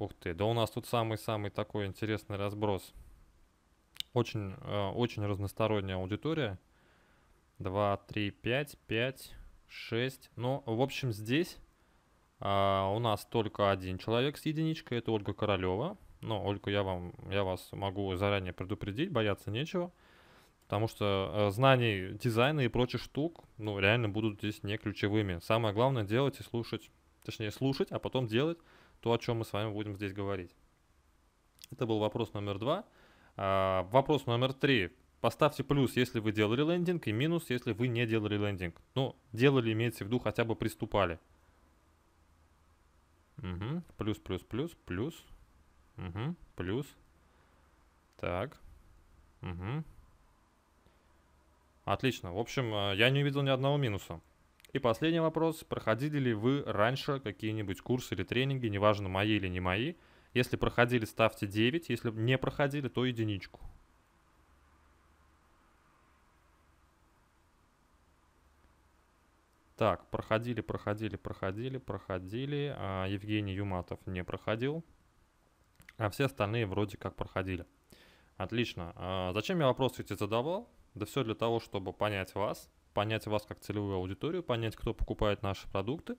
Ух ты, да у нас тут самый-самый такой интересный разброс. Очень, э, очень разносторонняя аудитория. 2, 3, 5, 5, 6. Ну, в общем, здесь а, у нас только один человек с единичкой, это Ольга Королева. Но, Ольга, я, вам, я вас могу заранее предупредить, бояться нечего. Потому что э, знаний дизайна и прочих штук, ну, реально будут здесь не ключевыми. Самое главное делать и слушать. Точнее, слушать, а потом делать то, о чем мы с вами будем здесь говорить. Это был вопрос номер два. А, вопрос номер три. Поставьте плюс, если вы делали лендинг, и минус, если вы не делали лендинг. Ну, делали, имеется в виду, хотя бы приступали. Угу. Плюс, плюс, плюс, плюс. Угу. Плюс. Так. Угу. Отлично. В общем, э, я не увидел ни одного минуса. И последний вопрос. Проходили ли вы раньше какие-нибудь курсы или тренинги, неважно, мои или не мои? Если проходили, ставьте 9. Если не проходили, то единичку. Так, проходили, проходили, проходили, проходили. А Евгений Юматов не проходил. А все остальные вроде как проходили. Отлично. А зачем я вопросы эти задавал? Да все для того, чтобы понять вас, понять вас как целевую аудиторию, понять, кто покупает наши продукты.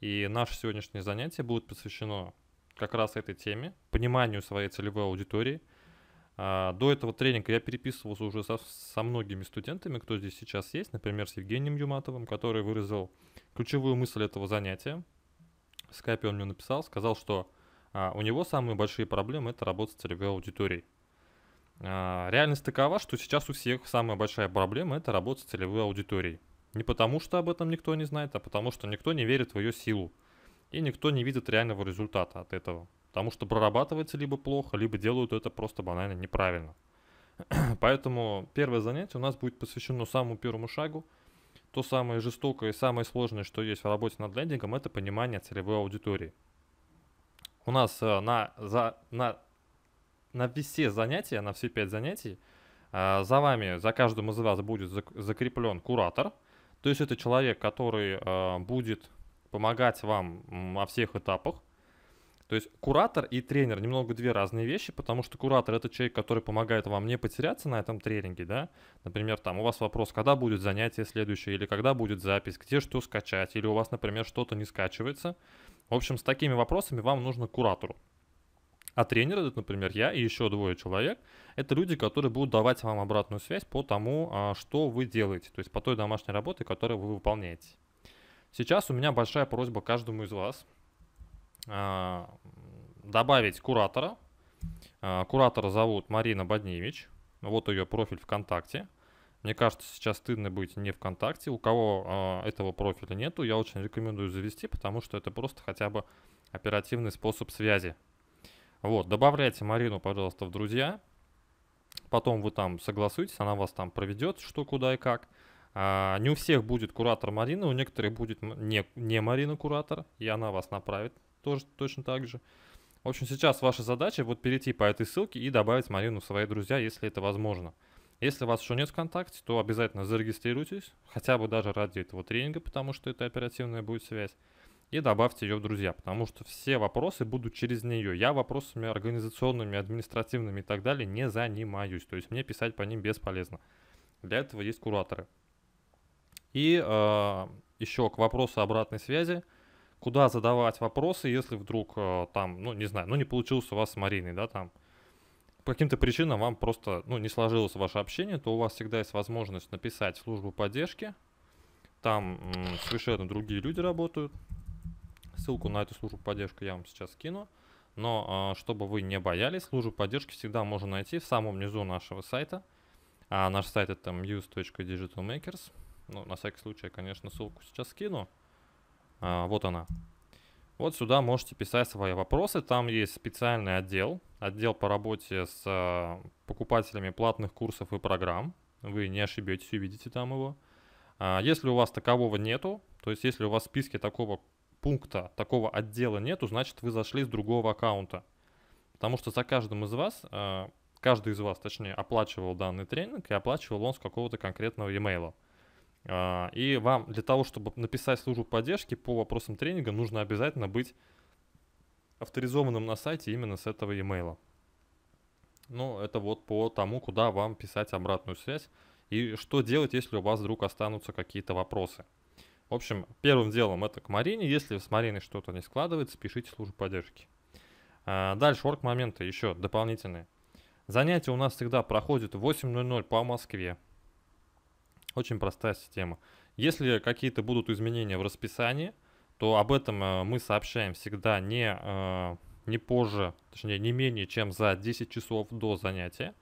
И наше сегодняшнее занятие будет посвящено как раз этой теме, пониманию своей целевой аудитории. А, до этого тренинга я переписывался уже со, со многими студентами, кто здесь сейчас есть, например, с Евгением Юматовым, который выразил ключевую мысль этого занятия. В скайпе он мне написал, сказал, что а, у него самые большие проблемы – это работа с целевой аудиторией. А, реальность такова, что сейчас у всех самая большая проблема – это работа с целевой аудиторией. Не потому, что об этом никто не знает, а потому, что никто не верит в ее силу. И никто не видит реального результата от этого. Потому что прорабатывается либо плохо, либо делают это просто банально неправильно. Поэтому первое занятие у нас будет посвящено самому первому шагу. То самое жестокое и самое сложное, что есть в работе над лендингом, это понимание целевой аудитории. У нас э, на, за, на на все занятия, на все пять занятий, а, за вами, за каждым из вас будет закреплен куратор. То есть это человек, который а, будет помогать вам во всех этапах. То есть куратор и тренер немного две разные вещи, потому что куратор это человек, который помогает вам не потеряться на этом тренинге, да. Например, там у вас вопрос, когда будет занятие следующее, или когда будет запись, где что скачать, или у вас, например, что-то не скачивается. В общем, с такими вопросами вам нужно куратору. А тренеры, например, я и еще двое человек, это люди, которые будут давать вам обратную связь по тому, а, что вы делаете, то есть по той домашней работе, которую вы выполняете. Сейчас у меня большая просьба каждому из вас а, добавить куратора. А, куратора зовут Марина Бодневич. Вот ее профиль ВКонтакте. Мне кажется, сейчас стыдно быть не ВКонтакте. У кого этого профиля нету, я очень рекомендую завести, потому что это просто хотя бы оперативный способ связи вот, добавляйте Марину, пожалуйста, в друзья. Потом вы там согласуетесь, она вас там проведет, что, куда и как. А, не у всех будет куратор Марина, у некоторых будет не, не Марина куратор, и она вас направит тоже точно так же. В общем, сейчас ваша задача вот перейти по этой ссылке и добавить Марину в свои друзья, если это возможно. Если у вас еще нет ВКонтакте, то обязательно зарегистрируйтесь, хотя бы даже ради этого тренинга, потому что это оперативная будет связь и добавьте ее в друзья, потому что все вопросы будут через нее. Я вопросами организационными, административными и так далее не занимаюсь, то есть мне писать по ним бесполезно. Для этого есть кураторы. И э, еще к вопросу обратной связи. Куда задавать вопросы, если вдруг э, там, ну не знаю, ну не получился у вас с Мариной, да, там, по каким-то причинам вам просто ну, не сложилось ваше общение, то у вас всегда есть возможность написать в службу поддержки. Там совершенно другие люди работают. Ссылку на эту службу поддержки я вам сейчас скину. Но а, чтобы вы не боялись, службу поддержки всегда можно найти в самом низу нашего сайта. А наш сайт это muse.digitalmakers. Ну, на всякий случай, конечно, ссылку сейчас скину. А, вот она. Вот сюда можете писать свои вопросы. Там есть специальный отдел. Отдел по работе с а, покупателями платных курсов и программ. Вы не ошибетесь, увидите там его. А, если у вас такового нету, то есть если у вас в списке такого пункта такого отдела нету, значит вы зашли с другого аккаунта. Потому что за каждым из вас, э, каждый из вас, точнее, оплачивал данный тренинг и оплачивал он с какого-то конкретного e-mail. Э, и вам для того, чтобы написать службу поддержки по вопросам тренинга, нужно обязательно быть авторизованным на сайте именно с этого e-mail. Ну, это вот по тому, куда вам писать обратную связь и что делать, если у вас вдруг останутся какие-то вопросы. В общем, первым делом это к Марине. Если с Мариной что-то не складывается, пишите службу поддержки. А, дальше орг моменты еще дополнительные. Занятия у нас всегда проходят в 8.00 по Москве. Очень простая система. Если какие-то будут изменения в расписании, то об этом э, мы сообщаем всегда не, э, не позже, точнее не менее чем за 10 часов до занятия.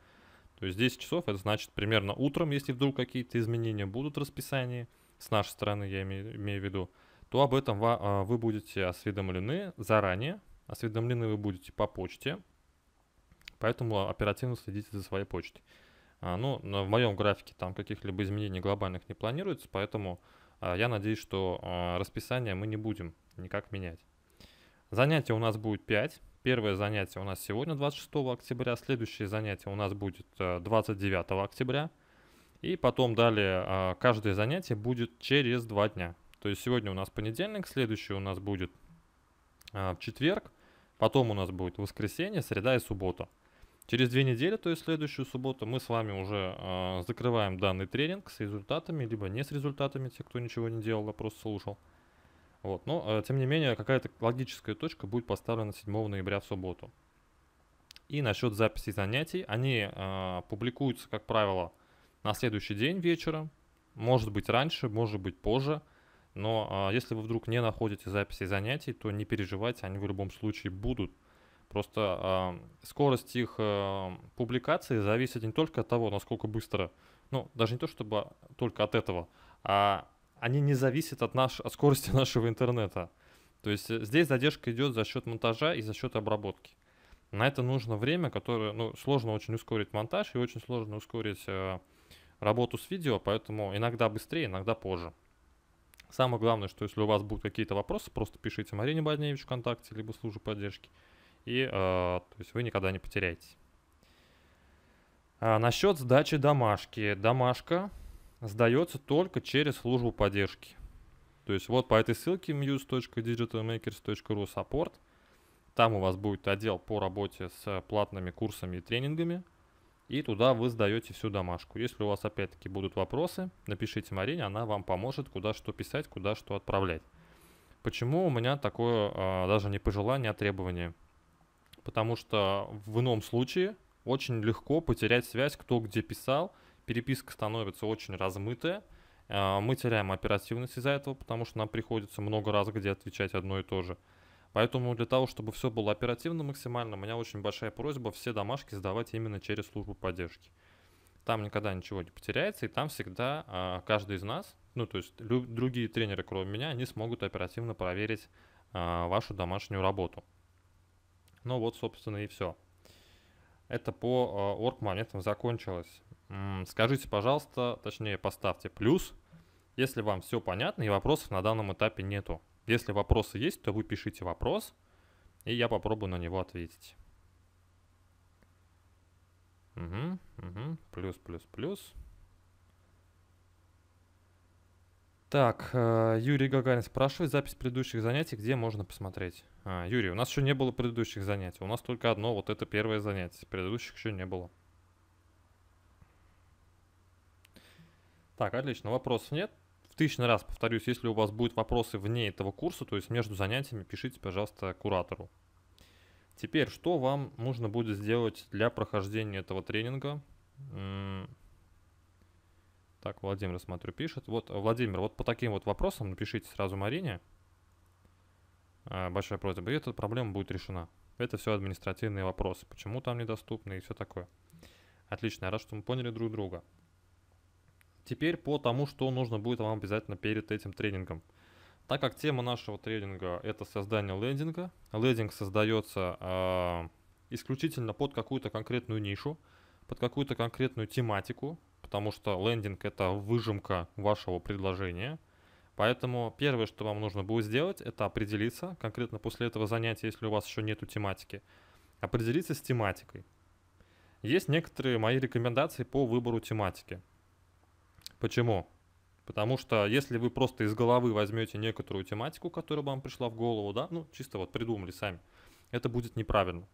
То есть 10 часов это значит примерно утром, если вдруг какие-то изменения будут в расписании – с нашей стороны, я имею, в виду, то об этом а, вы будете осведомлены заранее. Осведомлены вы будете по почте, поэтому оперативно следите за своей почтой. А, ну, в моем графике там каких-либо изменений глобальных не планируется, поэтому а, я надеюсь, что расписание мы не будем никак менять. Занятия у нас будет 5. Первое занятие у нас сегодня 26 октября, следующее занятие у нас будет 29 октября, и потом далее а, каждое занятие будет через два дня. То есть сегодня у нас понедельник, следующий у нас будет в а, четверг, потом у нас будет воскресенье, среда и суббота. Через две недели, то есть следующую субботу, мы с вами уже э, закрываем данный тренинг с результатами, либо не с результатами, те, кто ничего не делал, а просто слушал. Вот. Но, э, тем не менее, какая-то логическая точка будет поставлена 7 ноября в субботу. И насчет записи занятий, они э, публикуются, как правило, на следующий день вечером, может быть раньше, может быть позже, но э, если вы вдруг не находите записи занятий, то не переживайте, они в любом случае будут. Просто э, скорость их э, публикации зависит не только от того, насколько быстро, ну, даже не то чтобы только от этого, а они не зависят от, наш, от скорости нашего интернета. То есть э, здесь задержка идет за счет монтажа и за счет обработки. На это нужно время, которое, ну, сложно очень ускорить монтаж и очень сложно ускорить э, работу с видео, поэтому иногда быстрее, иногда позже. Самое главное, что если у вас будут какие-то вопросы, просто пишите Марине Бодневич ВКонтакте, либо службу поддержки, и э, то есть вы никогда не потеряете. А насчет сдачи домашки. Домашка сдается только через службу поддержки. То есть вот по этой ссылке muse.digitalmakers.ru support. Там у вас будет отдел по работе с платными курсами и тренингами – и туда вы сдаете всю домашку. Если у вас опять-таки будут вопросы, напишите Марине, она вам поможет, куда что писать, куда что отправлять. Почему у меня такое а, даже не пожелание, а требование? Потому что в ином случае очень легко потерять связь, кто где писал, переписка становится очень размытая, а, мы теряем оперативность из-за этого, потому что нам приходится много раз где отвечать одно и то же – Поэтому для того, чтобы все было оперативно максимально, у меня очень большая просьба все домашки сдавать именно через службу поддержки. Там никогда ничего не потеряется, и там всегда а, каждый из нас, ну то есть лю- другие тренеры, кроме меня, они смогут оперативно проверить а, вашу домашнюю работу. Ну вот, собственно, и все. Это по а, орг моментам закончилось. М-м, скажите, пожалуйста, точнее, поставьте плюс, если вам все понятно и вопросов на данном этапе нету. Если вопросы есть, то вы пишите вопрос, и я попробую на него ответить. Угу, угу, плюс, плюс, плюс. Так, э, Юрий Гагарин спрашивает запись предыдущих занятий, где можно посмотреть. А, Юрий, у нас еще не было предыдущих занятий. У нас только одно, вот это первое занятие. Предыдущих еще не было. Так, отлично, вопросов нет тысячный раз повторюсь, если у вас будут вопросы вне этого курса, то есть между занятиями, пишите, пожалуйста, куратору. Теперь, что вам нужно будет сделать для прохождения этого тренинга? Так, Владимир, смотрю, пишет. Вот, Владимир, вот по таким вот вопросам напишите сразу Марине. А, большая просьба. И эта проблема будет решена. Это все административные вопросы. Почему там недоступны и все такое. Отлично, я рад, что мы поняли друг друга. Теперь по тому, что нужно будет вам обязательно перед этим тренингом. Так как тема нашего тренинга это создание лендинга, лендинг создается э, исключительно под какую-то конкретную нишу, под какую-то конкретную тематику, потому что лендинг это выжимка вашего предложения. Поэтому первое, что вам нужно будет сделать, это определиться, конкретно после этого занятия, если у вас еще нету тематики, определиться с тематикой. Есть некоторые мои рекомендации по выбору тематики. Почему? Потому что если вы просто из головы возьмете некоторую тематику, которая вам пришла в голову, да, ну чисто вот придумали сами, это будет неправильно.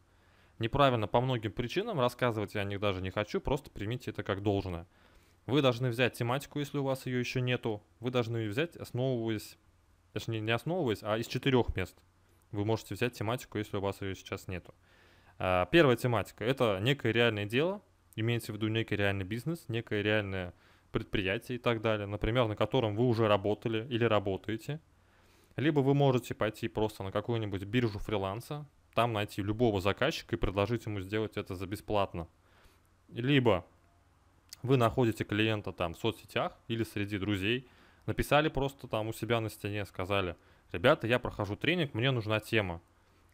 Неправильно по многим причинам, рассказывать я о них даже не хочу, просто примите это как должное. Вы должны взять тематику, если у вас ее еще нету, вы должны ее взять, основываясь, точнее не основываясь, а из четырех мест. Вы можете взять тематику, если у вас ее сейчас нету. А, первая тематика – это некое реальное дело, имеется в виду некий реальный бизнес, некое реальное предприятий и так далее, например, на котором вы уже работали или работаете. Либо вы можете пойти просто на какую-нибудь биржу фриланса, там найти любого заказчика и предложить ему сделать это за бесплатно. Либо вы находите клиента там в соцсетях или среди друзей, написали просто там у себя на стене, сказали, ребята, я прохожу тренинг, мне нужна тема.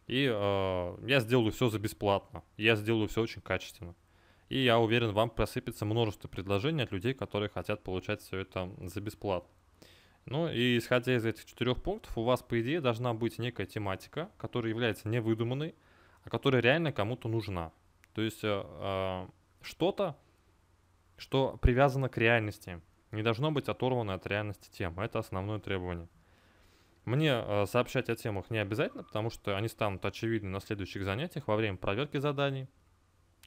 И э, я сделаю все за бесплатно, я сделаю все очень качественно. И я уверен, вам просыпется множество предложений от людей, которые хотят получать все это за бесплатно. Ну и исходя из этих четырех пунктов, у вас, по идее, должна быть некая тематика, которая является невыдуманной, а которая реально кому-то нужна. То есть э, э, что-то, что привязано к реальности, не должно быть оторвано от реальности темы. Это основное требование. Мне э, сообщать о темах не обязательно, потому что они станут очевидны на следующих занятиях во время проверки заданий –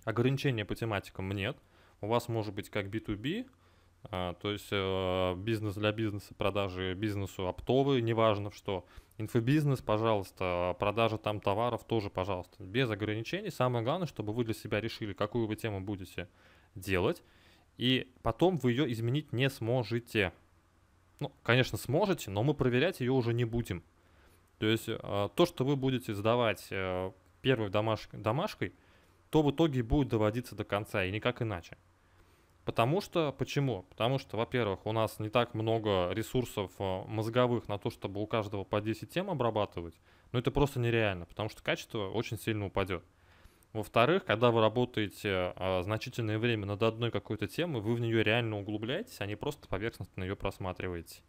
ограничения по тематикам нет. У вас может быть как B2B, а, то есть э, бизнес для бизнеса, продажи бизнесу оптовые, неважно в что. Инфобизнес, пожалуйста, продажа там товаров тоже, пожалуйста, без ограничений. Самое главное, чтобы вы для себя решили, какую вы тему будете делать, и потом вы ее изменить не сможете. Ну, конечно, сможете, но мы проверять ее уже не будем. То есть э, то, что вы будете сдавать э, первой домаш- домашкой – то в итоге будет доводиться до конца, и никак иначе. Потому что, почему? Потому что, во-первых, у нас не так много ресурсов э, мозговых на то, чтобы у каждого по 10 тем обрабатывать, но это просто нереально, потому что качество очень сильно упадет. Во-вторых, когда вы работаете э, значительное время над одной какой-то темой, вы в нее реально углубляетесь, а не просто поверхностно ее просматриваете.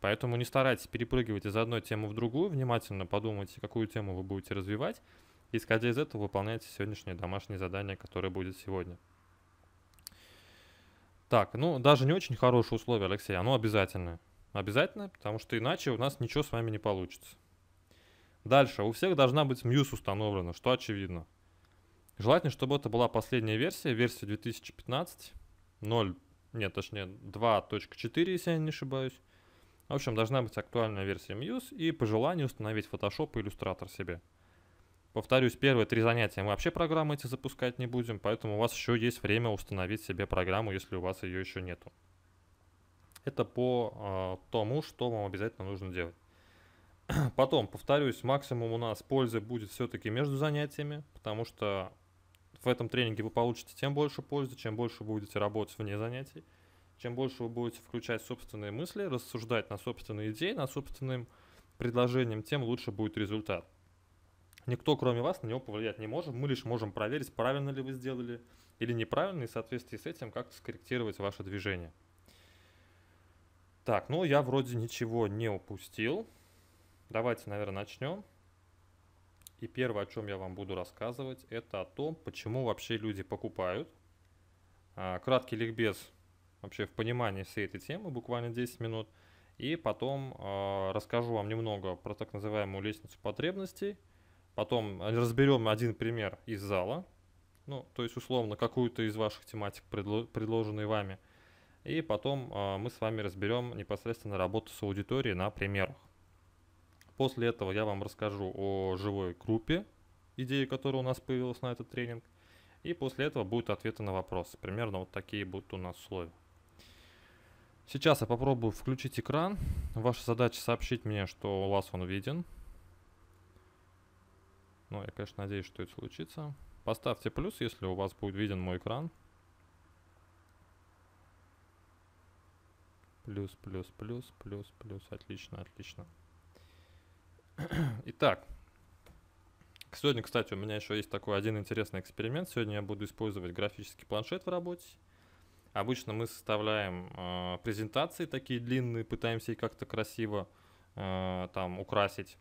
Поэтому не старайтесь перепрыгивать из одной темы в другую, внимательно подумайте, какую тему вы будете развивать, Исходя из этого, выполняете сегодняшнее домашнее задание, которое будет сегодня. Так, ну, даже не очень хорошее условие, Алексей, оно обязательное. Обязательно, потому что иначе у нас ничего с вами не получится. Дальше, у всех должна быть Muse установлена, что очевидно. Желательно, чтобы это была последняя версия, версия 2015, 0, нет, точнее 2.4, если я не ошибаюсь. В общем, должна быть актуальная версия Muse и по желанию установить Photoshop и Illustrator себе. Повторюсь, первые три занятия мы вообще программы эти запускать не будем, поэтому у вас еще есть время установить себе программу, если у вас ее еще нету. Это по э, тому, что вам обязательно нужно делать. Потом, повторюсь, максимум у нас пользы будет все-таки между занятиями, потому что в этом тренинге вы получите тем больше пользы, чем больше будете работать вне занятий, чем больше вы будете включать собственные мысли, рассуждать на собственные идеи, на собственным предложением, тем лучше будет результат. Никто, кроме вас, на него повлиять не может. Мы лишь можем проверить, правильно ли вы сделали или неправильно, и в соответствии с этим как-то скорректировать ваше движение. Так, ну я вроде ничего не упустил. Давайте, наверное, начнем. И первое, о чем я вам буду рассказывать, это о том, почему вообще люди покупают. А, краткий ликбез вообще в понимании всей этой темы, буквально 10 минут. И потом э, расскажу вам немного про так называемую лестницу потребностей – Потом э, разберем один пример из зала, ну, то есть условно какую-то из ваших тематик, предло- предложенной вами. И потом э, мы с вами разберем непосредственно работу с аудиторией на примерах. После этого я вам расскажу о живой группе, идеи, которая у нас появилась на этот тренинг. И после этого будут ответы на вопросы. Примерно вот такие будут у нас условия. Сейчас я попробую включить экран. Ваша задача сообщить мне, что у вас он виден. Но ну, я, конечно, надеюсь, что это случится. Поставьте плюс, если у вас будет виден мой экран. Плюс, плюс, плюс, плюс, плюс. Отлично, отлично. Итак, сегодня, кстати, у меня еще есть такой один интересный эксперимент. Сегодня я буду использовать графический планшет в работе. Обычно мы составляем э, презентации такие длинные, пытаемся их как-то красиво э, там украсить.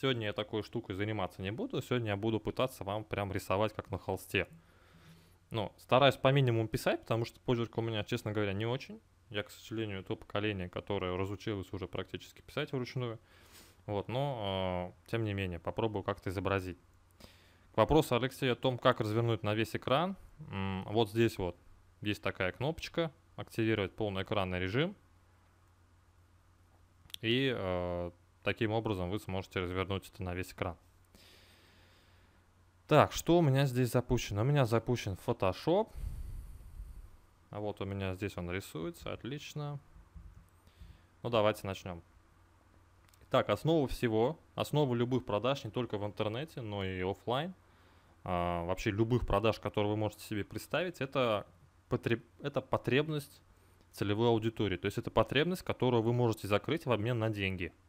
Сегодня я такой штукой заниматься не буду, сегодня я буду пытаться вам прям рисовать как на холсте. Но ну, стараюсь по минимуму писать, потому что почерк у меня, честно говоря, не очень. Я, к сожалению, то поколение, которое разучилось уже практически писать вручную. Вот, но, э, тем не менее, попробую как-то изобразить. К вопросу Алексея о том, как развернуть на весь экран. Вот здесь вот есть такая кнопочка «Активировать экранный режим». И э, Таким образом вы сможете развернуть это на весь экран. Так, что у меня здесь запущено? У меня запущен Photoshop. А вот у меня здесь он рисуется, отлично. Ну давайте начнем. Так, основа всего, основа любых продаж не только в интернете, но и офлайн, а, вообще любых продаж, которые вы можете себе представить, это, потреб, это потребность целевой аудитории. То есть это потребность, которую вы можете закрыть в обмен на деньги –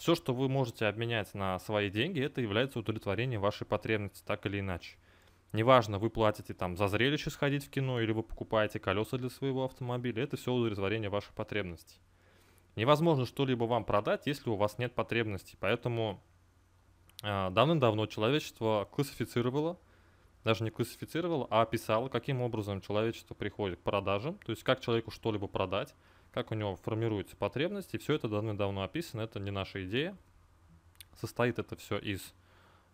все, что вы можете обменять на свои деньги, это является удовлетворение вашей потребности, так или иначе. Неважно, вы платите там за зрелище сходить в кино или вы покупаете колеса для своего автомобиля, это все удовлетворение ваших потребностей. Невозможно что-либо вам продать, если у вас нет потребностей, поэтому э, давным-давно человечество классифицировало, даже не классифицировало, а описало, каким образом человечество приходит к продажам, то есть как человеку что-либо продать, как у него формируются потребности. Все это давно-давно описано, это не наша идея. Состоит это все из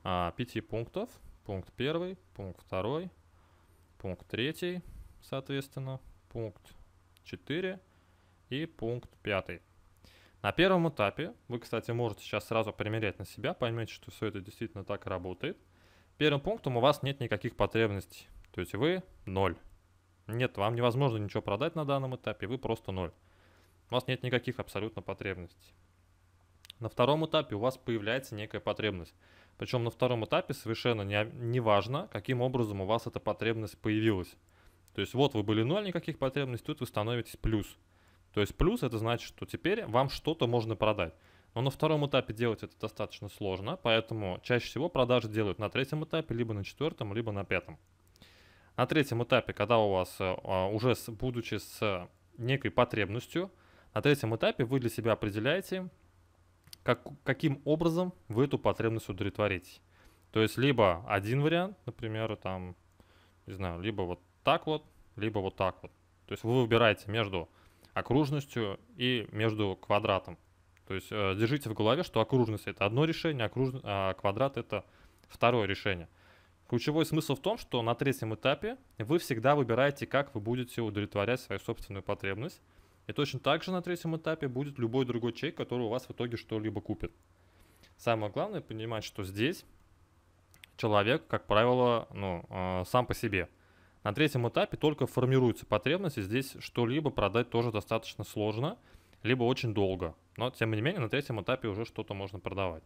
а, пяти пунктов. Пункт первый, пункт второй, пункт третий, соответственно, пункт четыре и пункт пятый. На первом этапе, вы, кстати, можете сейчас сразу примерять на себя, поймете, что все это действительно так работает. Первым пунктом у вас нет никаких потребностей, то есть вы ноль. Нет, вам невозможно ничего продать на данном этапе, вы просто ноль у вас нет никаких абсолютно потребностей. На втором этапе у вас появляется некая потребность. Причем на втором этапе совершенно не, не важно, каким образом у вас эта потребность появилась. То есть вот вы были ноль, никаких потребностей, тут вы становитесь плюс. То есть плюс это значит, что теперь вам что-то можно продать. Но на втором этапе делать это достаточно сложно, поэтому чаще всего продажи делают на третьем этапе, либо на четвертом, либо на пятом. На третьем этапе, когда у вас а, уже будучи с некой потребностью, на третьем этапе вы для себя определяете, как, каким образом вы эту потребность удовлетворите. То есть либо один вариант, например, там, не знаю, либо вот так вот, либо вот так вот. То есть вы выбираете между окружностью и между квадратом. То есть э, держите в голове, что окружность это одно решение, окруж... а квадрат это второе решение. Ключевой смысл в том, что на третьем этапе вы всегда выбираете, как вы будете удовлетворять свою собственную потребность. И точно так же на третьем этапе будет любой другой чек, который у вас в итоге что-либо купит. Самое главное понимать, что здесь человек, как правило, ну, э, сам по себе. На третьем этапе только формируется потребность, и здесь что-либо продать тоже достаточно сложно, либо очень долго. Но, тем не менее, на третьем этапе уже что-то можно продавать.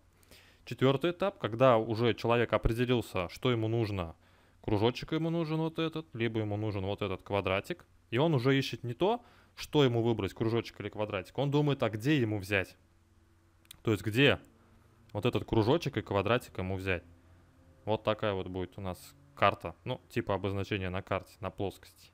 Четвертый этап, когда уже человек определился, что ему нужно. Кружочек ему нужен вот этот, либо ему нужен вот этот квадратик. И он уже ищет не то, что ему выбрать, кружочек или квадратик. Он думает, а где ему взять? То есть где вот этот кружочек и квадратик ему взять? Вот такая вот будет у нас карта, ну, типа обозначение на карте, на плоскости.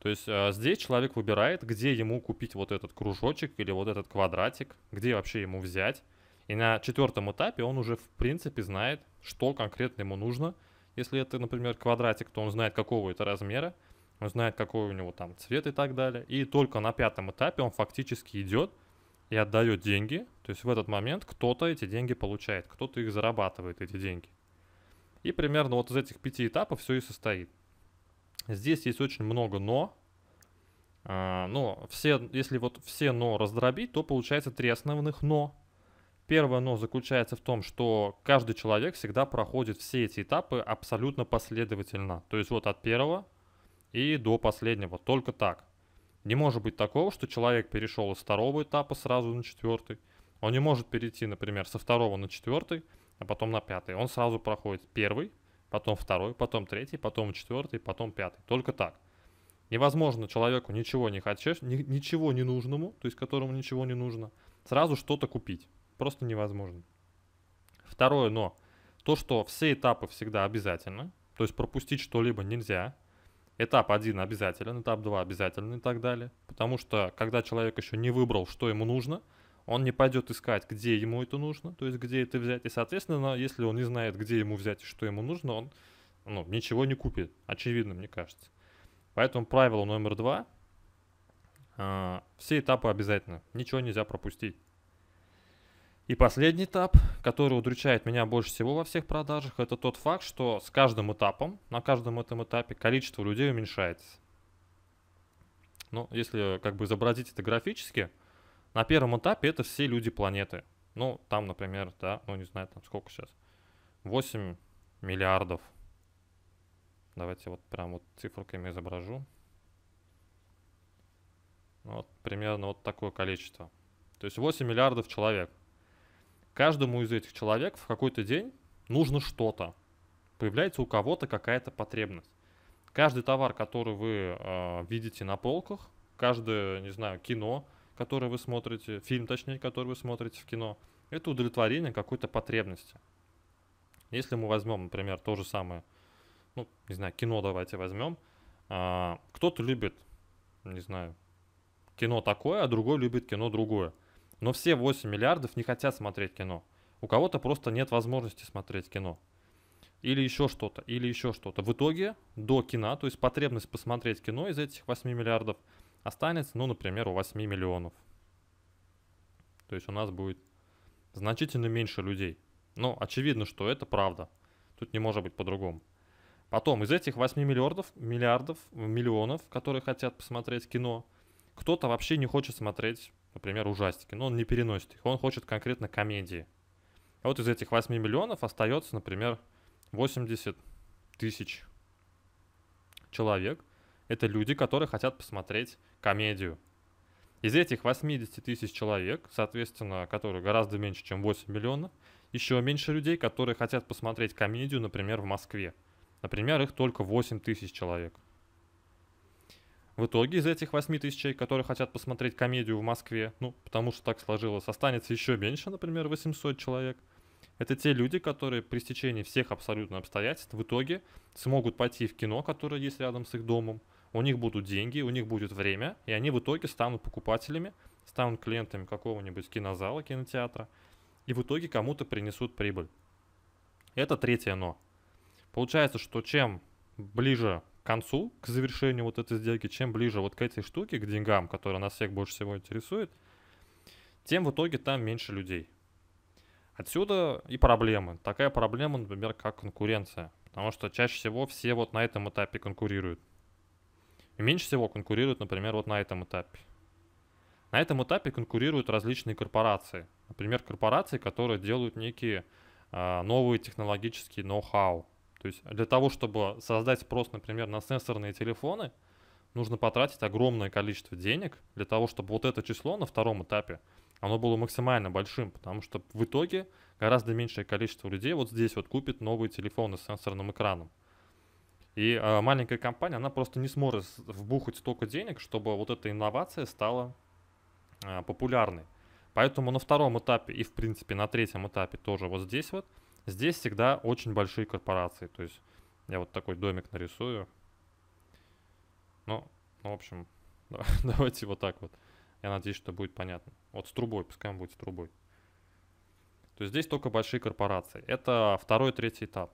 То есть э, здесь человек выбирает, где ему купить вот этот кружочек или вот этот квадратик, где вообще ему взять. И на четвертом этапе он уже, в принципе, знает, что конкретно ему нужно. Если это, например, квадратик, то он знает, какого это размера он знает, какой у него там цвет и так далее. И только на пятом этапе он фактически идет и отдает деньги. То есть в этот момент кто-то эти деньги получает, кто-то их зарабатывает, эти деньги. И примерно вот из этих пяти этапов все и состоит. Здесь есть очень много «но». А, но все, если вот все «но» раздробить, то получается три основных «но». Первое «но» заключается в том, что каждый человек всегда проходит все эти этапы абсолютно последовательно. То есть вот от первого – и до последнего, только так. Не может быть такого, что человек перешел из второго этапа сразу на четвертый. Он не может перейти, например, со второго на четвертый, а потом на пятый. Он сразу проходит первый, потом второй, потом третий, потом четвертый, потом пятый. Только так. Невозможно человеку ничего не хотеть, ничего не нужному, то есть которому ничего не нужно, сразу что-то купить. Просто невозможно. Второе но. То, что все этапы всегда обязательны, то есть пропустить что-либо нельзя – Этап 1 обязателен, этап 2 обязателен и так далее. Потому что, когда человек еще не выбрал, что ему нужно, он не пойдет искать, где ему это нужно, то есть где это взять. И, соответственно, если он не знает, где ему взять и что ему нужно, он ну, ничего не купит. Очевидно, мне кажется. Поэтому правило номер два. Э, все этапы обязательно. Ничего нельзя пропустить. И последний этап, который удручает меня больше всего во всех продажах, это тот факт, что с каждым этапом, на каждом этом этапе количество людей уменьшается. Ну, если как бы изобразить это графически, на первом этапе это все люди планеты. Ну, там, например, да, ну не знаю, там сколько сейчас. 8 миллиардов. Давайте вот прям вот цифрками изображу. Вот примерно вот такое количество. То есть 8 миллиардов человек каждому из этих человек в какой-то день нужно что-то. Появляется у кого-то какая-то потребность. Каждый товар, который вы э, видите на полках, каждое, не знаю, кино, которое вы смотрите, фильм, точнее, который вы смотрите в кино, это удовлетворение какой-то потребности. Если мы возьмем, например, то же самое, ну, не знаю, кино давайте возьмем, э, кто-то любит, не знаю, кино такое, а другой любит кино другое. Но все 8 миллиардов не хотят смотреть кино. У кого-то просто нет возможности смотреть кино. Или еще что-то, или еще что-то. В итоге до кино, то есть потребность посмотреть кино из этих 8 миллиардов останется, ну, например, у 8 миллионов. То есть у нас будет значительно меньше людей. Но очевидно, что это правда. Тут не может быть по-другому. Потом из этих 8 миллиардов, миллиардов, миллионов, которые хотят посмотреть кино, кто-то вообще не хочет смотреть например, ужастики, но он не переносит их, он хочет конкретно комедии. А вот из этих 8 миллионов остается, например, 80 тысяч человек. Это люди, которые хотят посмотреть комедию. Из этих 80 тысяч человек, соответственно, которые гораздо меньше, чем 8 миллионов, еще меньше людей, которые хотят посмотреть комедию, например, в Москве. Например, их только 8 тысяч человек. В итоге из этих 8 человек, которые хотят посмотреть комедию в Москве, ну, потому что так сложилось, останется еще меньше, например, 800 человек. Это те люди, которые при стечении всех абсолютно обстоятельств в итоге смогут пойти в кино, которое есть рядом с их домом. У них будут деньги, у них будет время, и они в итоге станут покупателями, станут клиентами какого-нибудь кинозала, кинотеатра, и в итоге кому-то принесут прибыль. Это третье но. Получается, что чем ближе концу, к завершению вот этой сделки, чем ближе вот к этой штуке, к деньгам, которая нас всех больше всего интересует, тем в итоге там меньше людей. Отсюда и проблемы. Такая проблема, например, как конкуренция. Потому что чаще всего все вот на этом этапе конкурируют. И меньше всего конкурируют, например, вот на этом этапе. На этом этапе конкурируют различные корпорации. Например, корпорации, которые делают некие э, новые технологические ноу-хау. То есть для того, чтобы создать спрос, например, на сенсорные телефоны, нужно потратить огромное количество денег для того, чтобы вот это число на втором этапе, оно было максимально большим, потому что в итоге гораздо меньшее количество людей вот здесь вот купит новые телефоны с сенсорным экраном. И э, маленькая компания, она просто не сможет вбухать столько денег, чтобы вот эта инновация стала э, популярной. Поэтому на втором этапе и, в принципе, на третьем этапе тоже вот здесь вот – Здесь всегда очень большие корпорации. То есть я вот такой домик нарисую. Ну, ну в общем, давайте вот так вот. Я надеюсь, что будет понятно. Вот с трубой, пускай он будет с трубой. То есть здесь только большие корпорации. Это второй, третий этап.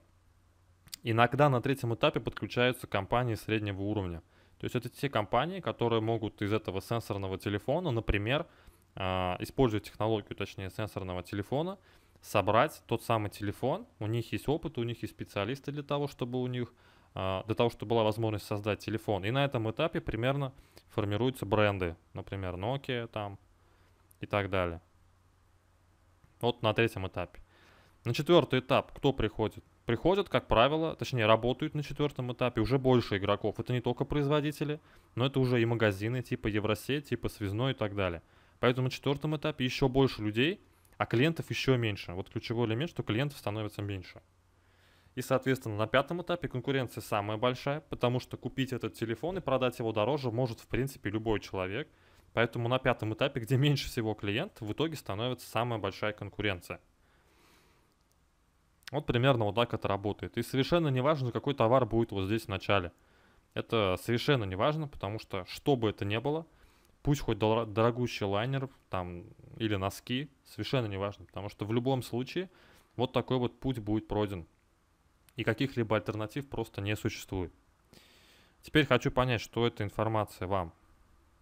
Иногда на третьем этапе подключаются компании среднего уровня. То есть это те компании, которые могут из этого сенсорного телефона, например, а, используя технологию, точнее, сенсорного телефона, собрать тот самый телефон. У них есть опыт, у них есть специалисты для того, чтобы у них а, для того, чтобы была возможность создать телефон. И на этом этапе примерно формируются бренды, например, Nokia там и так далее. Вот на третьем этапе. На четвертый этап кто приходит? Приходят, как правило, точнее работают на четвертом этапе уже больше игроков. Это не только производители, но это уже и магазины типа Евросеть, типа Связной и так далее. Поэтому на четвертом этапе еще больше людей – а клиентов еще меньше. Вот ключевой элемент, что клиентов становится меньше. И, соответственно, на пятом этапе конкуренция самая большая, потому что купить этот телефон и продать его дороже может, в принципе, любой человек. Поэтому на пятом этапе, где меньше всего клиент, в итоге становится самая большая конкуренция. Вот примерно вот так это работает. И совершенно не важно, какой товар будет вот здесь в начале. Это совершенно не важно, потому что что бы это ни было – пусть хоть дорогущий лайнер там или носки, совершенно не важно, потому что в любом случае вот такой вот путь будет пройден. И каких-либо альтернатив просто не существует. Теперь хочу понять, что эта информация вам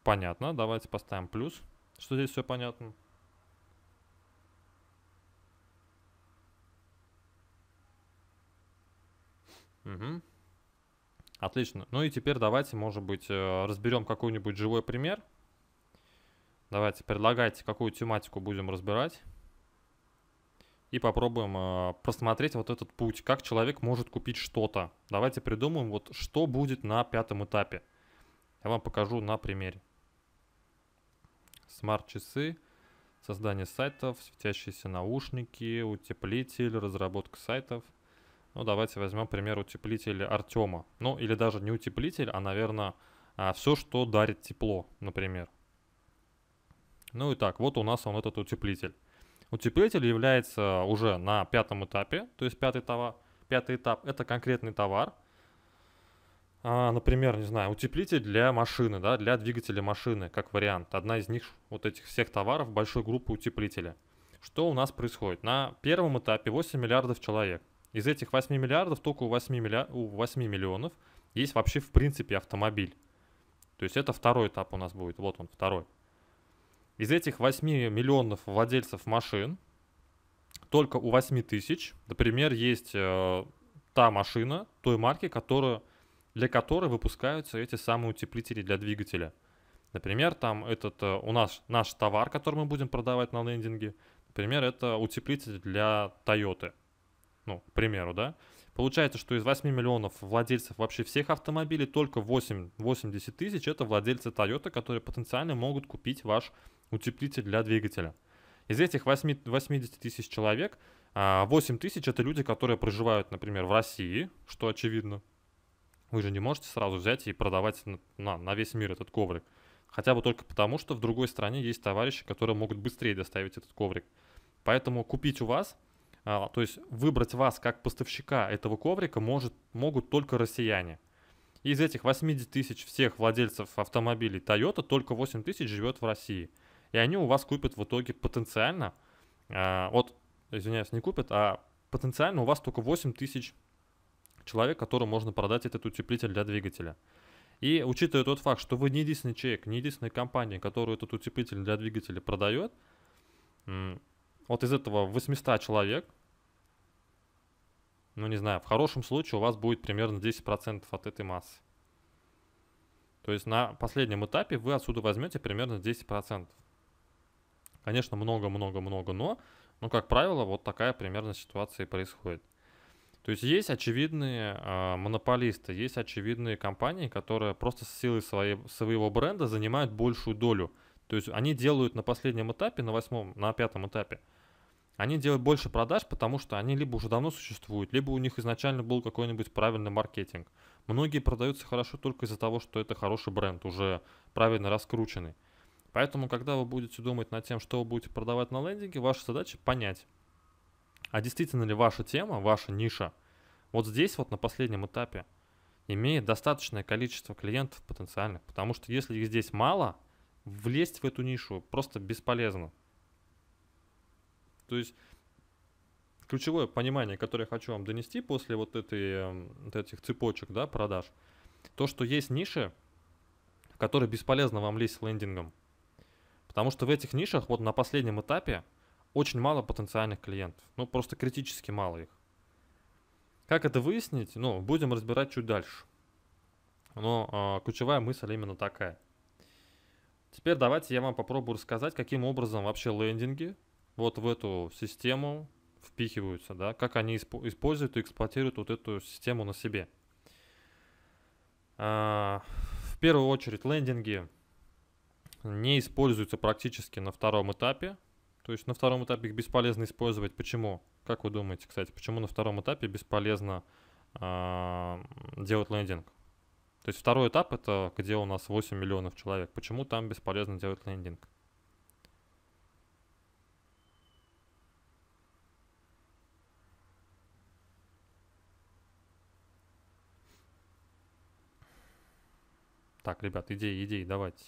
понятна. Давайте поставим плюс, что здесь все понятно. Угу. Отлично. Ну и теперь давайте, может быть, э, разберем какой-нибудь живой пример – Давайте, предлагайте, какую тематику будем разбирать. И попробуем э, просмотреть вот этот путь, как человек может купить что-то. Давайте придумаем, вот что будет на пятом этапе. Я вам покажу на примере. Смарт-часы, создание сайтов, светящиеся наушники, утеплитель, разработка сайтов. Ну, давайте возьмем пример утеплителя Артема. Ну, или даже не утеплитель, а, наверное, а, все, что дарит тепло, например. Ну и так, вот у нас он этот утеплитель. Утеплитель является уже на пятом этапе, то есть пятый, товар, пятый этап – это конкретный товар. А, например, не знаю, утеплитель для машины, да, для двигателя машины, как вариант. Одна из них, вот этих всех товаров, большой группы утеплителя. Что у нас происходит? На первом этапе 8 миллиардов человек. Из этих 8 миллиардов только у 8, милли у 8 миллионов есть вообще в принципе автомобиль. То есть это второй этап у нас будет. Вот он, второй. Из этих 8 миллионов владельцев машин, только у 8 тысяч, например, есть э, та машина той марки, которую, для которой выпускаются эти самые утеплители для двигателя. Например, там этот э, у нас наш товар, который мы будем продавать на лендинге, например, это утеплитель для Toyota. Ну, к примеру, да. Получается, что из 8 миллионов владельцев вообще всех автомобилей только 8, 80 тысяч это владельцы Toyota, которые потенциально могут купить ваш утеплитель для двигателя. Из этих 8, 80 тысяч человек 8 а, тысяч это люди, которые проживают, например, в России, что очевидно. Вы же не можете сразу взять и продавать на, на, на весь мир этот коврик. Хотя бы только потому, что в другой стране есть товарищи, которые могут быстрее доставить этот коврик. Поэтому купить у вас, а, то есть выбрать вас как поставщика этого коврика может, могут только россияне. Из этих 80 тысяч всех владельцев автомобилей Toyota только 8 тысяч живет в России – и они у вас купят в итоге потенциально, э, вот, извиняюсь, не купят, а потенциально у вас только 8 тысяч человек, которым можно продать этот утеплитель для двигателя. И учитывая тот факт, что вы не единственный человек, не единственная компания, которую этот утеплитель для двигателя продает, вот из этого 800 человек, ну не знаю, в хорошем случае у вас будет примерно 10% от этой массы. То есть на последнем этапе вы отсюда возьмете примерно 10%. Конечно, много-много-много но, но, как правило, вот такая примерно ситуация и происходит. То есть есть очевидные э, монополисты, есть очевидные компании, которые просто с силой своей, своего бренда занимают большую долю. То есть они делают на последнем этапе, на восьмом, на пятом этапе, они делают больше продаж, потому что они либо уже давно существуют, либо у них изначально был какой-нибудь правильный маркетинг. Многие продаются хорошо только из-за того, что это хороший бренд, уже правильно раскрученный. Поэтому, когда вы будете думать над тем, что вы будете продавать на лендинге, ваша задача понять, а действительно ли ваша тема, ваша ниша, вот здесь вот на последнем этапе имеет достаточное количество клиентов потенциальных, потому что если их здесь мало, влезть в эту нишу просто бесполезно. То есть ключевое понимание, которое я хочу вам донести после вот, этой, эм, вот этих цепочек да, продаж, то, что есть ниши, в которые бесполезно вам лезть с лендингом. Потому что в этих нишах вот на последнем этапе очень мало потенциальных клиентов. Ну, просто критически мало их. Как это выяснить? Ну, будем разбирать чуть дальше. Но э, ключевая мысль именно такая. Теперь давайте я вам попробую рассказать, каким образом вообще лендинги вот в эту систему впихиваются, да, как они исп- используют и эксплуатируют вот эту систему на себе. Э, в первую очередь лендинги не используются практически на втором этапе. То есть на втором этапе их бесполезно использовать. Почему? Как вы думаете, кстати, почему на втором этапе бесполезно э, делать лендинг? То есть второй этап это где у нас 8 миллионов человек. Почему там бесполезно делать лендинг? Так, ребят, идеи, идеи, давайте.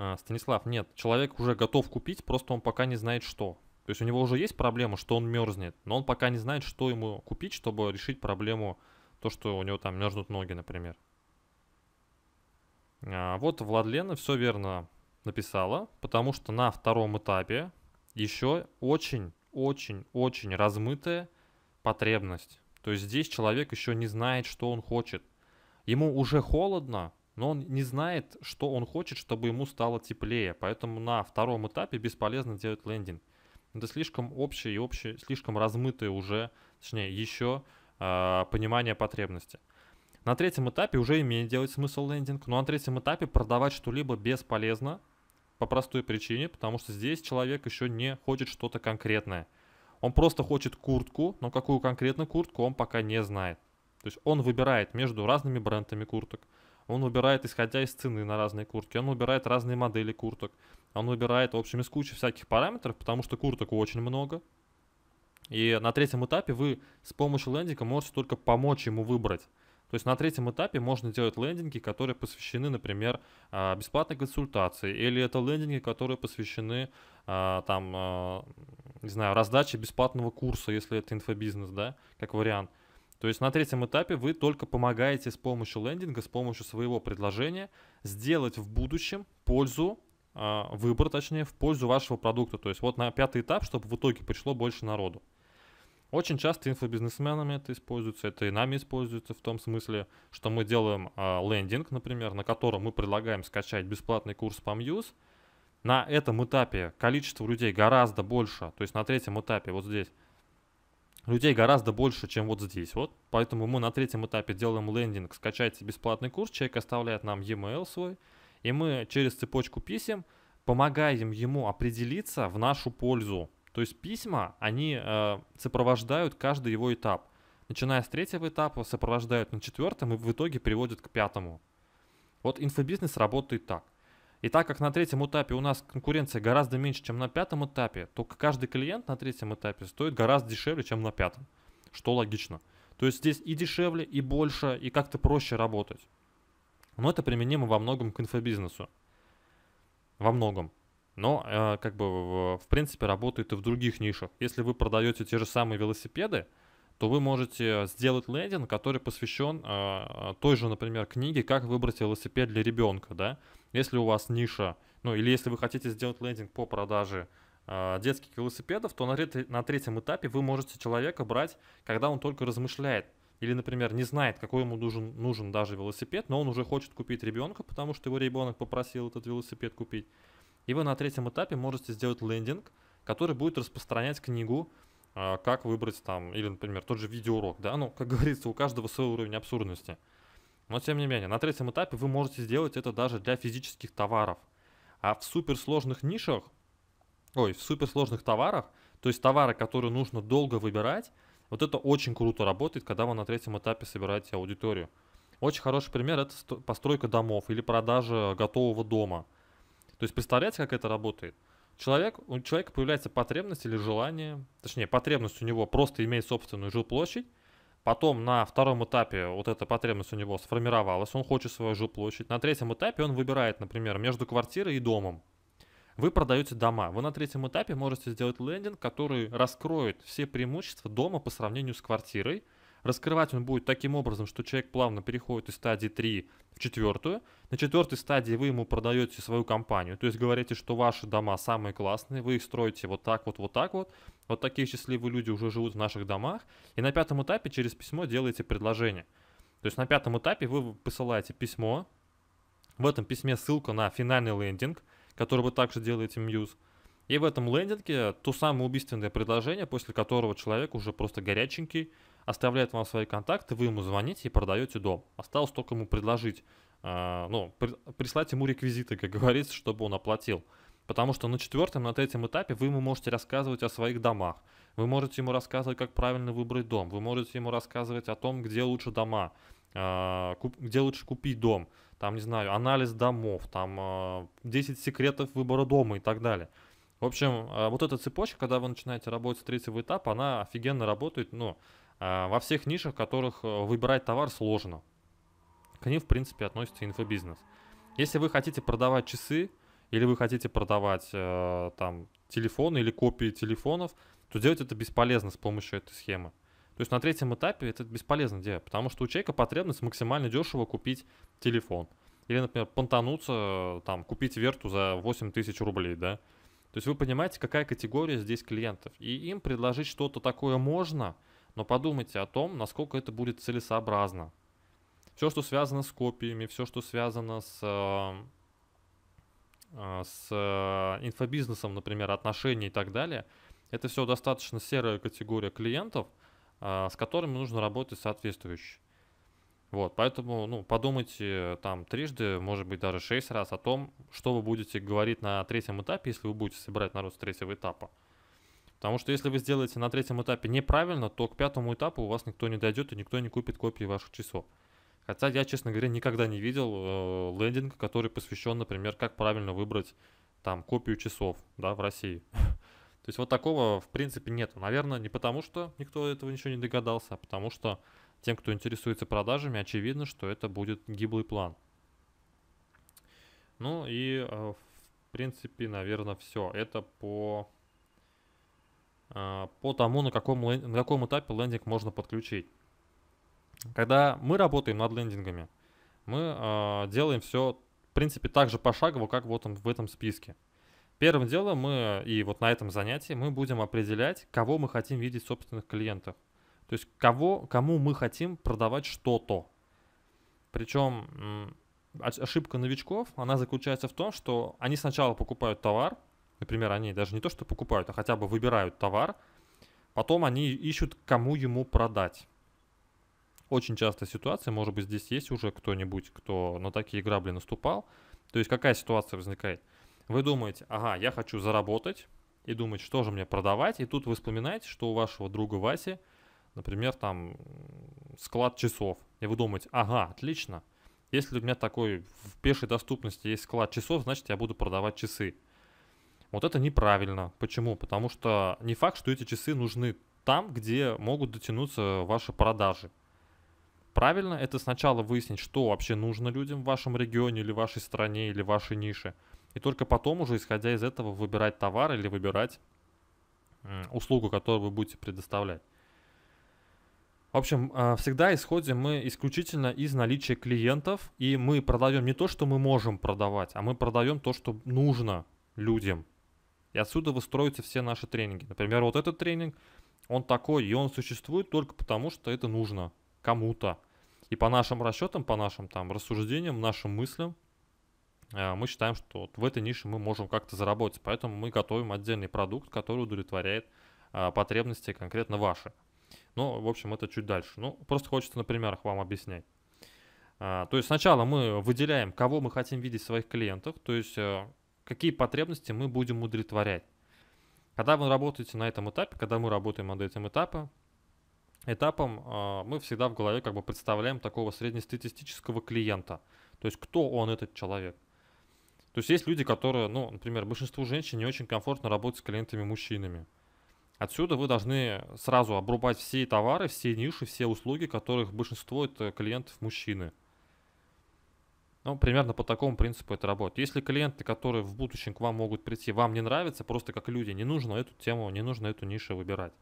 А, Станислав, нет, человек уже готов купить, просто он пока не знает что. То есть у него уже есть проблема, что он мерзнет, но он пока не знает, что ему купить, чтобы решить проблему, то, что у него там мерзнут ноги, например. А, вот Владлена все верно написала, потому что на втором этапе еще очень-очень-очень размытая потребность. То есть здесь человек еще не знает, что он хочет. Ему уже холодно, но он не знает, что он хочет, чтобы ему стало теплее. Поэтому на втором этапе бесполезно делать лендинг. Это слишком общее и общее, слишком размытое уже, точнее, еще э, понимание потребности. На третьем этапе уже имеет делать смысл лендинг, но на третьем этапе продавать что-либо бесполезно по простой причине, потому что здесь человек еще не хочет что-то конкретное. Он просто хочет куртку, но какую конкретно куртку он пока не знает. То есть он выбирает между разными брендами курток – он выбирает, исходя из цены на разные куртки, он выбирает разные модели курток, он выбирает, в общем, из кучи всяких параметров, потому что курток очень много. И на третьем этапе вы с помощью лендинга можете только помочь ему выбрать. То есть на третьем этапе можно делать лендинги, которые посвящены, например, а, бесплатной консультации, или это лендинги, которые посвящены, а, там, а, не знаю, раздаче бесплатного курса, если это инфобизнес, да, как вариант. То есть на третьем этапе вы только помогаете с помощью лендинга, с помощью своего предложения сделать в будущем пользу, а, выбор точнее, в пользу вашего продукта. То есть вот на пятый этап, чтобы в итоге пришло больше народу. Очень часто инфобизнесменами это используется, это и нами используется в том смысле, что мы делаем э, лендинг, например, на котором мы предлагаем скачать бесплатный курс по Muse. На этом этапе количество людей гораздо больше, то есть на третьем этапе вот здесь людей гораздо больше, чем вот здесь вот. Поэтому мы на третьем этапе делаем лендинг, скачайте бесплатный курс, человек оставляет нам e-mail свой, и мы через цепочку писем помогаем ему определиться в нашу пользу. То есть письма, они э, сопровождают каждый его этап. Начиная с третьего этапа, сопровождают на четвертом и в итоге приводят к пятому. Вот инфобизнес работает так – и так как на третьем этапе у нас конкуренция гораздо меньше, чем на пятом этапе, то каждый клиент на третьем этапе стоит гораздо дешевле, чем на пятом, что логично. То есть здесь и дешевле, и больше, и как-то проще работать. Но это применимо во многом к инфобизнесу. Во многом. Но, э, как бы, в, в принципе, работает и в других нишах. Если вы продаете те же самые велосипеды, то вы можете сделать лендинг, который посвящен э, э той же, например, книге «Как выбрать велосипед для ребенка», да, если у вас ниша, ну или если вы хотите сделать лендинг по продаже э, детских велосипедов, то на, на третьем этапе вы можете человека брать, когда он только размышляет, или, например, не знает, какой ему нужен, нужен даже велосипед, но он уже хочет купить ребенка, потому что его ребенок попросил этот велосипед купить. И вы на третьем этапе можете сделать лендинг, который будет распространять книгу, э, как выбрать там, или, например, тот же видеоурок, да, ну, как говорится, у каждого свой уровень абсурдности – но тем не менее, на третьем этапе вы можете сделать это даже для физических товаров. А в суперсложных нишах, ой, в суперсложных товарах, то есть товары, которые нужно долго выбирать, вот это очень круто работает, когда вы на третьем этапе собираете аудиторию. Очень хороший пример – это постройка домов или продажа готового дома. То есть представляете, как это работает? Человек, у человека появляется потребность или желание, точнее, потребность у него просто иметь собственную жилплощадь, Потом на втором этапе вот эта потребность у него сформировалась, он хочет свою жилплощадь. На третьем этапе он выбирает, например, между квартирой и домом. Вы продаете дома. Вы на третьем этапе можете сделать лендинг, который раскроет все преимущества дома по сравнению с квартирой – Раскрывать он будет таким образом, что человек плавно переходит из стадии 3 в четвертую. На четвертой стадии вы ему продаете свою компанию. То есть говорите, что ваши дома самые классные, вы их строите вот так вот, вот так вот. Вот такие счастливые люди уже живут в наших домах. И на пятом этапе через письмо делаете предложение. То есть на пятом этапе вы посылаете письмо. В этом письме ссылка на финальный лендинг, который вы также делаете мьюз, И в этом лендинге то самое убийственное предложение, после которого человек уже просто горяченький, оставляет вам свои контакты, вы ему звоните и продаете дом. Осталось только ему предложить, э, ну, при, прислать ему реквизиты, как говорится, чтобы он оплатил. Потому что на четвертом, на третьем этапе вы ему можете рассказывать о своих домах. Вы можете ему рассказывать, как правильно выбрать дом. Вы можете ему рассказывать о том, где лучше дома, э, куп, где лучше купить дом. Там, не знаю, анализ домов, там э, а, 10 секретов выбора дома и так далее. В общем, э, вот эта цепочка, когда вы начинаете работать с третьего этапа, она офигенно работает, ну, Э, во всех нишах, в которых э, выбирать товар сложно. К ним, в принципе, относится инфобизнес. Если вы хотите продавать часы, или вы хотите продавать э, там телефоны или копии телефонов, то делать это бесполезно с помощью этой схемы. То есть на третьем этапе это бесполезно делать, потому что у человека потребность максимально дешево купить телефон. Или, например, понтануться, э, там, купить верту за 8 тысяч рублей, да. То есть вы понимаете, какая категория здесь клиентов. И им предложить что-то такое можно – но подумайте о том, насколько это будет целесообразно. Все, что связано с копиями, все, что связано с, э, э, с э, инфобизнесом, например, отношения и так далее, это все достаточно серая категория клиентов, с которыми нужно работать соответствующе. Вот, поэтому, ну, подумайте там трижды, может быть, даже шесть раз о том, что вы будете говорить на третьем этапе, если вы будете собирать народ с третьего этапа. Потому что если вы сделаете на третьем этапе неправильно, то к пятому этапу у вас никто не дойдет и никто не купит копии ваших часов. Хотя я, честно говоря, никогда не видел э, лендинг, который посвящен, например, как правильно выбрать там копию часов, да, в России. То есть вот такого, в принципе, нет. Наверное, не потому, что никто этого ничего не догадался, а потому что тем, кто интересуется продажами, очевидно, что это будет гиблый план. Ну и, э, в принципе, наверное, все. Это по а, по тому, на каком, на каком этапе лендинг можно подключить. Когда мы работаем над лендингами, мы а, делаем все, в принципе, так же пошагово, как вот он в этом списке. Первым делом мы, и вот на этом занятии, мы будем определять, кого мы хотим видеть собственных клиентов. То есть кого, кому мы хотим продавать что-то. Причем ошибка новичков, она заключается в том, что они сначала покупают товар, Например, они даже не то, что покупают, а хотя бы выбирают товар, потом они ищут, кому ему продать. Очень частая ситуация, может быть, здесь есть уже кто-нибудь, кто на такие грабли наступал. То есть какая ситуация возникает? Вы думаете, ага, я хочу заработать, и думаете, что же мне продавать, и тут вы вспоминаете, что у вашего друга Васи, например, там склад часов, и вы думаете, ага, отлично, если у меня такой в пешей доступности есть склад часов, значит, я буду продавать часы. Вот это неправильно. Почему? Потому что не факт, что эти часы нужны там, где могут дотянуться ваши продажи. Правильно это сначала выяснить, что вообще нужно людям в вашем регионе или вашей стране или вашей нише. И только потом уже, исходя из этого, выбирать товар или выбирать услугу, которую вы будете предоставлять. В общем, э, всегда исходим мы исключительно из наличия клиентов, и мы продаем не то, что мы можем продавать, а мы продаем то, что нужно людям. И отсюда выстроятся все наши тренинги. Например, вот этот тренинг, он такой, и он существует только потому, что это нужно кому-то. И по нашим расчетам, по нашим там рассуждениям, нашим мыслям, э, мы считаем, что вот в этой нише мы можем как-то заработать. Поэтому мы готовим отдельный продукт, который удовлетворяет э, потребности конкретно ваши. Ну, в общем, это чуть дальше. Ну, просто хочется на примерах вам объяснять. Э, то есть сначала мы выделяем, кого мы хотим видеть в своих клиентах, то есть какие потребности мы будем удовлетворять. Когда вы работаете на этом этапе, когда мы работаем над этим этапом, этапом э, мы всегда в голове как бы представляем такого среднестатистического клиента. То есть кто он, этот человек. То есть есть люди, которые, ну, например, большинству женщин не очень комфортно работать с клиентами-мужчинами. Отсюда вы должны сразу обрубать все товары, все ниши, все услуги, которых большинство это клиентов мужчины. Ну, примерно по такому принципу это работает. Если клиенты, которые в будущем к вам могут прийти, вам не нравятся, просто как люди, не нужно эту тему, не нужно эту нишу выбирать.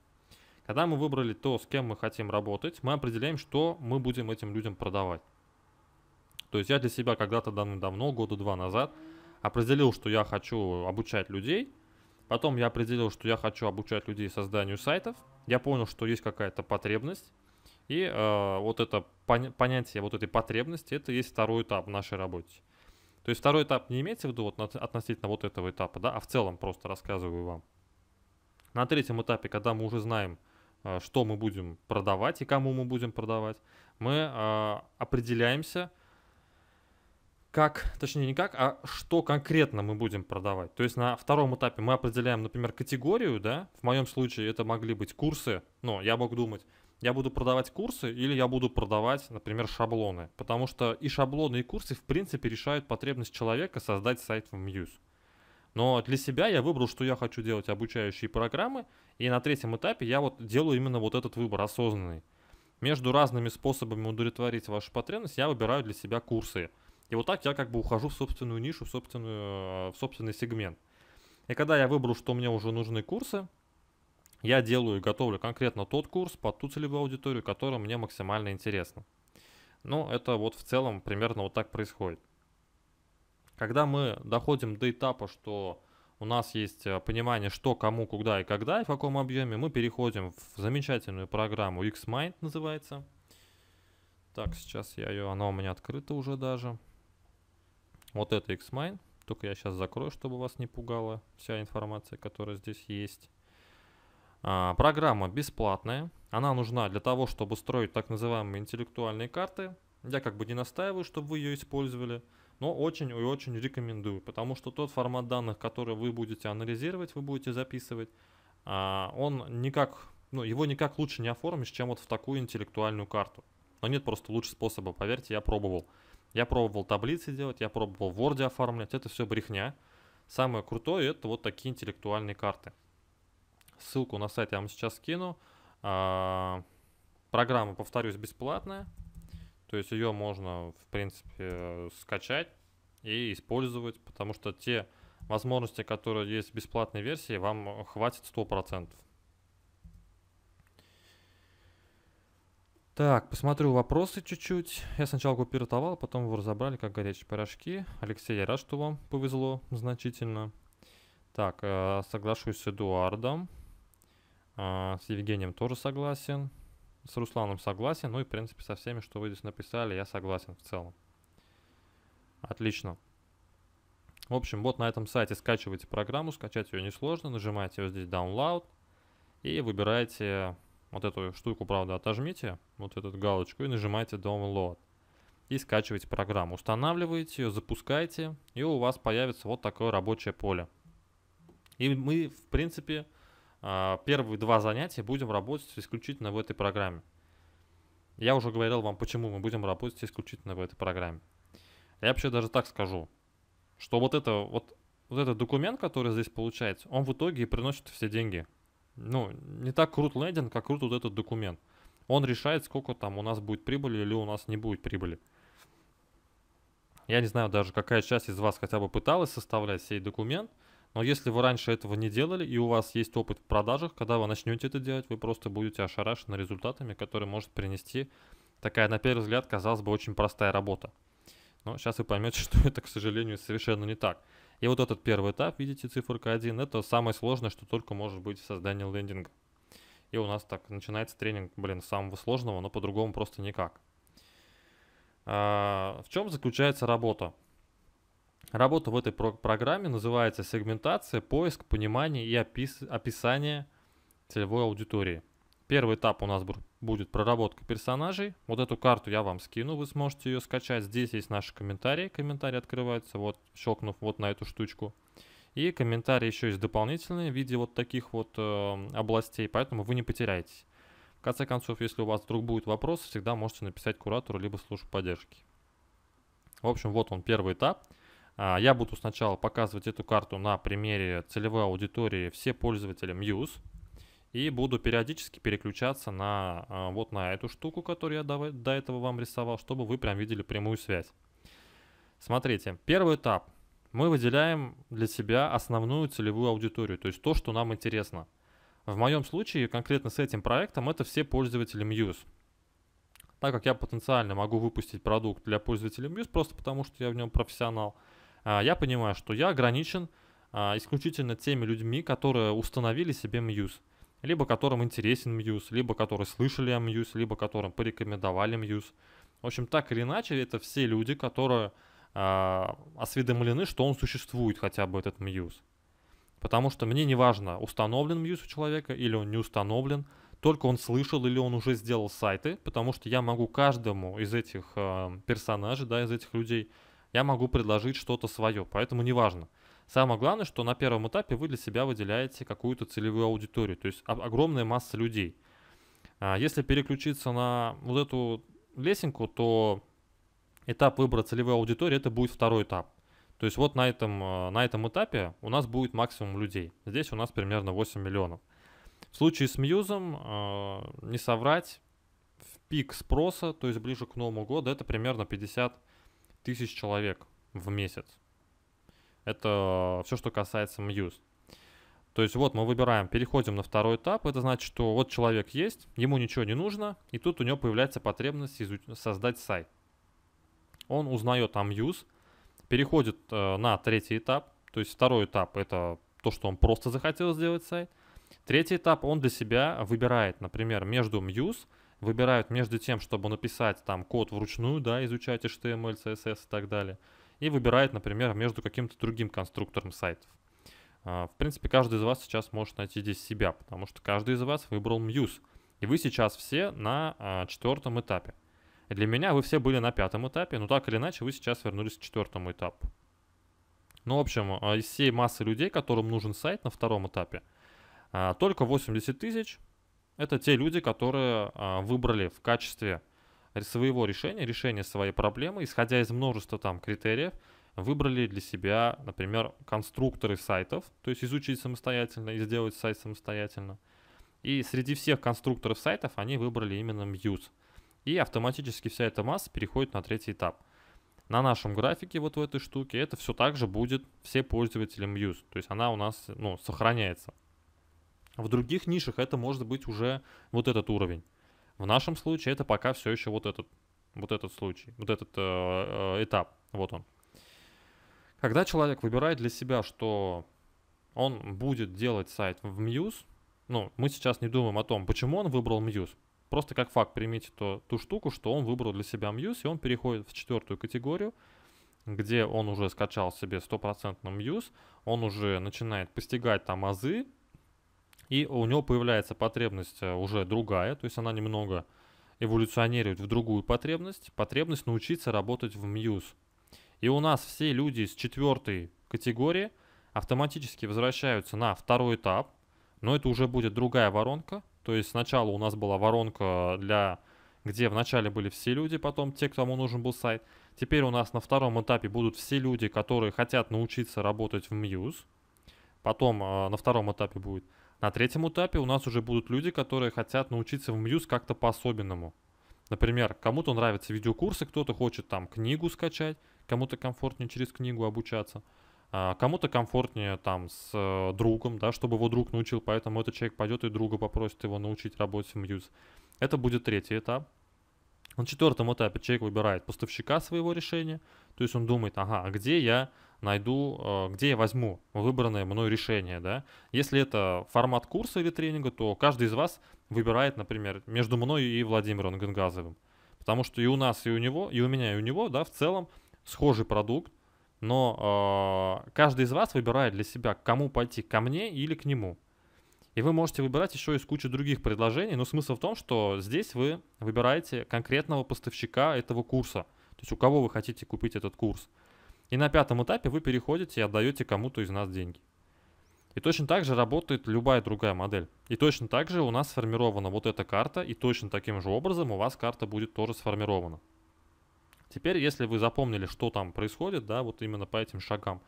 Когда мы выбрали то, с кем мы хотим работать, мы определяем, что мы будем этим людям продавать. То есть я для себя когда-то давно, года два назад, определил, что я хочу обучать людей. Потом я определил, что я хочу обучать людей созданию сайтов. Я понял, что есть какая-то потребность. И э, вот это понятие вот этой потребности, это есть второй этап в нашей работе. То есть второй этап не имеется в виду вот, относительно вот этого этапа, да, а в целом просто рассказываю вам. На третьем этапе, когда мы уже знаем, э, что мы будем продавать и кому мы будем продавать, мы э, определяемся, как, точнее не как, а что конкретно мы будем продавать. То есть на втором этапе мы определяем, например, категорию, да, в моем случае это могли быть курсы, но я мог думать, я буду продавать курсы или я буду продавать, например, шаблоны. Потому что и шаблоны, и курсы, в принципе, решают потребность человека создать сайт в Muse. Но для себя я выбрал, что я хочу делать обучающие программы, и на третьем этапе я вот делаю именно вот этот выбор осознанный. Между разными способами удовлетворить вашу потребность я выбираю для себя курсы. И вот так я как бы ухожу в собственную нишу, в, собственную, э, в собственный сегмент. И когда я выбрал, что мне уже нужны курсы, я делаю и готовлю конкретно тот курс под ту целевую аудиторию, которая мне максимально интересна. Ну, это вот в целом примерно вот так происходит. Когда мы доходим до этапа, что у нас есть э, понимание, что кому, куда и когда, и в каком объеме, мы переходим в замечательную программу Xmind называется. Так, сейчас я ее, она у меня открыта уже даже. Вот это Xmind. Только я сейчас закрою, чтобы вас не пугала вся информация, которая здесь есть. А, программа бесплатная. Она нужна для того, чтобы строить так называемые интеллектуальные карты. Я как бы не настаиваю, чтобы вы ее использовали, но очень и очень рекомендую, потому что тот формат данных, который вы будете анализировать, вы будете записывать, а, он никак, ну, его никак лучше не оформишь, чем вот в такую интеллектуальную карту. Но нет просто лучше способа, поверьте, я пробовал. Я пробовал таблицы делать, я пробовал в Word оформлять, это все брехня. Самое крутое это вот такие интеллектуальные карты. Ссылку на сайт я вам сейчас скину. А, программа, повторюсь, бесплатная. То есть ее можно, в принципе, скачать и использовать, потому что те возможности, которые есть в бесплатной версии, вам хватит 100%. Так, посмотрю вопросы чуть-чуть. Я сначала купировал, а потом вы разобрали, как горячие пирожки. Алексей, я рад, что вам повезло значительно. Так, э, соглашусь с Эдуардом. А, с Евгением тоже согласен. С Русланом согласен. Ну и, в принципе, со всеми, что вы здесь написали, я согласен в целом. Отлично. В общем, вот на этом сайте скачивайте программу. Скачать ее несложно. Нажимаете вот здесь Download. И выбираете вот эту штуку, правда, отожмите. Вот эту галочку и нажимаете Download. И скачивайте программу. Устанавливаете ее, запускаете. И у вас появится вот такое рабочее поле. И мы, в принципе, а, первые два занятия будем работать исключительно в этой программе. Я уже говорил вам, почему мы будем работать исключительно в этой программе. Я вообще даже так скажу, что вот, это, вот, вот этот документ, который здесь получается, он в итоге и приносит все деньги. Ну, не так крут лендинг, как крут вот этот документ. Он решает, сколько там у нас будет прибыли или у нас не будет прибыли. Я не знаю даже, какая часть из вас хотя бы пыталась составлять сей документ – но если вы раньше этого не делали и у вас есть опыт в продажах, когда вы начнете это делать, вы просто будете ошарашены результатами, которые может принести такая, на первый взгляд, казалось бы, очень простая работа. Но сейчас вы поймете, что это, к сожалению, совершенно не так. И вот этот первый этап, видите, циферка 1, это самое сложное, что только может быть в создании лендинга. И у нас так начинается тренинг, блин, самого сложного, но по-другому просто никак. А, в чем заключается работа? Работа в этой про- программе называется сегментация, поиск, понимание и опис- описание целевой аудитории. Первый этап у нас будет проработка персонажей. Вот эту карту я вам скину, вы сможете ее скачать. Здесь есть наши комментарии. Комментарии открываются, вот, щелкнув вот на эту штучку. И комментарии еще есть дополнительные в виде вот таких вот э, областей, поэтому вы не потеряетесь. В конце концов, если у вас вдруг будет вопрос, всегда можете написать куратору либо службу поддержки. В общем, вот он первый этап – а, я буду сначала показывать эту карту на примере целевой аудитории все пользователи Muse. И буду периодически переключаться на а, вот на эту штуку, которую я до, до этого вам рисовал, чтобы вы прям видели прямую связь. Смотрите, первый этап. Мы выделяем для себя основную целевую аудиторию, то есть то, что нам интересно. В моем случае, конкретно с этим проектом, это все пользователи Muse. Так как я потенциально могу выпустить продукт для пользователей Muse, просто потому что я в нем профессионал – а, я понимаю, что я ограничен а, исключительно теми людьми, которые установили себе Мьюз. Либо которым интересен Мьюз, либо которые слышали о Мьюз, либо которым порекомендовали Мьюз. В общем, так или иначе, это все люди, которые а, осведомлены, что он существует, хотя бы этот Мьюз. Потому что мне не важно, установлен Мьюз у человека или он не установлен, только он слышал или он уже сделал сайты, потому что я могу каждому из этих э, персонажей, да, из этих людей я могу предложить что-то свое, поэтому неважно. Самое главное, что на первом этапе вы для себя выделяете какую-то целевую аудиторию, то есть огромная масса людей. А, если переключиться на вот эту лесенку, то этап выбора целевой аудитории это будет второй этап. То есть вот на этом, а, на этом этапе у нас будет максимум людей. Здесь у нас примерно 8 миллионов. В случае с Мьюзом, а, не соврать, в пик спроса, то есть ближе к Новому году, это примерно 50 тысяч человек в месяц. Это все, что касается Muse. То есть вот мы выбираем, переходим на второй этап. Это значит, что вот человек есть, ему ничего не нужно, и тут у него появляется потребность создать сайт. Он узнает о Muse, переходит э, на третий этап. То есть второй этап это то, что он просто захотел сделать сайт. Третий этап он для себя выбирает, например, между Muse выбирают между тем, чтобы написать там код вручную, да, изучать HTML, CSS и так далее, и выбирает, например, между каким-то другим конструктором сайтов. А, в принципе, каждый из вас сейчас может найти здесь себя, потому что каждый из вас выбрал Muse. И вы сейчас все на а, четвертом этапе. для меня вы все были на пятом этапе, но так или иначе вы сейчас вернулись к четвертому этапу. Ну, в общем, а, из всей массы людей, которым нужен сайт на втором этапе, только 80 тысяч это те люди, которые а, выбрали в качестве своего решения, решения своей проблемы, исходя из множества там критериев, выбрали для себя, например, конструкторы сайтов, то есть изучить самостоятельно и сделать сайт самостоятельно. И среди всех конструкторов сайтов они выбрали именно Muse. И автоматически вся эта масса переходит на третий этап. На нашем графике вот в этой штуке это все также будет все пользователи Muse. То есть она у нас ну, сохраняется. В других нишах это может быть уже вот этот уровень. В нашем случае это пока все еще вот этот, вот этот случай, вот этот э, э, этап, вот он. Когда человек выбирает для себя, что он будет делать сайт в Muse, ну, мы сейчас не думаем о том, почему он выбрал Muse. Просто как факт примите то, ту штуку, что он выбрал для себя Muse, и он переходит в четвертую категорию, где он уже скачал себе стопроцентно Muse, он уже начинает постигать там азы, и у него появляется потребность э, уже другая, то есть она немного эволюционирует в другую потребность, потребность научиться работать в Мьюз, И у нас все люди из четвертой категории автоматически возвращаются на второй этап, но это уже будет другая воронка, то есть сначала у нас была воронка для где вначале были все люди, потом те, кому нужен был сайт. Теперь у нас на втором этапе будут все люди, которые хотят научиться работать в Мьюз, Потом э, на втором этапе будет на третьем этапе у нас уже будут люди, которые хотят научиться в Muse как-то по-особенному. Например, кому-то нравятся видеокурсы, кто-то хочет там книгу скачать, кому-то комфортнее через книгу обучаться, а кому-то комфортнее там с э, другом, да, чтобы его друг научил, поэтому этот человек пойдет и друга попросит его научить работать в Muse. Это будет третий этап. На четвертом этапе человек выбирает поставщика своего решения, то есть он думает, ага, а где я найду, э, где я возьму выбранное мной решение, да. Если это формат курса или тренинга, то каждый из вас выбирает, например, между мной и Владимиром Гангазовым. Потому что и у нас, и у него, и у меня, и у него, да, в целом схожий продукт, но э, каждый из вас выбирает для себя, к кому пойти, ко мне или к нему. И вы можете выбирать еще из кучи других предложений, но смысл в том, что здесь вы выбираете конкретного поставщика этого курса, то есть у кого вы хотите купить этот курс. И на пятом этапе вы переходите и отдаете кому-то из нас деньги. И точно так же работает любая другая модель. И точно так же у нас сформирована вот эта карта, и точно таким же образом у вас карта будет тоже сформирована. Теперь, если вы запомнили, что там происходит, да, вот именно по этим шагам,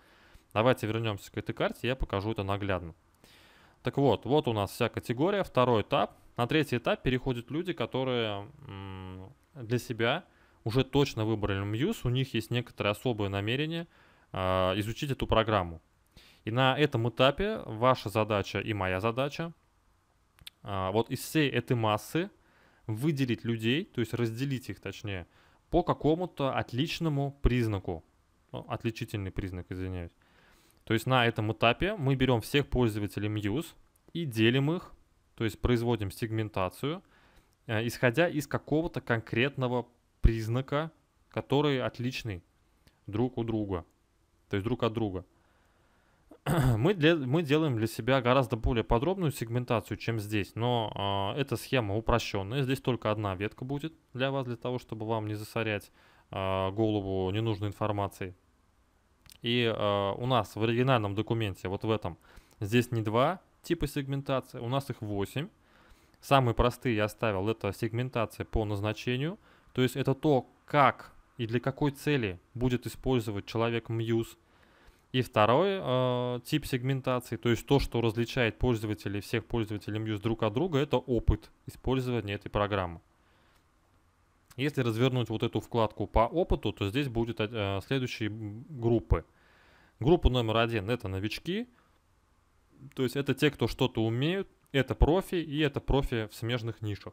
давайте вернемся к этой карте, я покажу это наглядно. Так вот, вот у нас вся категория, второй этап. На третий этап переходят люди, которые для себя уже точно выбрали Muse, у них есть некоторое особое намерение э, а, изучить эту программу. И на этом этапе ваша задача и моя задача э, вот из всей этой массы выделить людей, то есть разделить их точнее, по какому-то отличному признаку. Ну, отличительный признак, извиняюсь. То есть на этом этапе мы берем всех пользователей Muse и делим их, то есть производим сегментацию, э, исходя из какого-то конкретного признака, которые отличны друг у друга, то есть друг от друга. Мы, для, мы делаем для себя гораздо более подробную сегментацию, чем здесь, но э, эта схема упрощенная. Здесь только одна ветка будет для вас, для того, чтобы вам не засорять э, голову ненужной информацией. И э, у нас в оригинальном документе, вот в этом, здесь не два типа сегментации, у нас их восемь. Самые простые я оставил, это сегментация по назначению – то есть это то, как и для какой цели будет использовать человек Muse. И второй э, тип сегментации, то есть то, что различает пользователей, всех пользователей Muse друг от друга, это опыт использования этой программы. Если развернуть вот эту вкладку по опыту, то здесь будут э, следующие группы. Группа номер один это новички, то есть это те, кто что-то умеют, это профи и это профи в смежных нишах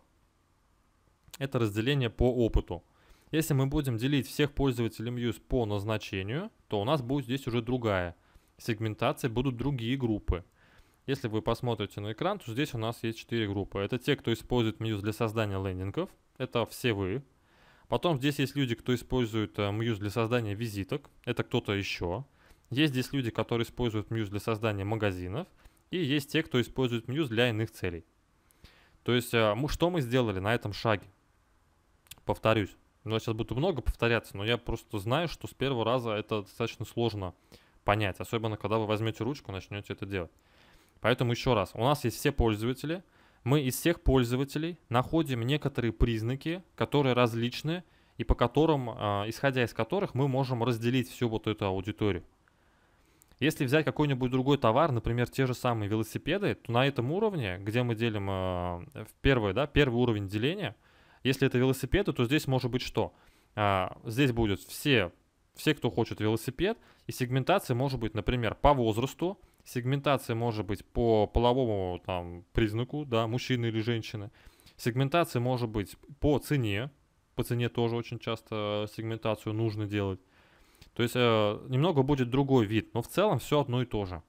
это разделение по опыту. Если мы будем делить всех пользователей Muse по назначению, то у нас будет здесь уже другая сегментация, будут другие группы. Если вы посмотрите на экран, то здесь у нас есть 4 группы. Это те, кто использует Muse для создания лендингов, это все вы. Потом здесь есть люди, кто использует э, Muse для создания визиток, это кто-то еще. Есть здесь люди, которые используют Muse для создания магазинов, и есть те, кто использует Muse для иных целей. То есть, э, что мы сделали на этом шаге? повторюсь. Но сейчас будет много повторяться, но я просто знаю, что с первого раза это достаточно сложно понять, особенно когда вы возьмете ручку и начнете это делать. Поэтому еще раз, у нас есть все пользователи, мы из всех пользователей находим некоторые признаки, которые различны и по которым, а, исходя из которых, мы можем разделить всю вот эту аудиторию. Если взять какой-нибудь другой товар, например, те же самые велосипеды, то на этом уровне, где мы делим э, в первый, да, первый уровень деления, если это велосипеды, то здесь может быть что? А, здесь будет все, все, кто хочет велосипед, и сегментация может быть, например, по возрасту, сегментация может быть по половому там, признаку, да, мужчины или женщины, сегментация может быть по цене, по цене тоже очень часто сегментацию нужно делать. То есть э, немного будет другой вид, но в целом все одно и то же.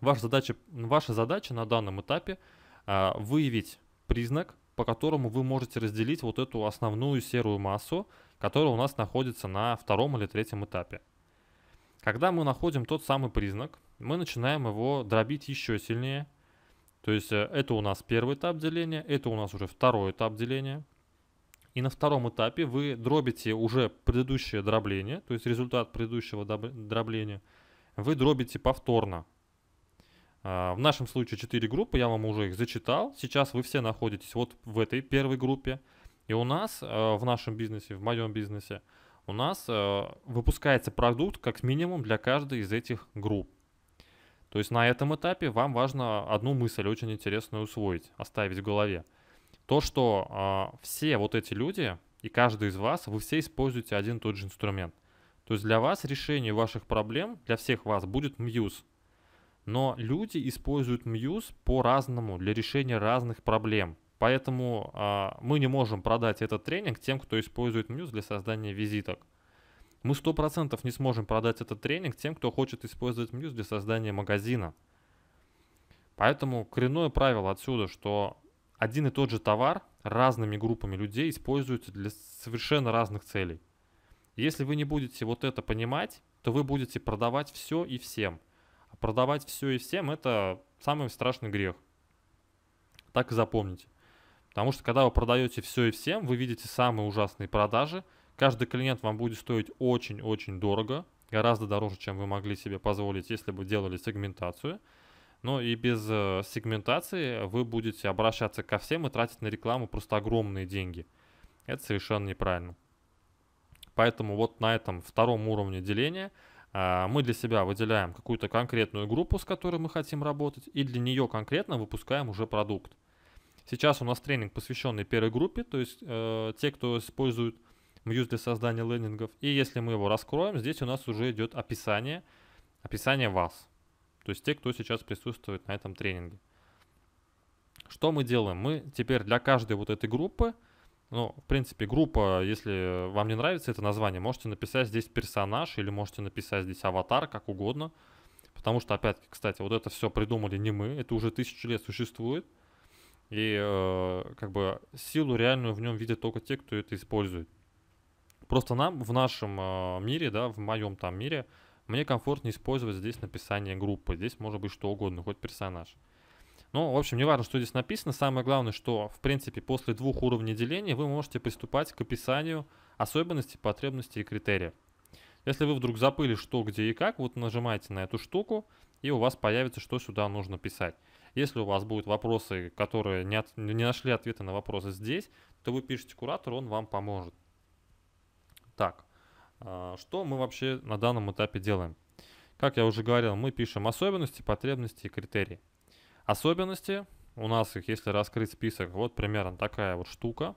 Ваша задача, ваша задача на данном этапе э, выявить признак, по которому вы можете разделить вот эту основную серую массу, которая у нас находится на втором или третьем этапе. Когда мы находим тот самый признак, мы начинаем его дробить еще сильнее. То есть э, это у нас первый этап деления, это у нас уже второй этап деления. И на втором этапе вы дробите уже предыдущее дробление, то есть результат предыдущего дробления, вы дробите повторно. А, в нашем случае 4 группы, я вам уже их зачитал. Сейчас вы все находитесь вот в этой первой группе. И у нас э, в нашем бизнесе, в моем бизнесе, у нас э, выпускается продукт как минимум для каждой из этих групп. То есть на этом этапе вам важно одну мысль очень интересную усвоить, оставить в голове. То, что а, все вот эти люди и каждый из вас, вы все используете один и тот же инструмент. То есть для вас решение ваших проблем, для всех вас будет Muse. Но люди используют Muse по-разному для решения разных проблем. Поэтому а, мы не можем продать этот тренинг тем, кто использует Muse для создания визиток. Мы 100% не сможем продать этот тренинг тем, кто хочет использовать Muse для создания магазина. Поэтому коренное правило отсюда, что один и тот же товар разными группами людей используется для совершенно разных целей. Если вы не будете вот это понимать, то вы будете продавать все и всем – а продавать все и всем – это самый страшный грех. Так и запомните. Потому что когда вы продаете все и всем, вы видите самые ужасные продажи. Каждый клиент вам будет стоить очень-очень дорого, гораздо дороже, чем вы могли себе позволить, если бы делали сегментацию. Но и без э, сегментации вы будете обращаться ко всем и тратить на рекламу просто огромные деньги. Это совершенно неправильно. Поэтому вот на этом втором уровне деления – а, мы для себя выделяем какую-то конкретную группу, с которой мы хотим работать, и для нее конкретно выпускаем уже продукт. Сейчас у нас тренинг, посвященный первой группе, то есть э, те, кто использует Muse для создания лендингов. И если мы его раскроем, здесь у нас уже идет описание, описание вас, то есть те, кто сейчас присутствует на этом тренинге. Что мы делаем? Мы теперь для каждой вот этой группы – ну, в принципе, группа, если вам не нравится это название, можете написать здесь персонаж или можете написать здесь аватар, как угодно. Потому что, опять-таки, кстати, вот это все придумали не мы, это уже тысячу лет существует. И э, как бы силу реальную в нем видят только те, кто это использует. Просто нам в нашем э, мире, да, в моем там мире, мне комфортно использовать здесь написание группы. Здесь может быть что угодно, хоть персонаж. Э, ну, в общем, не важно, что здесь написано. Самое главное, что, в принципе, после двух уровней деления вы можете приступать к описанию особенностей, потребностей и критериев. Если вы вдруг запыли что, где и как, вот нажимаете на эту штуку, и у вас появится, что сюда нужно писать. Если у вас будут вопросы, которые не, от, не нашли ответа на вопросы здесь, то вы пишете куратор, он вам поможет. Так, а, что мы вообще на данном этапе делаем? Как я уже говорил, мы пишем особенности, потребности и критерии. Особенности у нас их, если раскрыть список, вот примерно такая вот штука.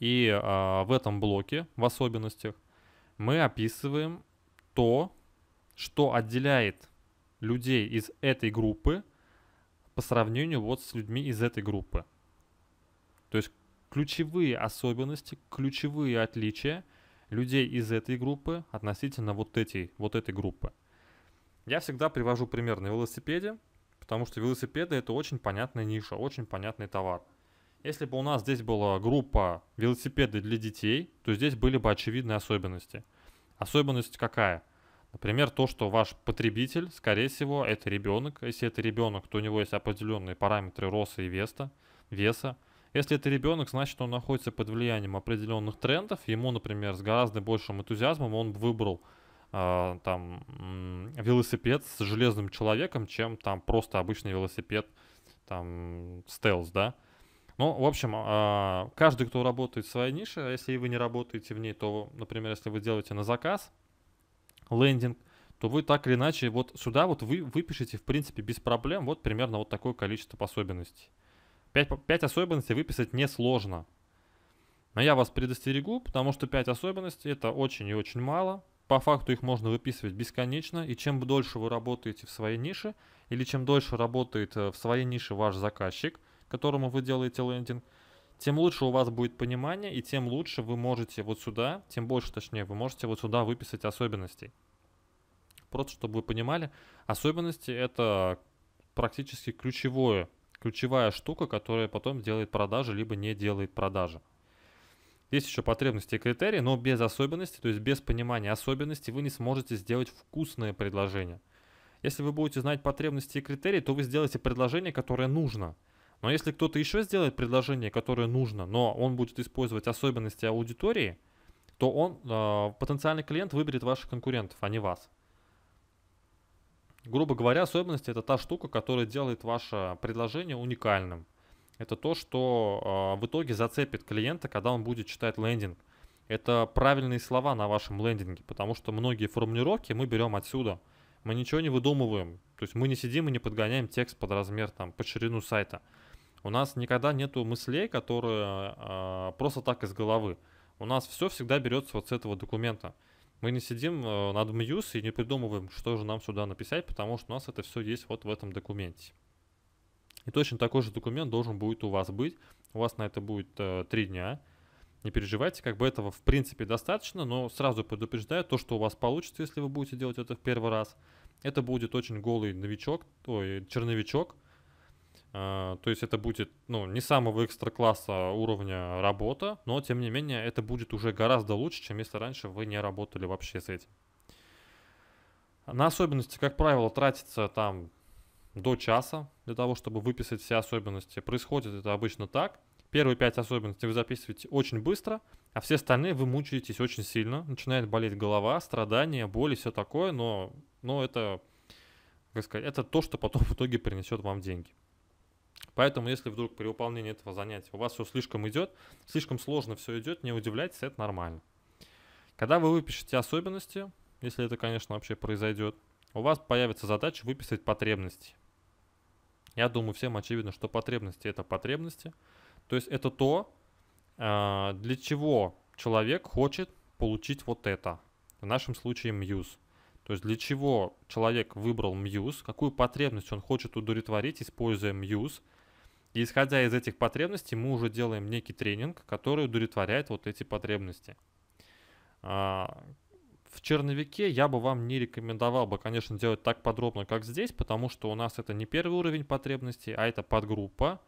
И э, в этом блоке, в особенностях, мы описываем то, что отделяет людей из этой группы по сравнению вот с людьми из этой группы. То есть ключевые особенности, ключевые отличия людей из этой группы относительно вот этой, вот этой группы. Я всегда привожу пример на велосипеде. Потому что велосипеды это очень понятная ниша, очень понятный товар. Если бы у нас здесь была группа велосипеды для детей, то здесь были бы очевидные особенности. Особенность какая? Например, то, что ваш потребитель, скорее всего, это ребенок. Если это ребенок, то у него есть определенные параметры роста и веса. веса. Если это ребенок, значит он находится под влиянием определенных трендов. Ему, например, с гораздо большим энтузиазмом он выбрал а, там велосипед с железным человеком, чем там просто обычный велосипед там стелс, да. Ну, в общем, а, каждый, кто работает в своей нише, а если вы не работаете в ней, то, например, если вы делаете на заказ лендинг, то вы так или иначе вот сюда вот вы выпишете в принципе, без проблем вот примерно вот такое количество особенностей. Пять, пять особенностей выписать несложно. Но я вас предостерегу, потому что 5 особенностей это очень и очень мало по факту их можно выписывать бесконечно, и чем дольше вы работаете в своей нише, или чем дольше работает э, в своей нише ваш заказчик, которому вы делаете лендинг, тем лучше у вас будет понимание, и тем лучше вы можете вот сюда, тем больше точнее, вы можете вот сюда выписать особенностей. Просто чтобы вы понимали, особенности это практически ключевое, ключевая штука, которая потом делает продажи, либо не делает продажи. Есть еще потребности и критерии, но без особенностей, то есть без понимания особенностей вы не сможете сделать вкусное предложение. Если вы будете знать потребности и критерии, то вы сделаете предложение, которое нужно. Но если кто-то еще сделает предложение, которое нужно, но он будет использовать особенности аудитории, то он, э, потенциальный клиент, выберет ваших конкурентов, а не вас. Грубо говоря, особенности это та штука, которая делает ваше предложение уникальным это то, что э, в итоге зацепит клиента, когда он будет читать лендинг. Это правильные слова на вашем лендинге, потому что многие формулировки мы берем отсюда. Мы ничего не выдумываем. То есть мы не сидим и не подгоняем текст под размер, там, под ширину сайта. У нас никогда нету мыслей, которые э, просто так из головы. У нас все всегда берется вот с этого документа. Мы не сидим э, над Muse и не придумываем, что же нам сюда написать, потому что у нас это все есть вот в этом документе. И точно такой же документ должен будет у вас быть. У вас на это будет э, дня. Не переживайте, как бы этого в принципе достаточно, но сразу предупреждаю, то, что у вас получится, если вы будете делать это в первый раз, это будет очень голый новичок, ой, черновичок. Э, то есть это будет, ну, не самого экстра-класса уровня работа, но, тем не менее, это будет уже гораздо лучше, чем если раньше вы не работали вообще с этим. На особенности, как правило, тратится там до часа для того, чтобы выписать все особенности. Происходит это обычно так. Первые пять особенностей вы записываете очень быстро, а все остальные вы мучаетесь очень сильно. Начинает болеть голова, страдания, боли, все такое, но, но это, как сказать, это то, что потом в итоге принесет вам деньги. Поэтому, если вдруг при выполнении этого занятия у вас все слишком идет, слишком сложно все идет, не удивляйтесь, это нормально. Когда вы выпишете особенности, если это, конечно, вообще произойдет, у вас появится задача выписать потребности. Я думаю, всем очевидно, что потребности это потребности. То есть это то, а, для чего человек хочет получить вот это. В нашем случае мьюз. То есть для чего человек выбрал мьюз, какую потребность он хочет удовлетворить, используя мьюз. И исходя из этих потребностей, мы уже делаем некий тренинг, который удовлетворяет вот эти потребности. А, в черновике я бы вам не рекомендовал бы, конечно, делать так подробно, как здесь, потому что у нас это не первый уровень потребностей, а это подгруппа.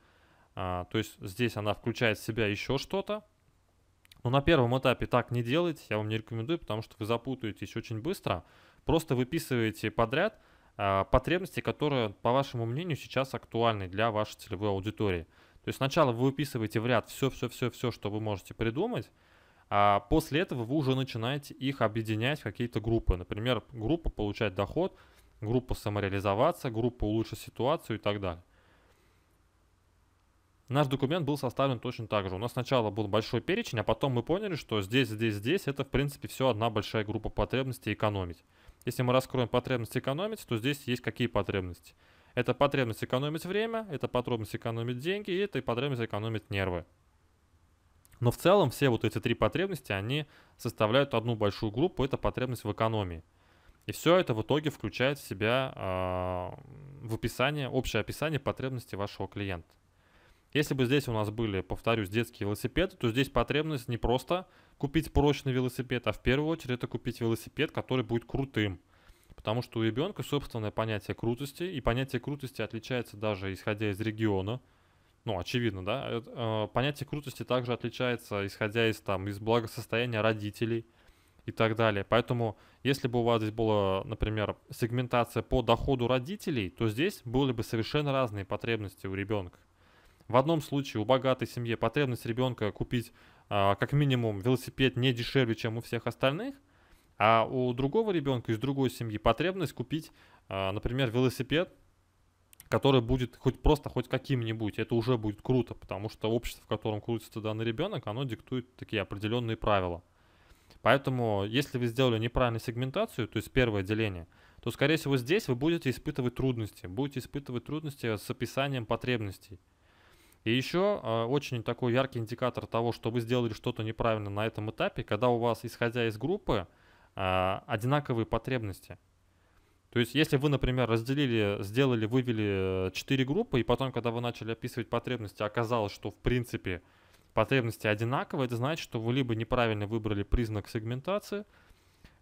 А, то есть здесь она включает в себя еще что-то. Но на первом этапе так не делайте, я вам не рекомендую, потому что вы запутаетесь очень быстро. Просто выписываете подряд а, потребности, которые, по вашему мнению, сейчас актуальны для вашей целевой аудитории. То есть сначала вы выписываете в ряд все-все-все-все, что вы можете придумать, а после этого вы уже начинаете их объединять в какие-то группы. Например, группа получать доход, группа самореализоваться, группа улучшить ситуацию и так далее. Наш документ был составлен точно так же. У нас сначала был большой перечень, а потом мы поняли, что здесь, здесь, здесь это, в принципе, все одна большая группа потребностей экономить. Если мы раскроем потребность экономить, то здесь есть какие потребности. Это потребность экономить время, это потребность экономить деньги, и это потребность экономить нервы. Но в целом все вот эти три потребности, они составляют одну большую группу, это потребность в экономии. И все это в итоге включает в себя э, в описание, общее описание потребностей вашего клиента. Если бы здесь у нас были, повторюсь, детские велосипеды, то здесь потребность не просто купить прочный велосипед, а в первую очередь это купить велосипед, который будет крутым. Потому что у ребенка собственное понятие крутости, и понятие крутости отличается даже исходя из региона – ну, очевидно, да, э, понятие крутости также отличается, исходя из, там, из благосостояния родителей и так далее. Поэтому, если бы у вас здесь была, например, сегментация по доходу родителей, то здесь были бы совершенно разные потребности у ребенка. В одном случае у богатой семьи потребность ребенка купить а, как минимум велосипед не дешевле, чем у всех остальных, а у другого ребенка из другой семьи потребность купить, а, например, велосипед который будет хоть просто, хоть каким-нибудь, это уже будет круто, потому что общество, в котором крутится данный ребенок, оно диктует такие определенные правила. Поэтому, если вы сделали неправильную сегментацию, то есть первое деление, то, скорее всего, здесь вы будете испытывать трудности. Будете испытывать трудности с описанием потребностей. И еще э, очень такой яркий индикатор того, что вы сделали что-то неправильно на этом этапе, когда у вас, исходя из группы, э, одинаковые потребности – то есть, если вы, например, разделили, сделали, вывели 4 э, группы, и потом, когда вы начали описывать потребности, оказалось, что в принципе потребности одинаковые, это значит, что вы либо неправильно выбрали признак сегментации,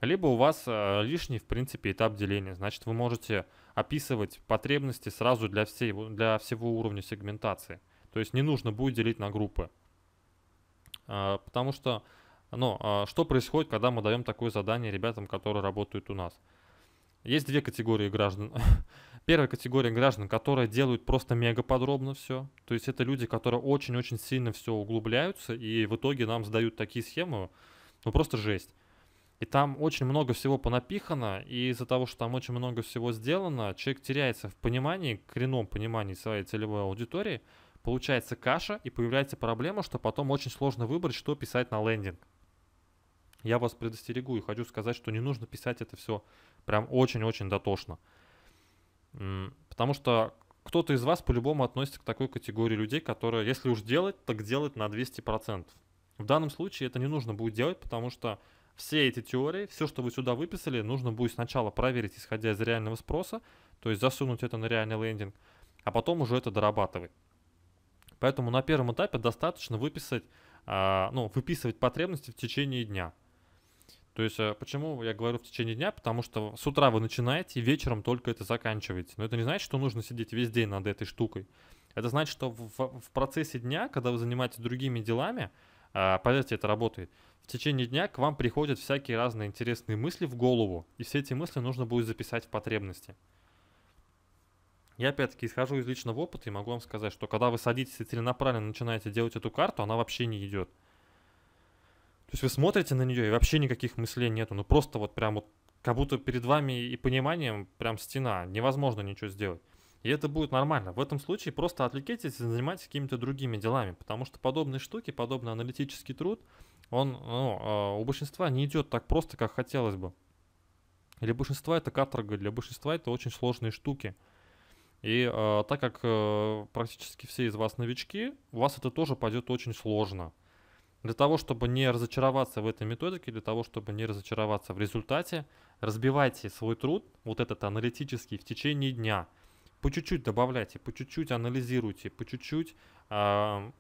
либо у вас э, лишний, в принципе, этап деления. Значит, вы можете описывать потребности сразу для, всей, для всего уровня сегментации. То есть не нужно будет делить на группы. Э, потому что, ну, что происходит, когда мы даем такое задание ребятам, которые работают у нас – есть две категории граждан. Первая категория граждан, которые делают просто мега подробно все. То есть это люди, которые очень-очень сильно все углубляются, и в итоге нам сдают такие схемы, ну просто жесть. И там очень много всего понапихано, и из-за того, что там очень много всего сделано, человек теряется в понимании, коренном понимании своей целевой аудитории, получается каша, и появляется проблема, что потом очень сложно выбрать, что писать на лендинг. Я вас предостерегу и хочу сказать, что не нужно писать это все прям очень-очень дотошно. Потому что кто-то из вас по-любому относится к такой категории людей, которые, если уж делать, так делать на 200%. В данном случае это не нужно будет делать, потому что все эти теории, все, что вы сюда выписали, нужно будет сначала проверить, исходя из реального спроса, то есть засунуть это на реальный лендинг, а потом уже это дорабатывать. Поэтому на первом этапе достаточно выписать, а, ну, выписывать потребности в течение дня – то есть э, почему я говорю в течение дня? Потому что с утра вы начинаете и вечером только это заканчиваете. Но это не значит, что нужно сидеть весь день над этой штукой. Это значит, что в, в процессе дня, когда вы занимаетесь другими делами, а, поверьте, это работает. В течение дня к вам приходят всякие разные интересные мысли в голову, и все эти мысли нужно будет записать в потребности. Я опять-таки исхожу из личного опыта и могу вам сказать, что когда вы садитесь и целенаправленно начинаете делать эту карту, она вообще не идет. То есть вы смотрите на нее, и вообще никаких мыслей нету. Ну просто вот прям вот как будто перед вами и пониманием прям стена. Невозможно ничего сделать. И это будет нормально. В этом случае просто отвлекитесь и занимайтесь какими-то другими делами, потому что подобные штуки, подобный аналитический труд, он ну, а, у большинства не идет так просто, как хотелось бы. Для большинства это каторга, для большинства это очень сложные штуки. И э, так как э, практически все из вас новички, у вас это тоже пойдет очень сложно. Для того, чтобы не разочароваться в этой методике, для того, чтобы не разочароваться в результате, разбивайте свой труд, вот этот аналитический, в течение дня. По чуть-чуть добавляйте, по чуть-чуть анализируйте, по чуть-чуть, э,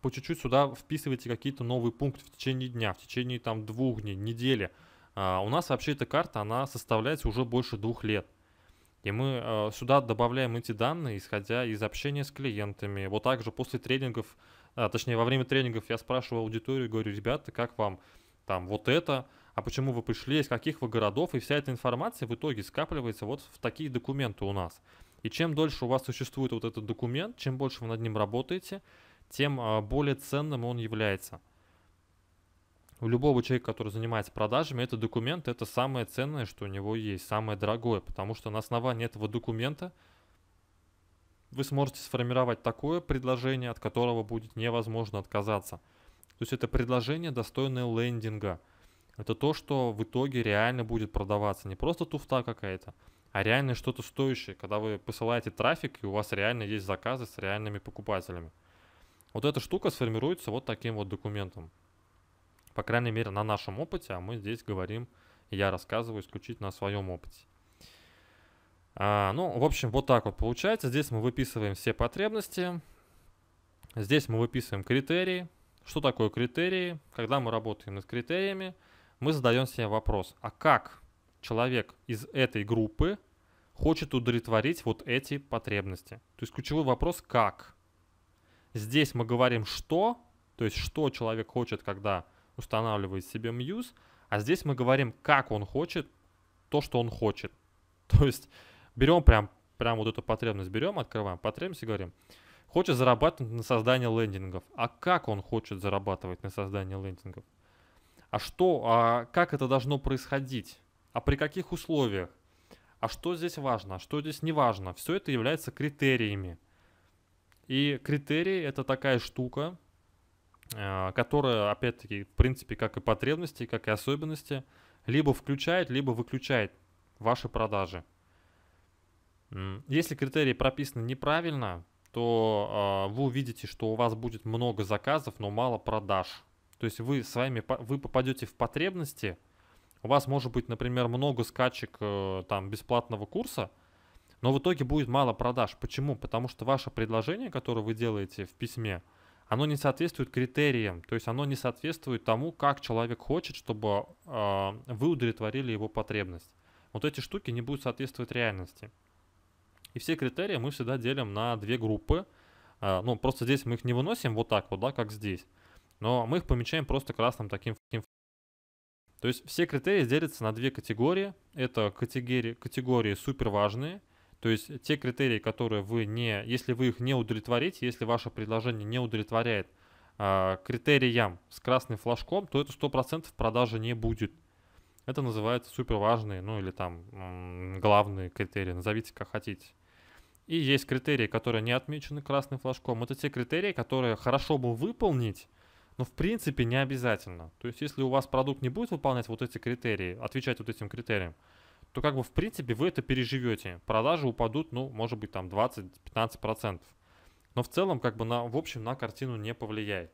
по чуть-чуть сюда вписывайте какие-то новые пункты в течение дня, в течение там двух дней, недели. Э, у нас вообще эта карта, она составляется уже больше двух лет. И мы э, сюда добавляем эти данные, исходя из общения с клиентами. Вот также после тренингов а, точнее, во время тренингов я спрашиваю аудиторию, говорю, ребята, как вам там вот это, а почему вы пришли, из каких вы городов, и вся эта информация в итоге скапливается вот в такие документы у нас. И чем дольше у вас существует вот этот документ, чем больше вы над ним работаете, тем а, более ценным он является. У любого человека, который занимается продажами, этот документ – это самое ценное, что у него есть, самое дорогое, потому что на основании этого документа – вы сможете сформировать такое предложение, от которого будет невозможно отказаться. То есть это предложение, достойное лендинга. Это то, что в итоге реально будет продаваться. Не просто туфта какая-то, а реально что-то стоящее, когда вы посылаете трафик, и у вас реально есть заказы с реальными покупателями. Вот эта штука сформируется вот таким вот документом. По крайней мере, на нашем опыте, а мы здесь говорим, я рассказываю исключительно о своем опыте. А, ну, в общем, вот так вот получается. Здесь мы выписываем все потребности. Здесь мы выписываем критерии. Что такое критерии? Когда мы работаем над критериями, мы задаем себе вопрос, а как человек из этой группы хочет удовлетворить вот эти потребности? То есть ключевой вопрос «как?». Здесь мы говорим «что?», то есть что человек хочет, когда устанавливает себе мьюз, а здесь мы говорим, как он хочет то, что он хочет. То есть берем прям, прям вот эту потребность, берем, открываем потребность и говорим, хочет зарабатывать на создании лендингов. А как он хочет зарабатывать на создании лендингов? А что, а как это должно происходить? А при каких условиях? А что здесь важно, а что здесь не важно? Все это является критериями. И критерии это такая штука, э, которая, опять-таки, в принципе, как и потребности, как и особенности, либо включает, либо выключает ваши продажи. Если критерии прописаны неправильно, то э, вы увидите, что у вас будет много заказов, но мало продаж. То есть вы с вами вы попадете в потребности. У вас может быть, например, много скачек э, там бесплатного курса, но в итоге будет мало продаж. Почему? Потому что ваше предложение, которое вы делаете в письме, оно не соответствует критериям, то есть оно не соответствует тому, как человек хочет, чтобы э, вы удовлетворили его потребность. Вот эти штуки не будут соответствовать реальности. И все критерии мы всегда делим на две группы. А, ну, просто здесь мы их не выносим вот так вот, да, как здесь. Но мы их помечаем просто красным таким то есть все критерии делятся на две категории. Это категории, категории суперважные, то есть те критерии, которые вы не, если вы их не удовлетворите, если ваше предложение не удовлетворяет э, критериям с красным флажком, то это 100% продажи не будет. Это называется суперважные, ну или там главные критерии, назовите как хотите. И есть критерии, которые не отмечены красным флажком. Это те критерии, которые хорошо бы выполнить, но в принципе не обязательно. То есть если у вас продукт не будет выполнять вот эти критерии, отвечать вот этим критериям, то как бы в принципе вы это переживете. Продажи упадут, ну, может быть, там 20-15%. Но в целом как бы на, в общем на картину не повлияет.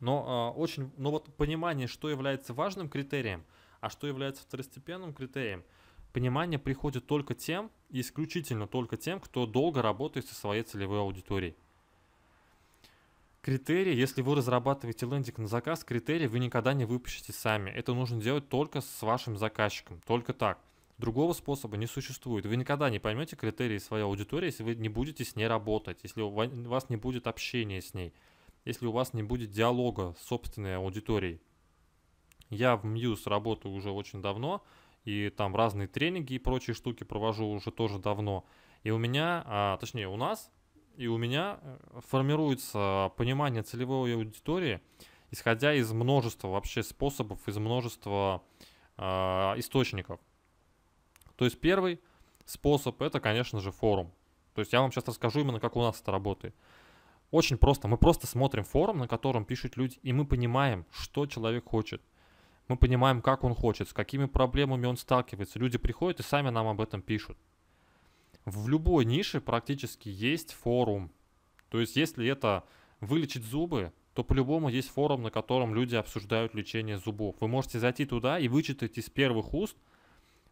Но э, очень, но вот понимание, что является важным критерием, а что является второстепенным критерием, понимание приходит только тем, исключительно только тем, кто долго работает со своей целевой аудиторией. Критерии, если вы разрабатываете лендинг на заказ, критерии вы никогда не выпишете сами. Это нужно делать только с вашим заказчиком, только так. Другого способа не существует. Вы никогда не поймете критерии своей аудитории, если вы не будете с ней работать, если у вас не будет общения с ней, если у вас не будет диалога с собственной аудиторией. Я в Muse работаю уже очень давно, и там разные тренинги и прочие штуки провожу уже тоже давно. И у меня, а, точнее у нас, и у меня э, формируется понимание целевой аудитории, исходя из множества вообще способов, из множества а, источников. То есть первый способ это, конечно же, форум. То есть я вам сейчас расскажу именно, как у нас это работает. Очень просто. Мы просто смотрим форум, на котором пишут люди, и мы понимаем, что человек хочет – мы понимаем, как он хочет, с какими проблемами он сталкивается. Люди приходят и сами нам об этом пишут. В любой нише практически есть форум. То есть, если это вылечить зубы, то по-любому есть форум, на котором люди обсуждают лечение зубов. Вы можете зайти туда и вычитать из первых уст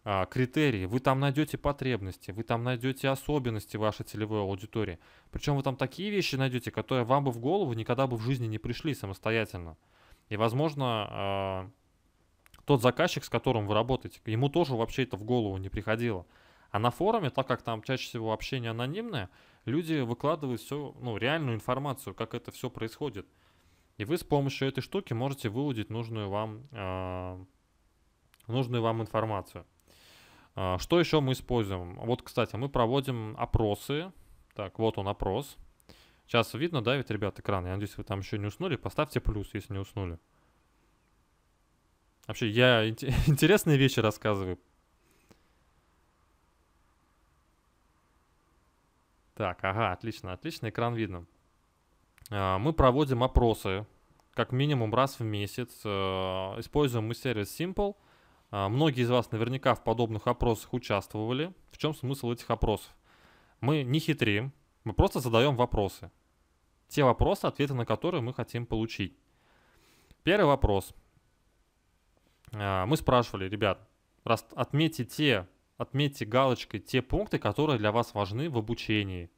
а, критерии. Вы там найдете потребности, вы там найдете особенности вашей целевой аудитории. Причем вы там такие вещи найдете, которые вам бы в голову никогда бы в жизни не пришли самостоятельно. И, возможно, а, тот заказчик, с которым вы работаете, ему тоже вообще это в голову не приходило. А на форуме, так как там чаще всего общение анонимное, люди выкладывают всю ну, реальную информацию, как это все происходит. И вы с помощью этой штуки можете выудить нужную вам, э, нужную вам информацию. Э, что еще мы используем? Вот, кстати, мы проводим опросы. Так, вот он опрос. Сейчас видно, да, ведь, ребят, экран? Я надеюсь, вы там еще не уснули. Поставьте плюс, если не уснули. Вообще, я интересные вещи рассказываю. Так, ага, отлично, отлично, экран видно. А, мы проводим опросы как минимум раз в месяц. А, используем мы сервис Simple. А, многие из вас наверняка в подобных опросах участвовали. В чем смысл этих опросов? Мы не хитрим, мы просто задаем вопросы. Те вопросы, ответы на которые мы хотим получить. Первый вопрос. А, мы спрашивали, ребят, раз отметьте те, отметьте галочкой те пункты, которые для вас важны в обучении.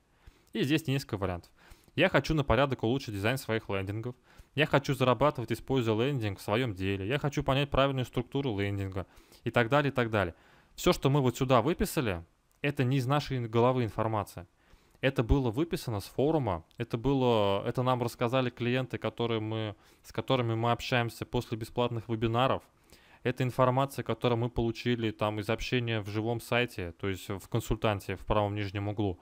И здесь несколько вариантов. Я хочу на порядок улучшить дизайн своих лендингов. Я хочу зарабатывать, используя лендинг в своем деле. Я хочу понять правильную структуру лендинга. И так далее, и так далее. Все, что мы вот сюда выписали, это не из нашей головы информация. Это было выписано с форума, это было, это нам рассказали клиенты, которые мы, с которыми мы общаемся после бесплатных вебинаров – это информация, которую мы получили там из общения в живом сайте, то есть в консультанте в правом нижнем углу.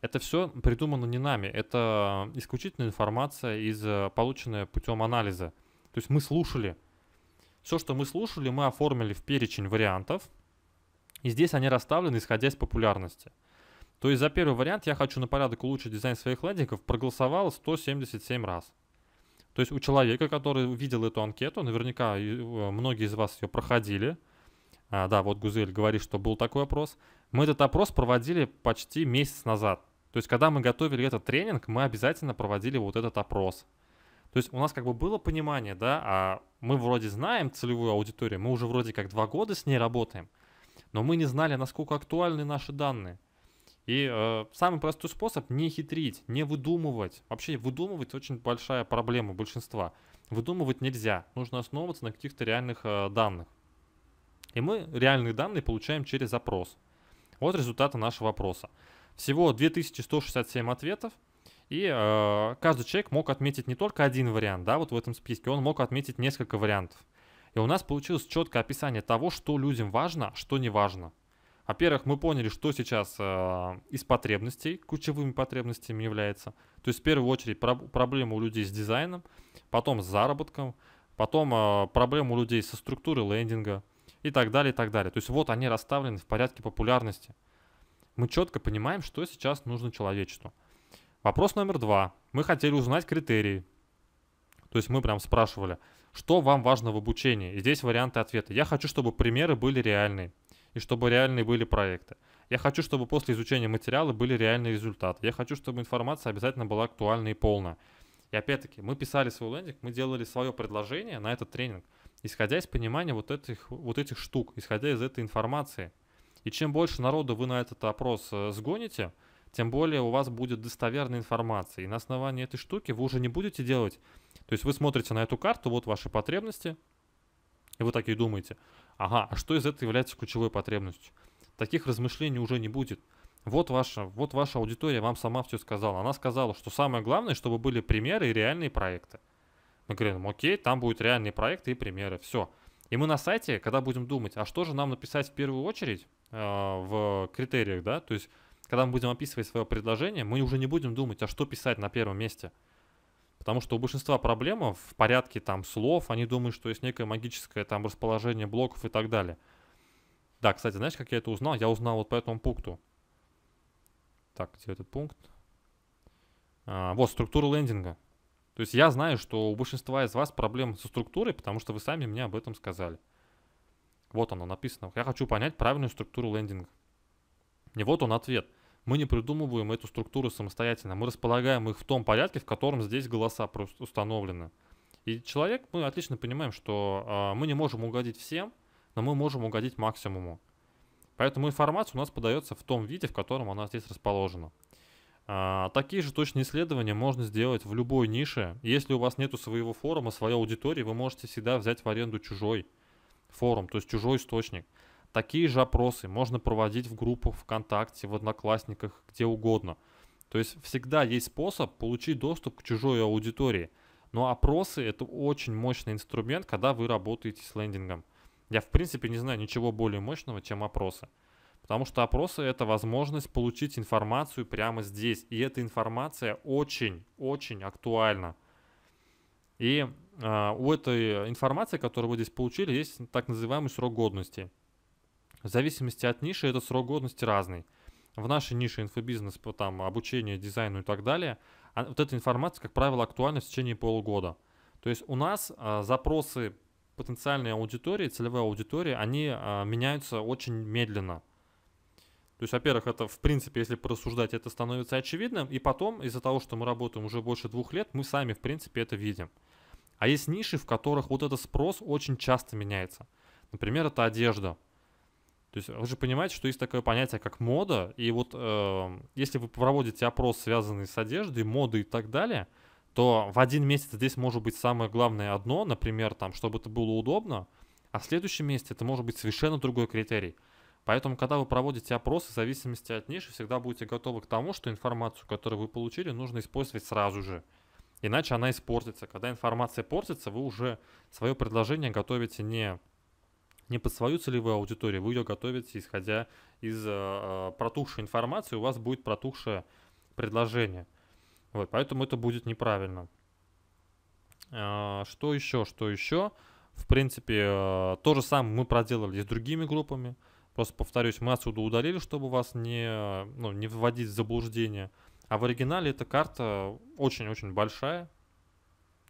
Это все придумано не нами, это исключительно информация, из, э, полученная путем анализа. То есть мы слушали. Все, что мы слушали, мы оформили в перечень вариантов, и здесь они расставлены, исходя из популярности. То есть за первый вариант «Я хочу на порядок улучшить дизайн своих лендингов» проголосовало 177 раз. То есть у человека, который видел эту анкету, наверняка э, многие из вас ее проходили. А, да, вот Гузель говорит, что был такой опрос. Мы этот опрос проводили почти месяц назад. То есть, когда мы готовили этот тренинг, мы обязательно проводили вот этот опрос. То есть у нас как бы было понимание, да, а мы вроде знаем целевую аудиторию, мы уже вроде как два года с ней работаем, но мы не знали, насколько актуальны наши данные. И э, самый простой способ не хитрить, не выдумывать. Вообще выдумывать очень большая проблема большинства. Выдумывать нельзя, нужно основываться на каких-то реальных э, данных. И мы реальные данные получаем через опрос. Вот результаты нашего опроса. Всего 2167 ответов, и э, каждый человек мог отметить не только один вариант, да, вот в этом списке, он мог отметить несколько вариантов. И у нас получилось четкое описание того, что людям важно, а что не важно. Во-первых, мы поняли, что сейчас э, из потребностей, ключевыми потребностями является. То есть в первую очередь про- проблема у людей с дизайном, потом с заработком, потом э, проблема у людей со структурой лендинга и так далее, и так далее. То есть вот они расставлены в порядке популярности. Мы четко понимаем, что сейчас нужно человечеству. Вопрос номер два. Мы хотели узнать критерии. То есть мы прям спрашивали, что вам важно в обучении? И здесь варианты ответа. Я хочу, чтобы примеры были реальные и чтобы реальные были проекты. Я хочу, чтобы после изучения материала были реальные результаты. Я хочу, чтобы информация обязательно была актуальна и полна. И опять-таки, мы писали свой лендинг, мы делали свое предложение на этот тренинг, исходя из понимания вот этих, вот этих штук, исходя из этой информации. И чем больше народу вы на этот опрос э, сгоните, тем более у вас будет достоверная информация. И на основании этой штуки вы уже не будете делать. То есть вы смотрите на эту карту, вот ваши потребности, и вы такие думаете, ага, а что из этого является ключевой потребностью? Таких размышлений уже не будет. Вот ваша, вот ваша аудитория вам сама все сказала. Она сказала, что самое главное, чтобы были примеры и реальные проекты. Мы говорим, окей, там будут реальные проекты и примеры, все. И мы на сайте, когда будем думать, а что же нам написать в первую очередь э, в критериях, да, то есть когда мы будем описывать свое предложение, мы уже не будем думать, а что писать на первом месте – Потому что у большинства проблем в порядке там слов, они думают, что есть некое магическое там расположение блоков и так далее. Да, кстати, знаешь, как я это узнал? Я узнал вот по этому пункту. Так, где этот пункт? А, вот, структура лендинга. То есть я знаю, что у большинства из вас проблемы со структурой, потому что вы сами мне об этом сказали. Вот оно написано. Я хочу понять правильную структуру лендинга. И вот он ответ мы не придумываем эту структуру самостоятельно. Мы располагаем их в том порядке, в котором здесь голоса просто установлены. И человек, мы отлично понимаем, что э, мы не можем угодить всем, но мы можем угодить максимуму. Поэтому информация у нас подается в том виде, в котором она здесь расположена. А, такие же точные исследования можно сделать в любой нише. Если у вас нету своего форума, своей аудитории, вы можете всегда взять в аренду чужой форум, то есть чужой источник. Такие же опросы можно проводить в группах ВКонтакте, в Одноклассниках, где угодно. То есть всегда есть способ получить доступ к чужой аудитории. Но опросы это очень мощный инструмент, когда вы работаете с лендингом. Я в принципе не знаю ничего более мощного, чем опросы. Потому что опросы это возможность получить информацию прямо здесь. И эта информация очень-очень актуальна. И э, у этой информации, которую вы здесь получили, есть так называемый срок годности. В зависимости от ниши этот срок годности разный. В нашей нише инфобизнес, там, обучение, дизайну и так далее, а, вот эта информация, как правило, актуальна в течение полугода. То есть у нас а, запросы потенциальной аудитории, целевой аудитории, они а, меняются очень медленно. То есть, во-первых, это, в принципе, если порассуждать, это становится очевидным. И потом, из-за того, что мы работаем уже больше двух лет, мы сами, в принципе, это видим. А есть ниши, в которых вот этот спрос очень часто меняется. Например, это одежда. То есть вы же понимаете, что есть такое понятие, как мода, и вот э, если вы проводите опрос, связанный с одеждой, модой и так далее, то в один месяц здесь может быть самое главное одно, например, там, чтобы это было удобно, а в следующем месяце это может быть совершенно другой критерий. Поэтому, когда вы проводите опросы в зависимости от ниши, всегда будете готовы к тому, что информацию, которую вы получили, нужно использовать сразу же. Иначе она испортится. Когда информация портится, вы уже свое предложение готовите не не под свою целевую аудиторию, вы ее готовите, исходя из э, э, протухшей информации, у вас будет протухшее предложение. Вот, поэтому это будет неправильно. Э, что еще, что еще? В принципе, э, то же самое мы проделали с другими группами. Просто повторюсь, мы отсюда удалили, чтобы вас не, ну, не вводить в заблуждение. А в оригинале эта карта очень-очень большая,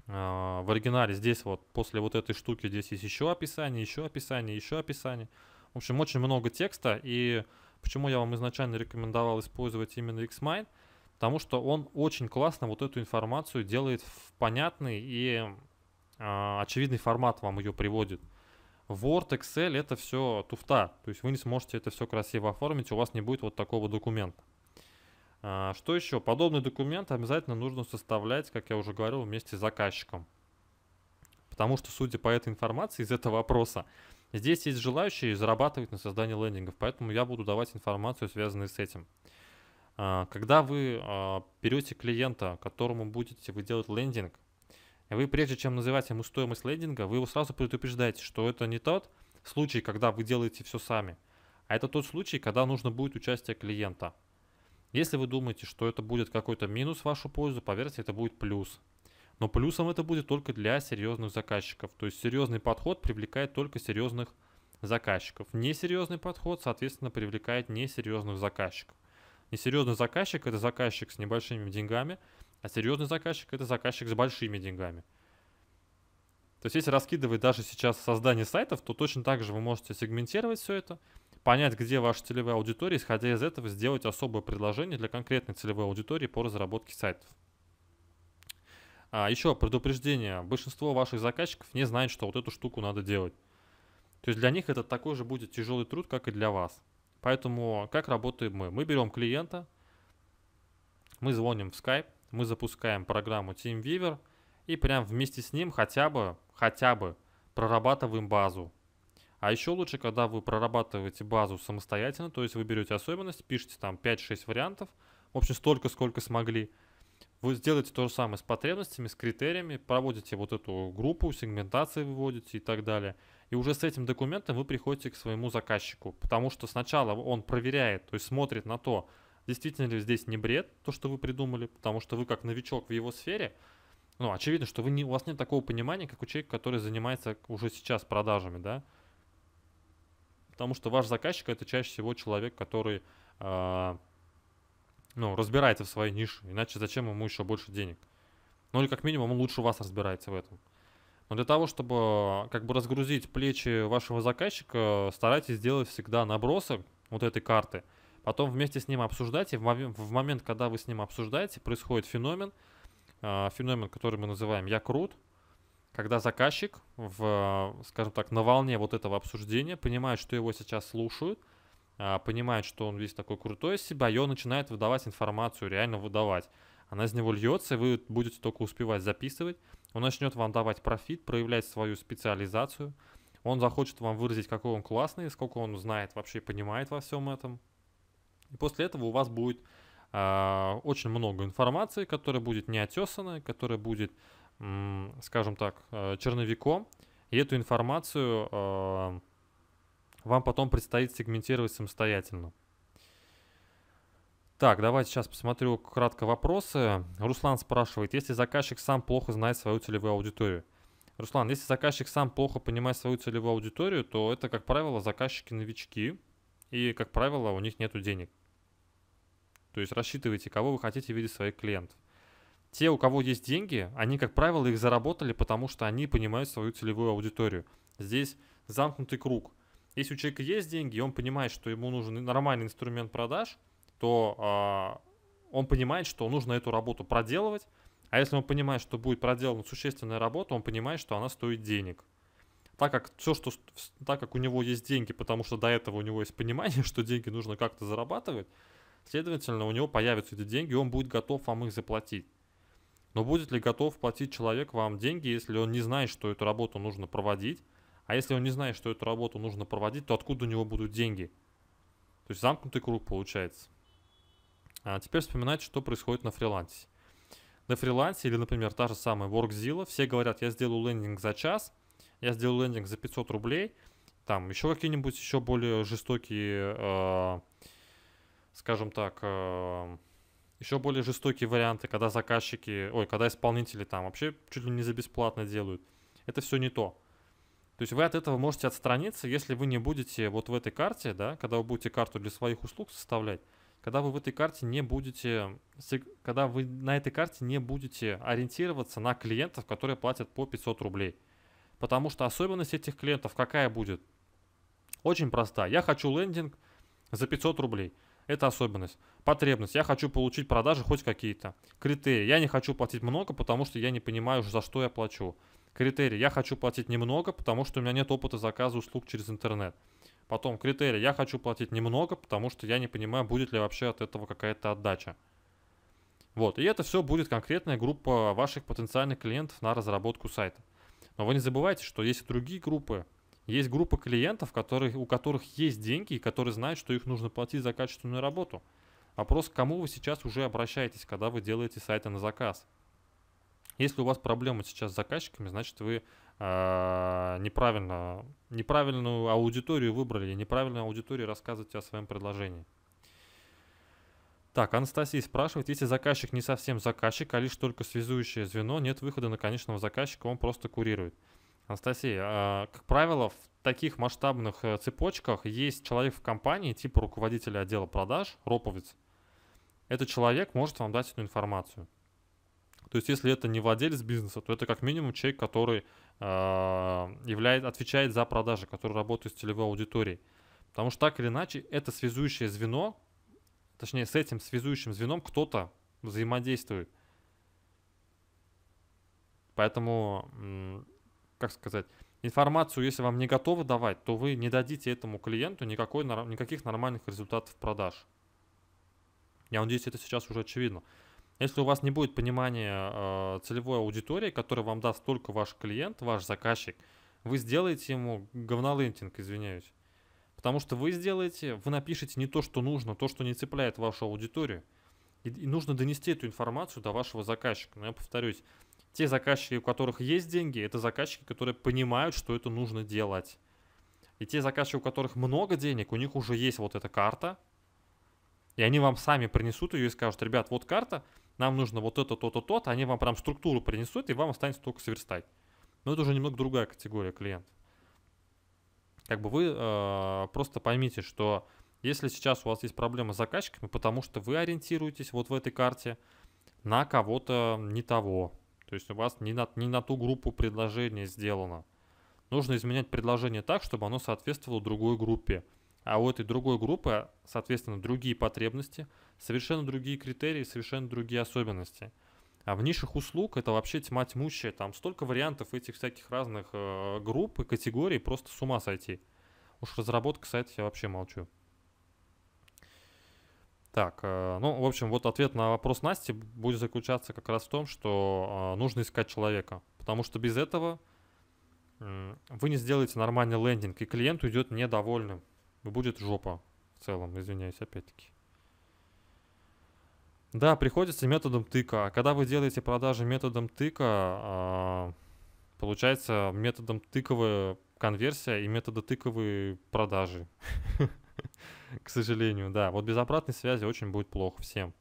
а, в оригинале здесь вот после вот этой штуки здесь есть еще описание, еще описание, еще описание. В общем, очень много текста, и почему я вам изначально рекомендовал использовать именно Xmind, потому что он очень классно вот эту информацию делает в понятный и э, очевидный формат вам ее приводит. Word, Excel — это все туфта, то есть вы не сможете это все красиво оформить, у вас не будет вот такого документа. А, что еще? Подобный документ обязательно нужно составлять, как я уже говорил, вместе с заказчиком. Потому что, судя по этой информации из этого вопроса, здесь есть желающие зарабатывать на создании лендингов, поэтому я буду давать информацию, связанную с этим. А, когда вы а, берете клиента, которому будете вы делать лендинг, вы прежде чем называть ему стоимость лендинга, вы его сразу предупреждаете, что это не тот случай, когда вы делаете все сами, а это тот случай, когда нужно будет участие клиента – если вы думаете, что это будет какой-то минус в вашу пользу, поверьте, это будет плюс. Но плюсом это будет только для серьезных заказчиков. То есть серьезный подход привлекает только серьезных заказчиков. Несерьезный подход, соответственно, привлекает несерьезных заказчиков. Несерьезный заказчик – это заказчик с небольшими деньгами, а серьезный заказчик – это заказчик с большими деньгами. То есть если раскидывать даже сейчас создание сайтов, то точно так же вы можете сегментировать все это – понять, где ваша целевая аудитория, исходя из этого сделать особое предложение для конкретной целевой аудитории по разработке сайтов. А, еще предупреждение. Большинство ваших заказчиков не знает, что вот эту штуку надо делать. То есть для них это такой же будет тяжелый труд, как и для вас. Поэтому как работаем мы? Мы берем клиента, мы звоним в Skype, мы запускаем программу TeamViewer и прям вместе с ним хотя бы, хотя бы прорабатываем базу, а еще лучше, когда вы прорабатываете базу самостоятельно, то есть вы берете особенность, пишете там 5-6 вариантов, в общем, столько, сколько смогли. Вы сделаете то же самое с потребностями, с критериями, проводите вот эту группу, сегментации выводите и так далее. И уже с этим документом вы приходите к своему заказчику, потому что сначала он проверяет, то есть смотрит на то, действительно ли здесь не бред, то, что вы придумали, потому что вы как новичок в его сфере, ну, очевидно, что вы не, у вас нет такого понимания, как у человека, который занимается уже сейчас продажами, да, потому что ваш заказчик это чаще всего человек, который э, ну, разбирается в своей нише, иначе зачем ему еще больше денег? Ну или как минимум он лучше вас разбирается в этом. Но для того, чтобы а, как бы разгрузить плечи вашего заказчика, старайтесь сделать всегда набросок вот этой карты. Потом вместе с ним обсуждать, и в, мом- в момент, когда вы с ним обсуждаете, происходит феномен, э, феномен, который мы называем «я крут», когда заказчик в, скажем так, на волне вот этого обсуждения понимает, что его сейчас слушают, а, понимает, что он весь такой крутой из себя, и он начинает выдавать информацию, реально выдавать. Она из него льется, и вы будете только успевать записывать. Он начнет вам давать профит, проявлять свою специализацию. Он захочет вам выразить, какой он классный, сколько он знает, вообще понимает во всем этом. И после этого у вас будет э, очень много информации, которая будет неотесанная, которая будет скажем так, э, черновиком, и эту информацию э, вам потом предстоит сегментировать самостоятельно. Так, давайте сейчас посмотрю кратко вопросы. Руслан спрашивает, если заказчик сам плохо знает свою целевую аудиторию. Руслан, если заказчик сам плохо понимает свою целевую аудиторию, то это, как правило, заказчики-новички, и, как правило, у них нет денег. То есть рассчитывайте, кого вы хотите видеть своих клиентов те, у кого есть деньги, они, как правило, их заработали, потому что они понимают свою целевую аудиторию. Здесь замкнутый круг. Если у человека есть деньги, и он понимает, что ему нужен нормальный инструмент продаж, то э, он понимает, что нужно эту работу проделывать. А если он понимает, что будет проделана существенная работа, он понимает, что она стоит денег. Так как все, что так как у него есть деньги, потому что до этого у него есть понимание, что деньги нужно как-то зарабатывать, следовательно, у него появятся эти деньги, и он будет готов вам их заплатить. Но будет ли готов платить человек вам деньги, если он не знает, что эту работу нужно проводить? А если он не знает, что эту работу нужно проводить, то откуда у него будут деньги? То есть замкнутый круг получается. А теперь вспоминайте, что происходит на фрилансе. На фрилансе или, например, та же самая WorkZilla, все говорят, я сделаю лендинг за час, я сделаю лендинг за 500 рублей, там еще какие-нибудь еще более жестокие, э, скажем так, э, еще более жестокие варианты, когда заказчики, ой, когда исполнители там вообще чуть ли не за бесплатно делают. Это все не то. То есть вы от этого можете отстраниться, если вы не будете вот в этой карте, да, когда вы будете карту для своих услуг составлять, когда вы в этой карте не будете, когда вы на этой карте не будете ориентироваться на клиентов, которые платят по 500 рублей. Потому что особенность этих клиентов какая будет? Очень простая. Я хочу лендинг за 500 рублей – это особенность. Потребность. Я хочу получить продажи хоть какие-то. Критерии. Я не хочу платить много, потому что я не понимаю, за что я плачу. Критерий. Я хочу платить немного, потому что у меня нет опыта заказа услуг через интернет. Потом критерии Я хочу платить немного, потому что я не понимаю, будет ли вообще от этого какая-то отдача. Вот. И это все будет конкретная группа ваших потенциальных клиентов на разработку сайта. Но вы не забывайте, что есть и другие группы есть группа клиентов, которые, у которых есть деньги и которые знают, что их нужно платить за качественную работу. Вопрос, к кому вы сейчас уже обращаетесь, когда вы делаете сайты на заказ. Если у вас проблемы сейчас с заказчиками, значит вы э, неправильно, неправильную аудиторию выбрали, неправильную аудиторию рассказываете о своем предложении. Так, Анастасия спрашивает, если заказчик не совсем заказчик, а лишь только связующее звено, нет выхода на конечного заказчика, он просто курирует. Анастасия, а, как правило, в таких масштабных э, цепочках есть человек в компании, типа руководителя отдела продаж, роповец. Этот человек может вам дать эту информацию. То есть, если это не владелец бизнеса, то это как минимум человек, который э, являет, отвечает за продажи, который работает с целевой аудиторией. Потому что так или иначе, это связующее звено, точнее, с этим связующим звеном кто-то взаимодействует. Поэтому как сказать, информацию, если вам не готовы давать, то вы не дадите этому клиенту никакой, никаких нормальных результатов продаж. Я надеюсь, это сейчас уже очевидно. Если у вас не будет понимания э, целевой аудитории, которая вам даст только ваш клиент, ваш заказчик, вы сделаете ему говнолентинг, извиняюсь. Потому что вы сделаете, вы напишете не то, что нужно, то, что не цепляет вашу аудиторию. И, и нужно донести эту информацию до вашего заказчика. Но я повторюсь, те заказчики, у которых есть деньги, это заказчики, которые понимают, что это нужно делать. И те заказчики, у которых много денег, у них уже есть вот эта карта, и они вам сами принесут ее и скажут, ребят, вот карта, нам нужно вот это, то-то, то-то, они вам прям структуру принесут, и вам останется только сверстать. Но это уже немного другая категория клиентов. Как бы вы э, просто поймите, что если сейчас у вас есть проблемы с заказчиками, потому что вы ориентируетесь вот в этой карте на кого-то не того, то есть у вас не на, не на ту группу предложения сделано. Нужно изменять предложение так, чтобы оно соответствовало другой группе. А у этой другой группы, соответственно, другие потребности, совершенно другие критерии, совершенно другие особенности. А в нишах услуг это вообще тьма тьмущая. Там столько вариантов этих всяких разных э, групп и категорий, просто с ума сойти. Уж разработка сайта я вообще молчу. Так, э, ну, в общем, вот ответ на вопрос Насти будет заключаться как раз в том, что э, нужно искать человека, потому что без этого вы не сделаете нормальный лендинг, и клиент уйдет недовольным. Будет жопа в целом, извиняюсь опять-таки. Да, приходится методом тыка. А когда вы делаете продажи методом тыка, э, получается методом тыковая конверсия и метода тыковые продажи. К сожалению, да. Вот без обратной связи очень будет плохо всем.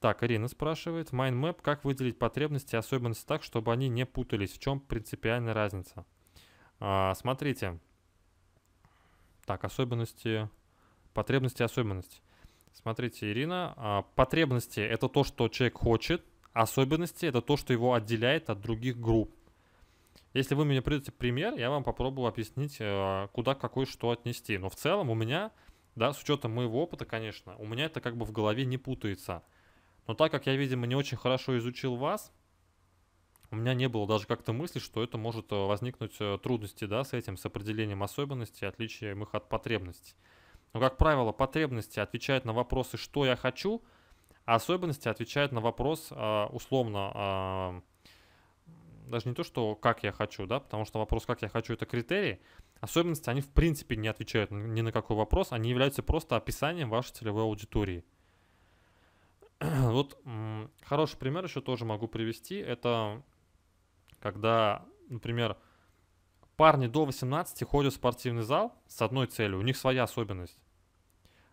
Так, Ирина спрашивает, в как выделить потребности и особенности так, чтобы они не путались? В чем принципиальная разница? А, смотрите. Так, особенности, потребности и особенности. Смотрите, Ирина, а, потребности — это то, что человек хочет, особенности — это то, что его отделяет от других групп. Если вы мне придете пример, я вам попробую объяснить, э, куда какой что отнести. Но в целом у меня, да, с учетом моего опыта, конечно, у меня это как бы в голове не путается. Но так как я, видимо, не очень хорошо изучил вас, у меня не было даже как-то мысли, что это может э, возникнуть э, трудности, да, с этим, с определением особенностей, отличием их от потребностей. Но, как правило, потребности отвечают на вопросы «что я хочу», а особенности отвечают на вопрос, условно, даже не то, что как я хочу, да, потому что вопрос, как я хочу, это критерии. Особенности, они в принципе не отвечают ни на какой вопрос, они являются просто описанием вашей целевой аудитории. вот хороший пример еще тоже могу привести, это когда, например, парни до 18 ходят в спортивный зал с одной целью, у них своя особенность,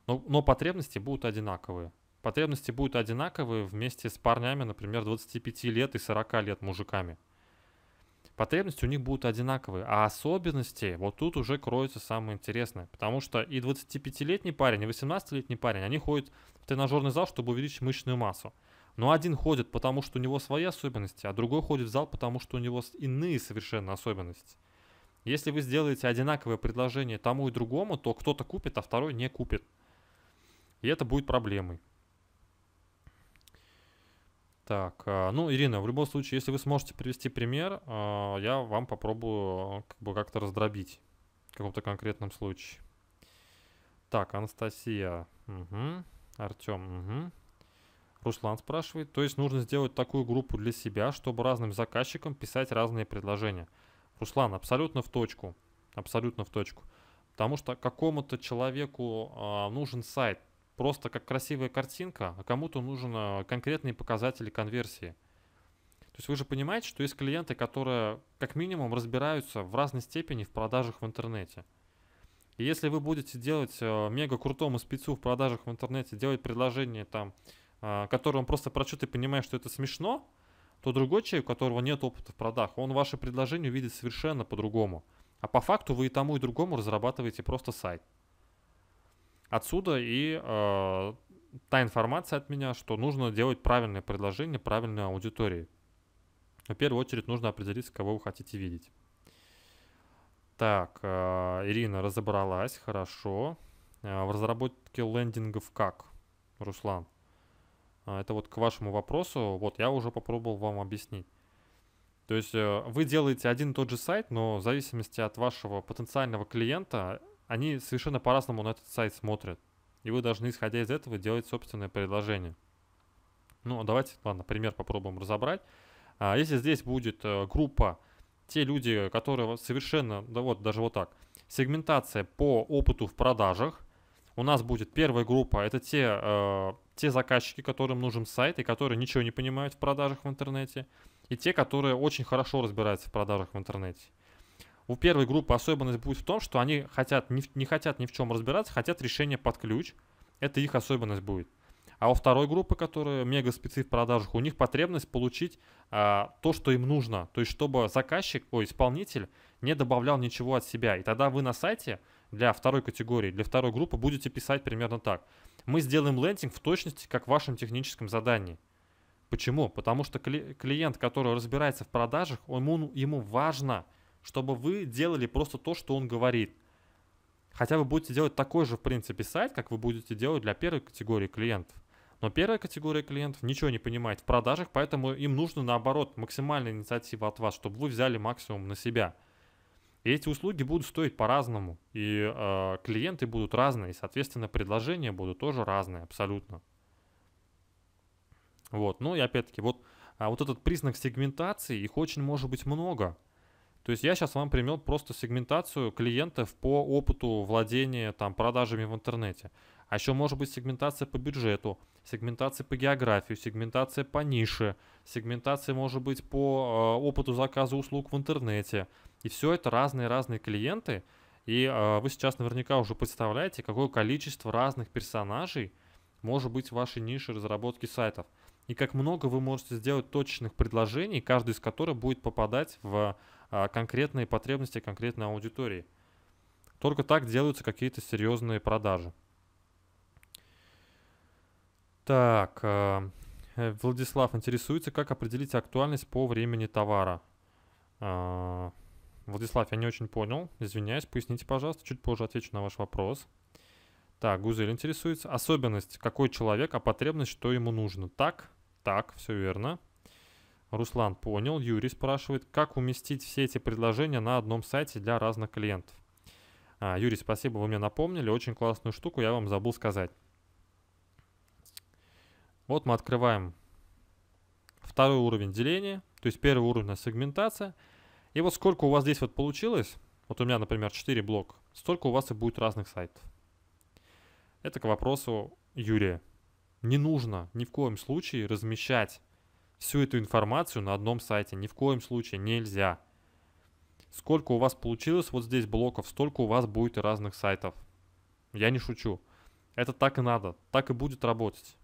но, но потребности будут одинаковые потребности будут одинаковые вместе с парнями, например, 25 лет и 40 лет мужиками потребности у них будут одинаковые. А особенности, вот тут уже кроется самое интересное. Потому что и 25-летний парень, и 18-летний парень, они ходят в тренажерный зал, чтобы увеличить мышечную массу. Но один ходит, потому что у него свои особенности, а другой ходит в зал, потому что у него иные совершенно особенности. Если вы сделаете одинаковое предложение тому и другому, то кто-то купит, а второй не купит. И это будет проблемой. Так, а, ну, Ирина, в любом случае, если вы сможете привести пример, а, я вам попробую а, как бы как-то раздробить в каком-то конкретном случае. Так, Анастасия, угу. Артем, угу. Руслан спрашивает, то есть нужно сделать такую группу для себя, чтобы разным заказчикам писать разные предложения. Руслан, абсолютно в точку, абсолютно в точку. Потому что какому-то человеку э, нужен сайт, просто как красивая картинка, а кому-то нужны конкретные показатели конверсии. То есть вы же понимаете, что есть клиенты, которые как минимум разбираются в разной степени в продажах в интернете. И если вы будете делать э, мега крутому спецу в продажах в интернете, делать предложение там, э, которое он просто прочет и понимает, что это смешно, то другой человек, у которого нет опыта в продах, он ваше предложение увидит совершенно по-другому. А по факту вы и тому, и другому разрабатываете просто сайт. Отсюда и э, та информация от меня, что нужно делать правильное предложение правильной аудитории. В первую очередь нужно определиться, кого вы хотите видеть. Так, э, Ирина разобралась, хорошо. Э, в разработке лендингов как, Руслан? Э, это вот к вашему вопросу, вот я уже попробовал вам объяснить. То есть э, вы делаете один и тот же сайт, но в зависимости от вашего потенциального клиента они совершенно по-разному на этот сайт смотрят. И вы должны, исходя из этого, делать собственное предложение. Ну, давайте, ладно, пример попробуем разобрать. А, если здесь будет э, группа, те люди, которые совершенно, да вот, даже вот так, сегментация по опыту в продажах, у нас будет первая группа, это те, э, те заказчики, которым нужен сайт и которые ничего не понимают в продажах в интернете, и те, которые очень хорошо разбираются в продажах в интернете. У первой группы особенность будет в том, что они хотят, не, не хотят ни в чем разбираться, хотят решение под ключ. Это их особенность будет. А у второй группы, которые мега спецы в продажах, у них потребность получить а, то, что им нужно. То есть, чтобы заказчик, ой, исполнитель не добавлял ничего от себя. И тогда вы на сайте для второй категории, для второй группы будете писать примерно так. Мы сделаем лендинг в точности, как в вашем техническом задании. Почему? Потому что кли клиент, который разбирается в продажах, ему ему важно – чтобы вы делали просто то, что он говорит. Хотя вы будете делать такой же, в принципе, сайт, как вы будете делать для первой категории клиентов. Но первая категория клиентов ничего не понимает в продажах, поэтому им нужно, наоборот, максимальная инициатива от вас, чтобы вы взяли максимум на себя. И эти услуги будут стоить по-разному, и э, клиенты будут разные, и, соответственно, предложения будут тоже разные абсолютно. Вот, ну и опять-таки, вот, а вот этот признак сегментации, их очень может быть много – то есть я сейчас вам привел просто сегментацию клиентов по опыту владения там, продажами в интернете. А еще может быть сегментация по бюджету, сегментация по географии, сегментация по нише, сегментация может быть по э, опыту заказа услуг в интернете. И все это разные-разные клиенты. И э, вы сейчас наверняка уже представляете, какое количество разных персонажей может быть в вашей нише разработки сайтов. И как много вы можете сделать точечных предложений, каждый из которых будет попадать в а, конкретные потребности конкретной аудитории. Только так делаются какие-то серьезные продажи. Так, а, э, Владислав интересуется, как определить актуальность по времени товара. А, Владислав, я не очень понял. Извиняюсь, поясните, пожалуйста. Чуть позже отвечу на ваш вопрос. Так, Гузель интересуется. Особенность, какой человек, а потребность, что ему нужно. Так, так, все верно. Руслан понял. Юрий спрашивает, как уместить все эти предложения на одном сайте для разных клиентов. А, Юрий, спасибо, вы мне напомнили. Очень классную штуку я вам забыл сказать. Вот мы открываем второй уровень деления. То есть первый уровень на сегментация. И вот сколько у вас здесь вот получилось, вот у меня, например, 4 блока, столько у вас и будет разных сайтов. Это к вопросу Юрия. Не нужно ни в коем случае размещать всю эту информацию на одном сайте. Ни в коем случае нельзя. Сколько у вас получилось вот здесь блоков, столько у вас будет и разных сайтов. Я не шучу. Это так и надо, так и будет работать.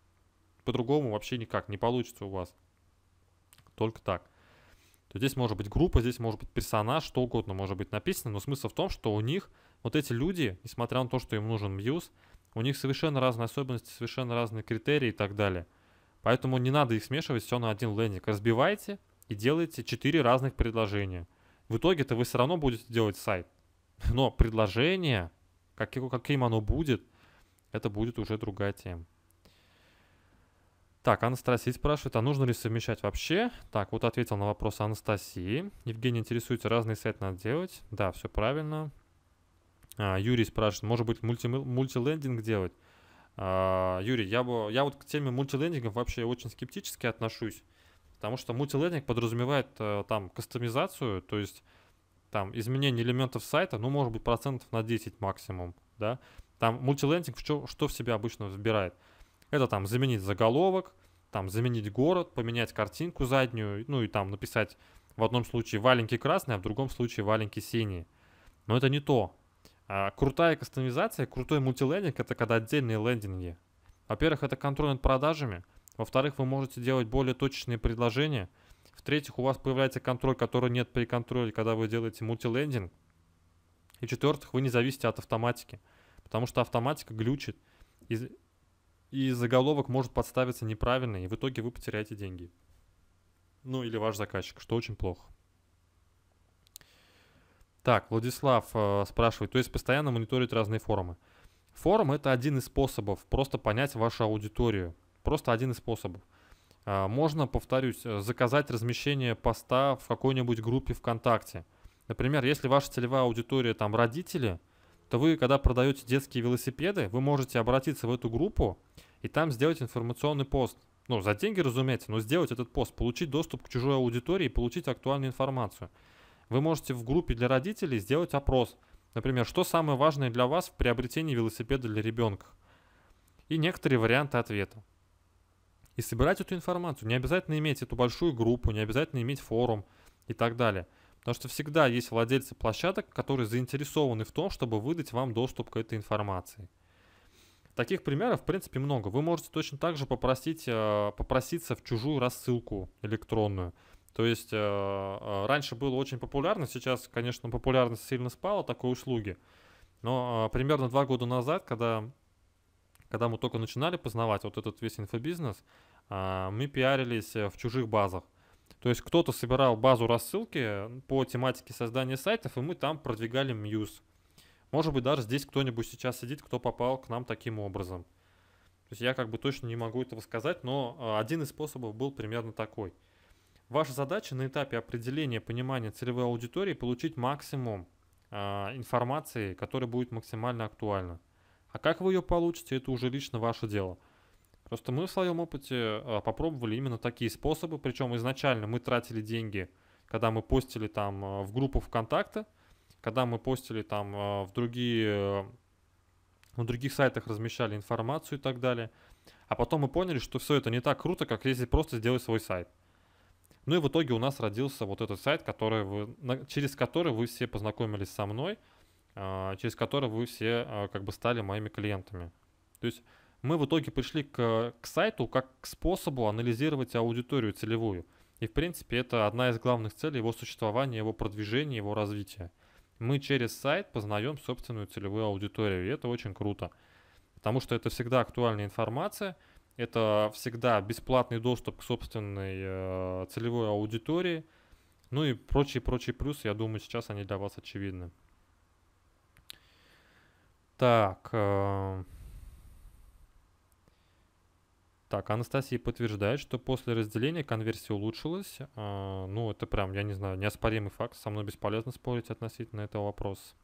По-другому вообще никак, не получится у вас. Только так. То здесь может быть группа, здесь может быть персонаж, что угодно может быть написано, но смысл в том, что у них, вот эти люди, несмотря на то, что им нужен мьюз, у них совершенно разные особенности, совершенно разные критерии и так далее – Поэтому не надо их смешивать все на один лендинг. Разбивайте и делайте 4 разных предложения. В итоге это вы все равно будете делать сайт. Но предложение, как, каким оно будет, это будет уже другая тема. Так, Анастасия спрашивает, а нужно ли совмещать вообще? Так, вот ответил на вопрос Анастасии. Евгений интересуется, разные сайты надо делать. Да, все правильно. А, Юрий спрашивает, может быть мульти мультилендинг делать? А, Юрий, я, бы, я вот к теме мультилендингов вообще очень скептически отношусь, потому что мультилендинг подразумевает э, там кастомизацию, то есть там изменение элементов сайта, ну, может быть, процентов на 10 максимум, да. Там мультилендинг что, что в себя обычно выбирает? Это там заменить заголовок, там заменить город, поменять картинку заднюю, ну и там написать в одном случае валенки красные, а в другом случае валенки синие. Но это не то. А, крутая кастомизация, крутой мультилендинг — это когда отдельные лендинги. Во-первых, это контроль над продажами. Во-вторых, вы можете делать более точечные предложения. В-третьих, у вас появляется контроль, который нет при контроле, когда вы делаете мультилендинг. И в-четвертых, вы не зависите от автоматики, потому что автоматика глючит. И, и заголовок может подставиться неправильно, и в итоге вы потеряете деньги. Ну или ваш заказчик, что очень плохо. Так, Владислав э, спрашивает, то есть постоянно мониторить разные форумы. Форум это один из способов просто понять вашу аудиторию. Просто один из способов. Э, можно, повторюсь, э, заказать размещение поста в какой-нибудь группе ВКонтакте. Например, если ваша целевая аудитория там родители, то вы, когда продаете детские велосипеды, вы можете обратиться в эту группу и там сделать информационный пост. Ну, за деньги, разумеется, но сделать этот пост, получить доступ к чужой аудитории и получить актуальную информацию – вы можете в группе для родителей сделать опрос. Например, что самое важное для вас в приобретении велосипеда для ребенка? И некоторые варианты ответа. И собирать эту информацию. Не обязательно иметь эту большую группу, не обязательно иметь форум и так далее. Потому что всегда есть владельцы площадок, которые заинтересованы в том, чтобы выдать вам доступ к этой информации. Таких примеров, в принципе, много. Вы можете точно так же попросить, э, попроситься в чужую рассылку электронную – то есть э, а, раньше было очень популярно, сейчас, конечно, популярность сильно спала такой услуги. Но а, примерно два года назад, когда, когда мы только начинали познавать вот этот весь инфобизнес, а, мы пиарились э, в чужих базах. То есть кто-то собирал базу рассылки по тематике создания сайтов, и мы там продвигали мьюз. Может быть, даже здесь кто-нибудь сейчас сидит, кто попал к нам таким образом. То есть я как бы точно не могу этого сказать, но один из способов был примерно такой – Ваша задача на этапе определения понимания целевой аудитории получить максимум а, информации, которая будет максимально актуальна. А как вы ее получите, это уже лично ваше дело. Просто мы в своем опыте а, попробовали именно такие способы, причем изначально мы тратили деньги, когда мы постили там а, в группу ВКонтакте, когда мы постили там а, в другие на других сайтах размещали информацию и так далее. А потом мы поняли, что все это не так круто, как если просто сделать свой сайт. Ну и в итоге у нас родился вот этот сайт, который вы, на, через который вы все познакомились со мной, а, через который вы все а, как бы стали моими клиентами. То есть мы в итоге пришли к, к сайту как к способу анализировать аудиторию целевую. И в принципе это одна из главных целей его существования, его продвижения, его развития. Мы через сайт познаем собственную целевую аудиторию, и это очень круто. Потому что это всегда актуальная информация – это всегда бесплатный доступ к собственной э, целевой аудитории. Ну и прочие-прочие плюсы, я думаю, сейчас они для вас очевидны. Так. Э, так, Анастасия подтверждает, что после разделения конверсия улучшилась. Э, ну, это прям, я не знаю, неоспоримый факт. Со мной бесполезно спорить относительно этого вопроса.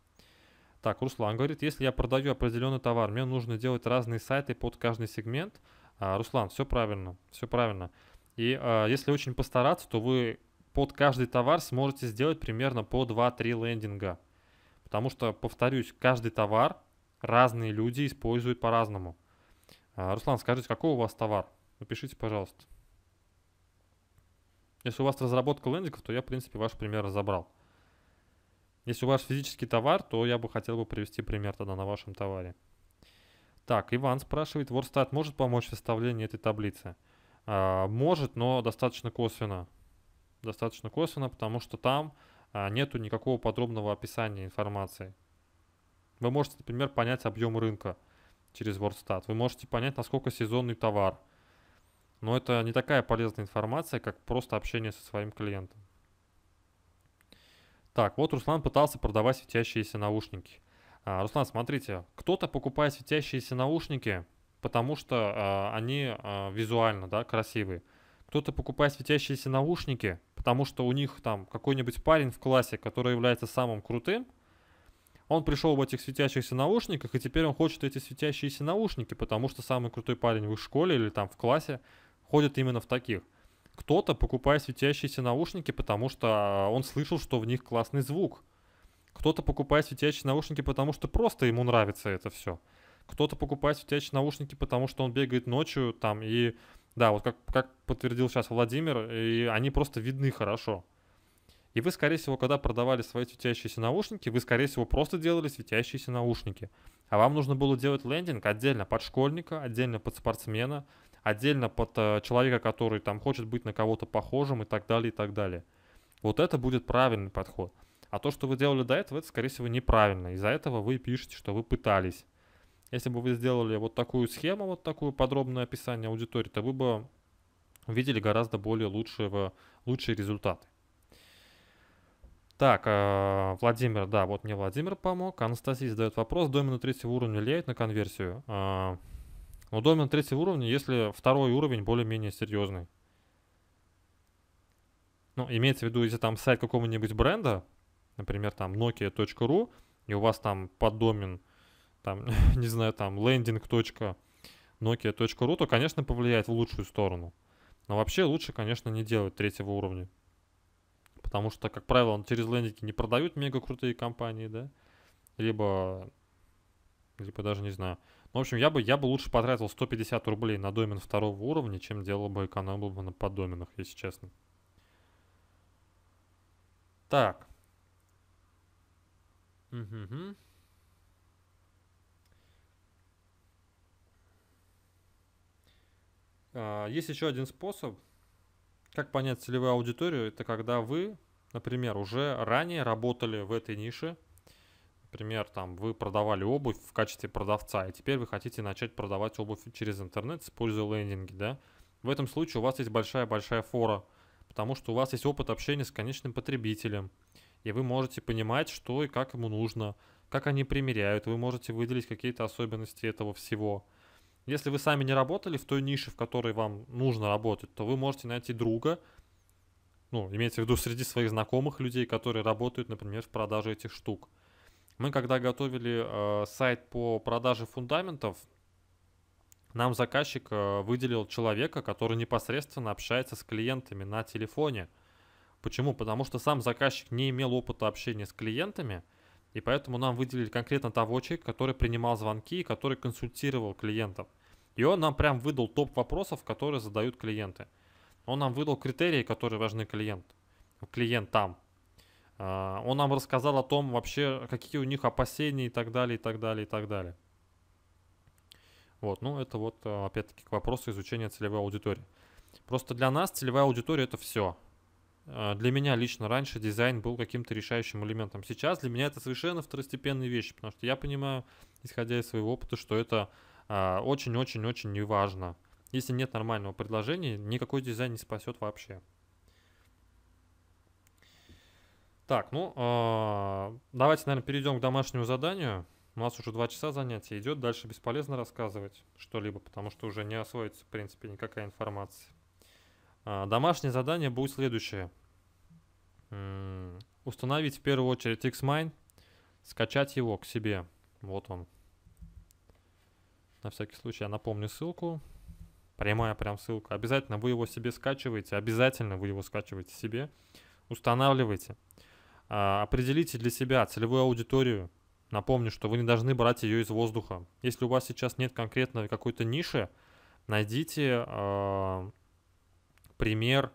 Так, Руслан говорит, если я продаю определенный товар, мне нужно делать разные сайты под каждый сегмент – а, Руслан, все правильно, все правильно. И а, если очень постараться, то вы под каждый товар сможете сделать примерно по 2-3 лендинга. Потому что, повторюсь, каждый товар разные люди используют по-разному. А, Руслан, скажите, какой у вас товар? Напишите, пожалуйста. Если у вас разработка лендингов, то я, в принципе, ваш пример разобрал. Если у вас физический товар, то я бы хотел бы привести пример тогда на вашем товаре. Так, Иван спрашивает, WordStat может помочь в составлении этой таблицы? А, может, но достаточно косвенно. Достаточно косвенно, потому что там а, нету никакого подробного описания информации. Вы можете, например, понять объем рынка через WordStat. Вы можете понять, насколько сезонный товар. Но это не такая полезная информация, как просто общение со своим клиентом. Так, вот Руслан пытался продавать светящиеся наушники. А, Руслан, смотрите, кто-то покупает светящиеся наушники, потому что а, они а, визуально, да, красивые. Кто-то покупает светящиеся наушники, потому что у них там какой-нибудь парень в классе, который является самым крутым, он пришел в этих светящихся наушниках, и теперь он хочет эти светящиеся наушники, потому что самый крутой парень в их школе или там в классе ходит именно в таких. Кто-то покупает светящиеся наушники, потому что а, он слышал, что в них классный звук – кто-то покупает светящие наушники, потому что просто ему нравится это все. Кто-то покупает светящие наушники, потому что он бегает ночью там и... Да, вот как, как подтвердил сейчас Владимир, и они просто видны хорошо. И вы, скорее всего, когда продавали свои светящиеся наушники, вы, скорее всего, просто делали светящиеся наушники. А вам нужно было делать лендинг отдельно под школьника, отдельно под спортсмена, отдельно под э, человека, который там хочет быть на кого-то похожим и так далее, и так далее. Вот это будет правильный подход. А то, что вы делали до этого, это, скорее всего, неправильно. Из-за этого вы пишете, что вы пытались. Если бы вы сделали вот такую схему, вот такое подробное описание аудитории, то вы бы увидели гораздо более лучшего, лучшие результаты. Так, э, Владимир, да, вот мне Владимир помог. Анастасия задает вопрос, домина третьего уровня влияет на конверсию? Э, ну, домина третьего уровня, если второй уровень более-менее серьезный. Ну, имеется в виду, если там сайт какого-нибудь бренда, например, там nokia.ru, и у вас там поддомен, там, не знаю, там landing.nokia.ru, то, конечно, повлияет в лучшую сторону. Но вообще лучше, конечно, не делать третьего уровня. Потому что, как правило, через лендинги не продают мега крутые компании, да? Либо, либо даже не знаю. Ну, в общем, я бы, я бы лучше потратил 150 рублей на домен второго уровня, чем делал бы экономил бы на поддоменах, если честно. Так. Угу. есть еще один способ, как понять целевую аудиторию. Это когда вы, например, уже ранее работали в этой нише. Например, там вы продавали обувь в качестве продавца, и теперь вы хотите начать продавать обувь через интернет, используя лендинги, да? В этом случае у вас есть большая-большая фора, потому что у вас есть опыт общения с конечным потребителем – и вы можете понимать, что и как ему нужно, как они примеряют, вы можете выделить какие-то особенности этого всего. Если вы сами не работали в той нише, в которой вам нужно работать, то вы можете найти друга, ну, имеется в виду среди своих знакомых людей, которые работают, например, в продаже этих штук. Мы когда готовили э, сайт по продаже фундаментов, нам заказчик э, выделил человека, который непосредственно общается с клиентами на телефоне – Почему? Потому что сам заказчик не имел опыта общения с клиентами, и поэтому нам выделили конкретно того человека, который принимал звонки и который консультировал клиентов. И он нам прям выдал топ вопросов, которые задают клиенты. Он нам выдал критерии, которые важны клиент, Клиент там. А, он нам рассказал о том вообще, какие у них опасения и так далее, и так далее, и так далее. Вот, ну это вот а, опять-таки к вопросу изучения целевой аудитории. Просто для нас целевая аудитория это все. А, для меня лично раньше дизайн был каким-то решающим элементом. Сейчас для меня это совершенно второстепенные вещи, потому что я понимаю, исходя из своего опыта, что это а, очень-очень-очень неважно. Если нет нормального предложения, никакой дизайн не спасет вообще. Так, ну, а, давайте, наверное, перейдем к домашнему заданию. У нас уже два часа занятия идет, дальше бесполезно рассказывать что-либо, потому что уже не освоится, в принципе, никакая информация. А, домашнее задание будет следующее. Установить в первую очередь Xmine, скачать его к себе. Вот он. На всякий случай я напомню ссылку. Прямая прям ссылка. Обязательно вы его себе скачиваете. Обязательно вы его скачиваете себе. Устанавливайте. А, определите для себя целевую аудиторию. Напомню, что вы не должны брать ее из воздуха. Если у вас сейчас нет конкретно какой-то ниши, найдите а, пример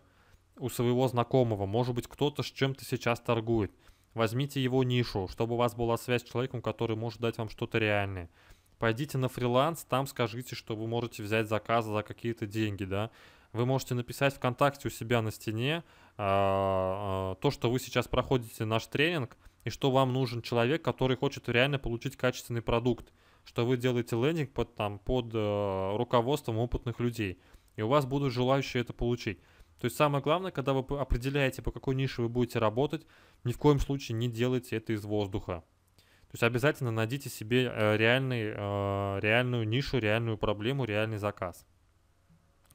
у своего знакомого. Может быть, кто-то с чем-то сейчас торгует. Возьмите его нишу, чтобы у вас была связь с человеком, который может дать вам что-то реальное. Пойдите на фриланс, там скажите, что вы можете взять заказы за какие-то деньги, да. Вы можете написать ВКонтакте у себя на стене э, э, то, что вы сейчас проходите наш тренинг, и что вам нужен человек, который хочет реально получить качественный продукт, что вы делаете лендинг под, там, под э, руководством опытных людей – и у вас будут желающие это получить. То есть самое главное, когда вы определяете, по какой нише вы будете работать, ни в коем случае не делайте это из воздуха. То есть обязательно найдите себе э, реальный, э, реальную нишу, реальную проблему, реальный заказ.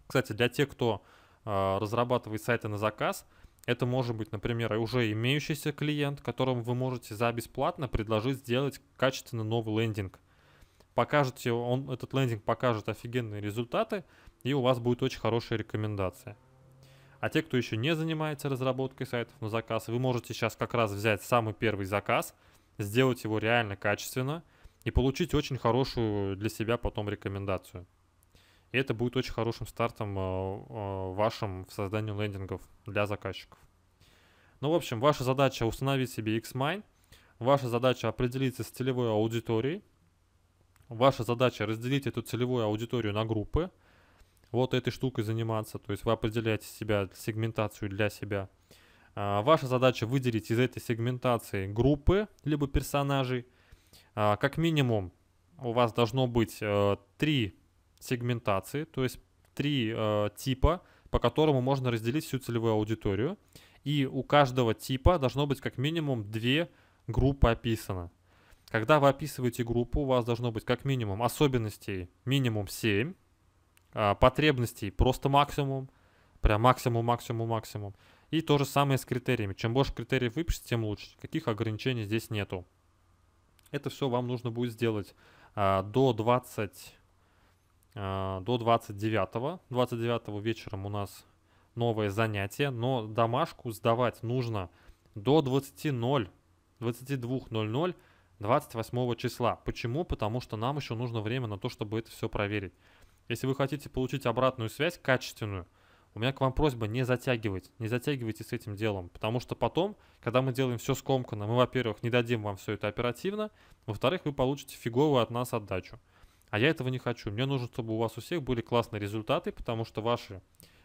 Кстати, для тех, кто э, разрабатывает сайты на заказ, это может быть, например, уже имеющийся клиент, которому вы можете за бесплатно предложить сделать качественно новый лендинг. Покажете, он, этот лендинг покажет офигенные результаты – и у вас будет очень хорошая рекомендация. А те, кто еще не занимается разработкой сайтов на заказ, вы можете сейчас как раз взять самый первый заказ, сделать его реально качественно и получить очень хорошую для себя потом рекомендацию. И это будет очень хорошим стартом э, э, вашим в создании лендингов для заказчиков. Ну, в общем, ваша задача установить себе Xmind, ваша задача определиться с целевой аудиторией, ваша задача разделить эту целевую аудиторию на группы – вот этой штукой заниматься. То есть вы определяете себя, сегментацию для себя. А, ваша задача выделить из этой сегментации группы, либо персонажей. А, как минимум у вас должно быть э, три сегментации, то есть три э, типа, по которому можно разделить всю целевую аудиторию. И у каждого типа должно быть как минимум две группы описано. Когда вы описываете группу, у вас должно быть как минимум особенностей минимум 7, а, потребностей просто максимум, прям максимум, максимум, максимум. И то же самое с критериями. Чем больше критериев выпишете, тем лучше. Каких ограничений здесь нету. Это все вам нужно будет сделать а, до 20 а, до 29 29 вечером у нас новое занятие, но домашку сдавать нужно до 20.00, 22.00 28 числа. Почему? Потому что нам еще нужно время на то, чтобы это все проверить. Если вы хотите получить обратную связь, качественную, у меня к вам просьба не затягивать, не затягивайте с этим делом, потому что потом, когда мы делаем все скомканно, мы, во-первых, не дадим вам все это оперативно, во-вторых, вы получите фиговую от нас отдачу. А я этого не хочу. Мне нужно, чтобы у вас у всех были классные результаты, потому что ваши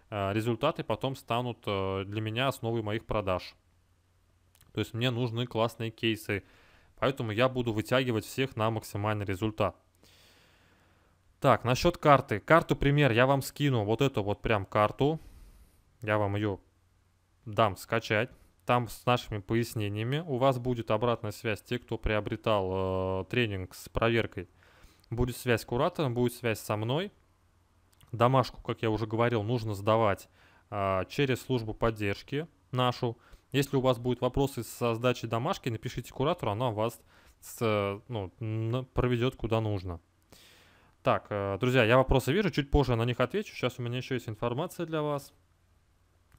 э, результаты потом станут э, для меня основой моих продаж. То есть мне нужны классные кейсы, поэтому я буду вытягивать всех на максимальный результат. Так, насчет карты. Карту пример я вам скину. Вот эту вот прям карту. Я вам ее дам скачать. Там с нашими пояснениями у вас будет обратная связь. Те, кто приобретал э, тренинг с проверкой, будет связь с куратором, будет связь со мной. Домашку, как я уже говорил, нужно сдавать э, через службу поддержки нашу. Если у вас будут вопросы со сдачей домашки, напишите куратору, она вас с, ну, проведет куда нужно. Так, э, друзья, я вопросы вижу, чуть позже на них отвечу. Сейчас у меня еще есть информация для вас.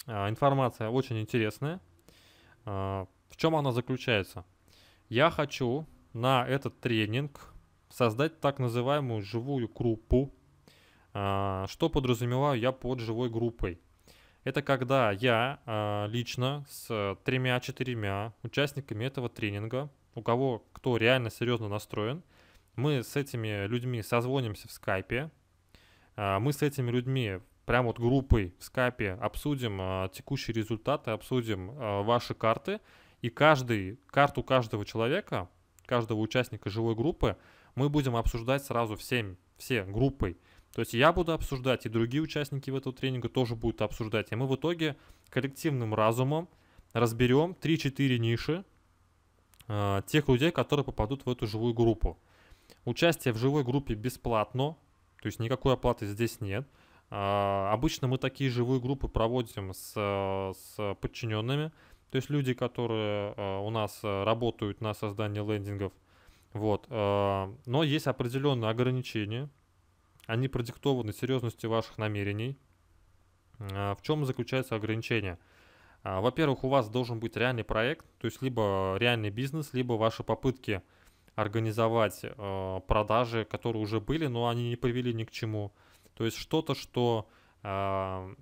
А, информация очень интересная. А, в чем она заключается? Я хочу на этот тренинг создать так называемую живую группу. А, что подразумеваю я под живой группой? Это когда я лично с тремя-четырьмя участниками этого тренинга, у кого кто реально серьезно настроен – мы с этими людьми созвонимся в скайпе. А, мы с этими людьми прям вот группой в скайпе обсудим а, текущие результаты, обсудим а, ваши карты. И каждый, карту каждого человека, каждого участника живой группы мы будем обсуждать сразу всем, все группой. То есть я буду обсуждать, и другие участники в этого тренинга тоже будут обсуждать. И мы в итоге коллективным разумом разберем 3-4 ниши э, тех людей, которые попадут в эту живую группу. Участие в живой группе бесплатно, то есть никакой оплаты здесь нет. А, обычно мы такие живые группы проводим с, с подчиненными, то есть люди, которые а, у нас э, работают на создании лендингов. Вот. А, но есть определенные ограничения, они продиктованы серьезностью ваших намерений. В чем заключается ограничение? Во-первых, у вас должен быть реальный проект, то есть либо реальный бизнес, либо ваши попытки – организовать э, продажи, которые уже были, но они не привели ни к чему. То есть что-то, что... Э,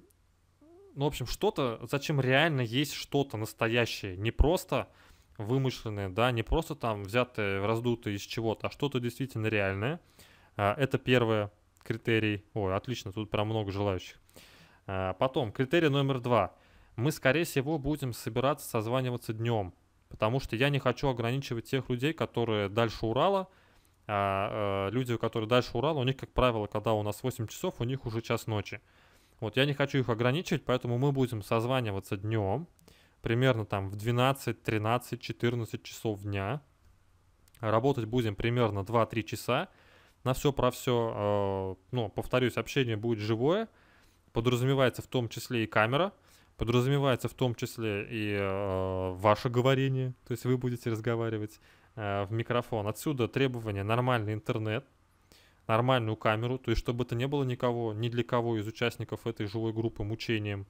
ну, в общем, что-то, зачем реально есть что-то настоящее, не просто вымышленное, да, не просто там взятое, раздутое из чего-то, а что-то действительно реальное. А, это первый критерий. Ой, отлично, тут прям много желающих. А, потом, критерий номер два. Мы, скорее всего, будем собираться созваниваться днем потому что я не хочу ограничивать тех людей, которые дальше Урала, а э, люди, которые дальше Урала, у них, как правило, когда у нас 8 часов, у них уже час ночи. Вот я не хочу их ограничивать, поэтому мы будем созваниваться днем, примерно там в 12, 13, 14 часов дня. Работать будем примерно 2-3 часа. На все про все, э, ну, повторюсь, общение будет живое. Подразумевается в том числе и камера – Подразумевается в том числе и э, ваше говорение, то есть вы будете разговаривать э, в микрофон. Отсюда требование нормальный интернет, нормальную камеру, то есть чтобы это не было никого, ни для кого из участников этой живой группы мучением.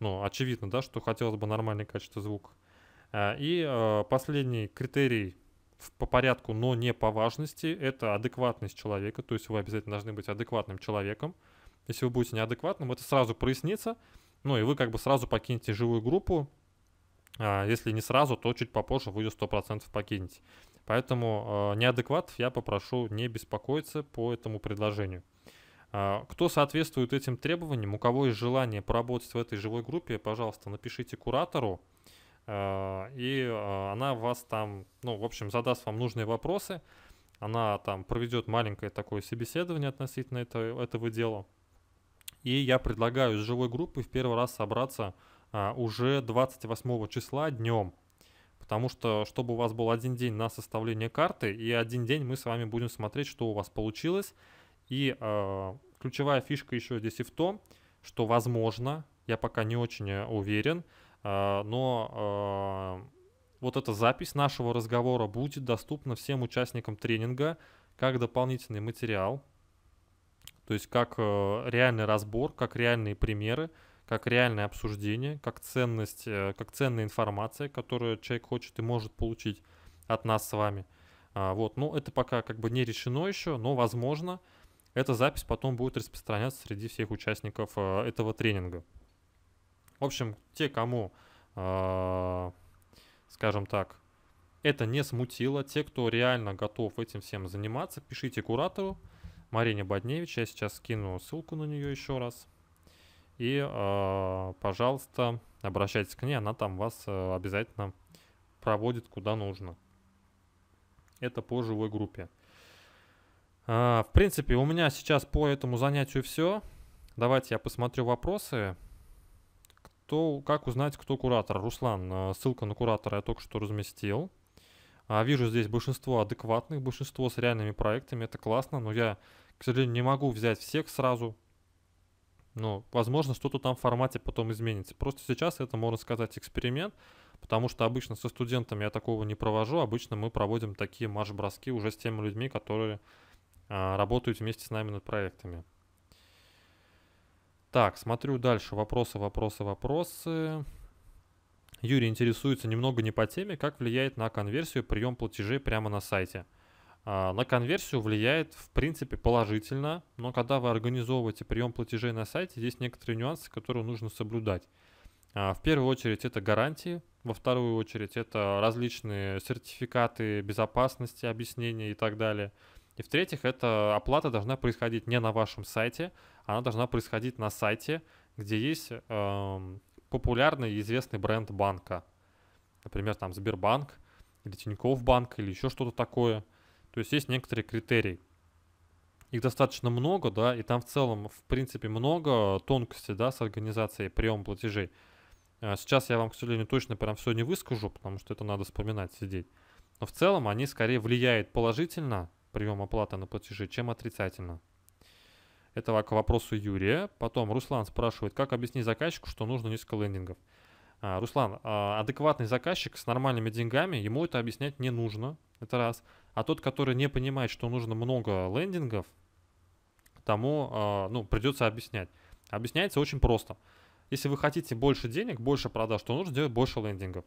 Ну, очевидно, да, что хотелось бы нормальное качество звука. Э, и э, последний критерий в, по порядку, но не по важности, это адекватность человека, то есть вы обязательно должны быть адекватным человеком. Если вы будете неадекватным, это сразу прояснится, ну и вы как бы сразу покинете живую группу. А, если не сразу, то чуть попозже вы ее 100% покинете. Поэтому э, неадекватов я попрошу не беспокоиться по этому предложению. А, кто соответствует этим требованиям, у кого есть желание поработать в этой живой группе, пожалуйста, напишите куратору, а, и она вас там, ну, в общем, задаст вам нужные вопросы, она там проведет маленькое такое собеседование относительно этого, этого дела, и я предлагаю с живой группой в первый раз собраться а, уже 28 числа днем. Потому что, чтобы у вас был один день на составление карты, и один день мы с вами будем смотреть, что у вас получилось. И э, ключевая фишка еще здесь и в том, что, возможно, я пока не очень э, уверен, э, но э, вот эта запись нашего разговора будет доступна всем участникам тренинга как дополнительный материал то есть как э, реальный разбор, как реальные примеры, как реальное обсуждение, как ценность, э, как ценная информация, которую человек хочет и может получить от нас с вами. А, вот, ну это пока как бы не решено еще, но возможно эта запись потом будет распространяться среди всех участников э, этого тренинга. В общем, те, кому, а, скажем так, это не смутило, те, кто реально готов этим всем заниматься, пишите куратору, Марине Бодневич. Я сейчас скину ссылку на нее еще раз. И, э, пожалуйста, обращайтесь к ней, она там вас э, обязательно проводит куда нужно. Это по живой группе. Э, в принципе, у меня сейчас по этому занятию все. Давайте я посмотрю вопросы. Кто, как узнать, кто куратор? Руслан, э, ссылка на куратора я только что разместил. А, вижу здесь большинство адекватных, большинство с реальными проектами. Это классно, но я к сожалению, не могу взять всех сразу. Но, возможно, что-то там в формате потом изменится. Просто сейчас это, можно сказать, эксперимент, потому что обычно со студентами я такого не провожу. Обычно мы проводим такие марш-броски уже с теми людьми, которые а, работают вместе с нами над проектами. Так, смотрю дальше. Вопросы, вопросы, вопросы. Юрий интересуется немного не по теме, как влияет на конверсию прием платежей прямо на сайте – а, на конверсию влияет, в принципе, положительно, но когда вы организовываете прием платежей на сайте, здесь некоторые нюансы, которые нужно соблюдать. А, в первую очередь это гарантии, во вторую очередь это различные сертификаты безопасности, объяснения и так далее. И в-третьих, эта оплата должна происходить не на вашем сайте, она должна происходить на сайте, где есть э, популярный и известный бренд банка. Например, там Сбербанк или Тинькофф банк или еще что-то такое – то есть есть некоторые критерии. Их достаточно много, да, и там в целом, в принципе, много тонкостей, да, с организацией приема платежей. А сейчас я вам, к сожалению, точно прям все не выскажу, потому что это надо вспоминать, сидеть. Но в целом они скорее влияют положительно, прием оплаты на платежи, чем отрицательно. Это к вопросу Юрия. Потом Руслан спрашивает, как объяснить заказчику, что нужно несколько лендингов. А, Руслан, а, адекватный заказчик с нормальными деньгами, ему это объяснять не нужно. Это раз. А тот, который не понимает, что нужно много лендингов, тому а, ну, придется объяснять. Объясняется очень просто. Если вы хотите больше денег, больше продаж, то нужно делать больше лендингов.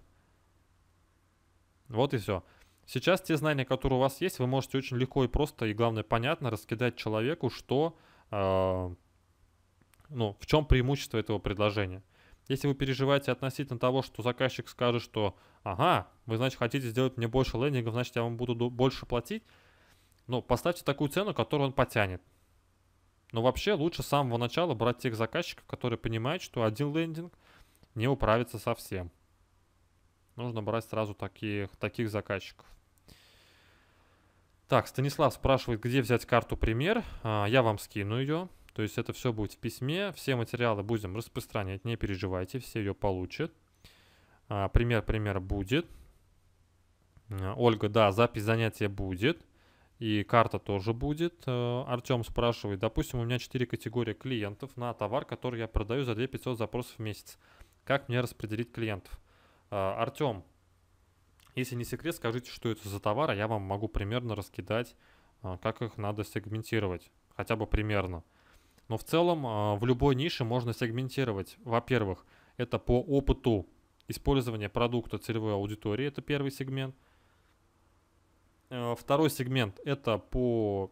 Вот и все. Сейчас те знания, которые у вас есть, вы можете очень легко и просто, и главное понятно, раскидать человеку, что, э, ну, в чем преимущество этого предложения. Если вы переживаете относительно того, что заказчик скажет, что «Ага, вы, значит, хотите сделать мне больше лендингов, значит, я вам буду больше платить», ну, поставьте такую цену, которую он потянет. Но вообще лучше с самого начала брать тех заказчиков, которые понимают, что один лендинг не управится совсем. Нужно брать сразу таких, таких заказчиков. Так, Станислав спрашивает, где взять карту пример. А, я вам скину ее. То есть это все будет в письме, все материалы будем распространять, не переживайте, все ее получат. А, пример, пример будет. А, Ольга, да, запись занятия будет. И карта тоже будет. Э, Артем спрашивает, допустим, у меня 4 категории клиентов на товар, который я продаю за 2500 запросов в месяц. Как мне распределить клиентов? А, Артем, если не секрет, скажите, что это за товар, а я вам могу примерно раскидать, как их надо сегментировать. Хотя бы примерно. Но в целом а, в любой нише можно сегментировать. Во-первых, это по опыту использования продукта целевой аудитории, это первый сегмент. Э, второй сегмент это по,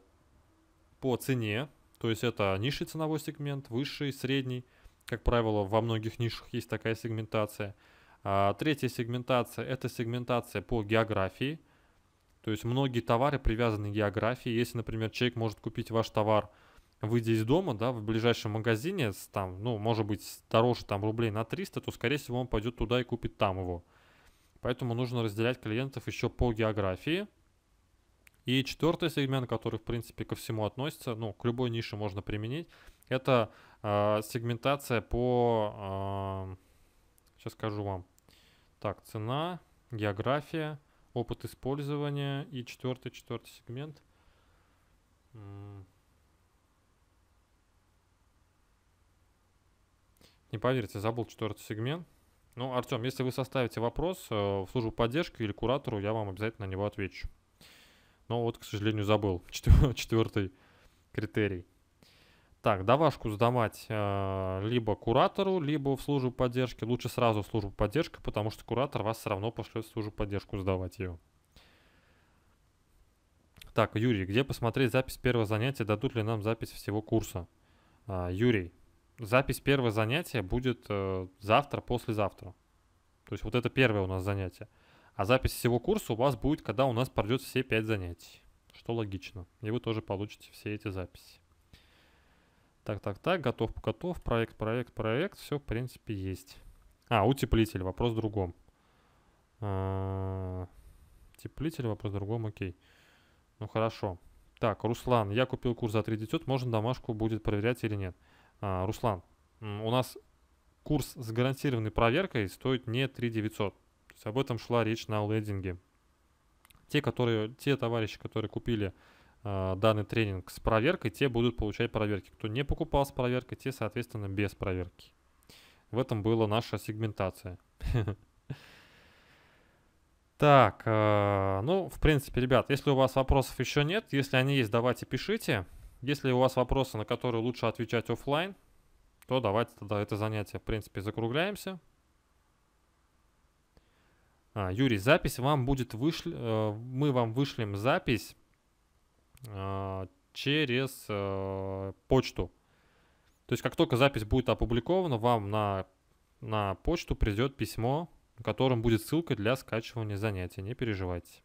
по цене, то есть это низший ценовой сегмент, высший, средний. Как правило, во многих нишах есть такая сегментация. А, третья сегментация это сегментация по географии. То есть многие товары привязаны к географии. Если, например, человек может купить ваш товар – выйдя из дома, да, в ближайшем магазине, там, ну, может быть, дороже там рублей на 300, то, скорее всего, он пойдет туда и купит там его. Поэтому нужно разделять клиентов еще по географии. И четвертый сегмент, который, в принципе, ко всему относится, ну, к любой нише можно применить, это э, сегментация по... Э, а, сейчас скажу вам. Так, цена, география, опыт использования и четвертый, четвертый сегмент. Не поверите, забыл четвертый сегмент. Ну, Артем, если вы составите вопрос э, в службу поддержки или куратору, я вам обязательно на него отвечу. Но вот, к сожалению, забыл четвертый критерий. Так, давашку сдавать э, либо куратору, либо в службу поддержки. Лучше сразу в службу поддержки, потому что куратор вас все равно пошлет в службу поддержку сдавать ее. Так, Юрий, где посмотреть запись первого занятия? Дадут ли нам запись всего курса? Э, Юрий, запись первого занятия будет э, завтра, послезавтра. То есть вот это первое у нас занятие. А запись всего курса у вас будет, когда у нас пройдет все пять занятий. Что логично. И вы тоже получите все эти записи. Так, так, так, готов, готов, проект, проект, проект, все, в принципе, есть. А, утеплитель, вопрос в другом. А, утеплитель, вопрос в другом, окей. Ну, хорошо. Так, Руслан, я купил курс за 3 можно домашку будет проверять или нет? А, Руслан, у нас курс с гарантированной проверкой стоит не 3 900. То есть об этом шла речь на лендинге. Те, которые, те товарищи, которые купили э, данный тренинг с проверкой, те будут получать проверки. Кто не покупал с проверкой, те, соответственно, без проверки. В этом была наша сегментация. Так, а, ну, в принципе, ребят, если у вас вопросов еще нет, если они есть, давайте пишите. Если у вас вопросы, на которые лучше отвечать офлайн, то давайте тогда это занятие, в принципе, закругляемся. А, Юрий, запись вам будет вышли, э, мы вам вышлем запись э, через э, почту. То есть как только запись будет опубликована, вам на, на почту придет письмо, в котором будет ссылка для скачивания занятия. Не переживайте.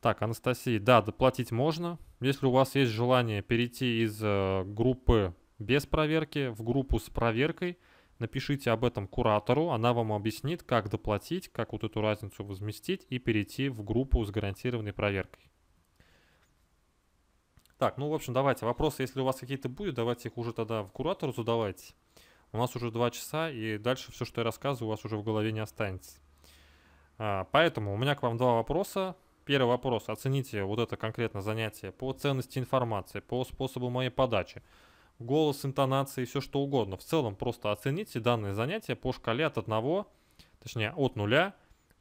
Так, Анастасия, да, доплатить можно. Если у вас есть желание перейти из э, группы без проверки в группу с проверкой, напишите об этом куратору, она вам объяснит, как доплатить, как вот эту разницу возместить и перейти в группу с гарантированной проверкой. Так, ну, в общем, давайте. Вопросы, если у вас какие-то будут, давайте их уже тогда в куратору задавайте. У нас уже два часа, и дальше все, что я рассказываю, у вас уже в голове не останется. А, поэтому у меня к вам два вопроса. Первый вопрос. Оцените вот это конкретно занятие по ценности информации, по способу моей подачи, голос, интонации, все что угодно. В целом просто оцените данное занятие по шкале от 1, точнее от 0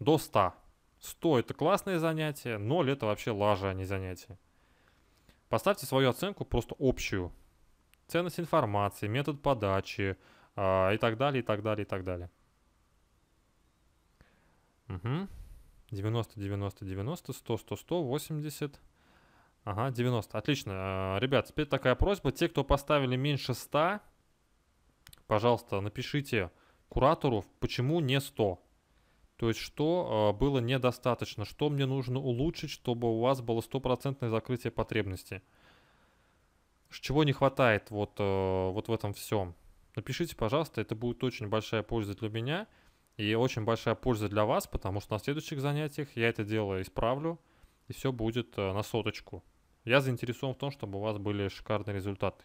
до 100. 100 это классное занятие, 0 это вообще лажа, а не занятие. Поставьте свою оценку просто общую. Ценность информации, метод подачи э, и так далее, и так далее, и так далее. Угу. 90, 90, 90, 100, 100, 100, 80. Ага, 90. Отлично. А, ребят, теперь такая просьба. Те, кто поставили меньше 100, пожалуйста, напишите куратору, почему не 100. То есть, что а, было недостаточно, что мне нужно улучшить, чтобы у вас было стопроцентное закрытие потребности. Чего не хватает вот, э, вот в этом всем. Напишите, пожалуйста, это будет очень большая польза для меня. И очень большая польза для вас, потому что на следующих занятиях я это дело исправлю, и все будет э, на соточку. Я заинтересован в том, чтобы у вас были шикарные результаты.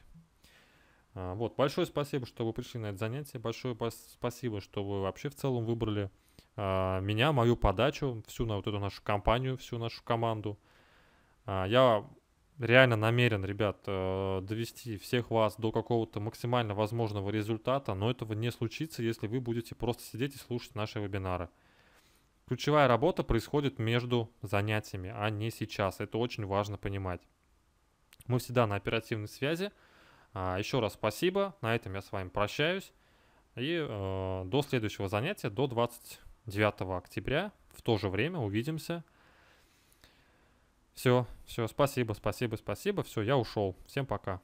А, вот, большое спасибо, что вы пришли на это занятие. Большое спасибо, что вы вообще в целом выбрали а, меня, мою подачу, всю на вот эту нашу компанию, всю нашу команду. А, я реально намерен, ребят, э, довести всех вас до какого-то максимально возможного результата, но этого не случится, если вы будете просто сидеть и слушать наши вебинары. Ключевая работа происходит между занятиями, а не сейчас. Это очень важно понимать. Мы всегда на оперативной связи. А, еще раз спасибо. На этом я с вами прощаюсь. И э, до следующего занятия, до 29 октября. В то же время увидимся. Все, все, спасибо, спасибо, спасибо. Все, я ушел. Всем пока.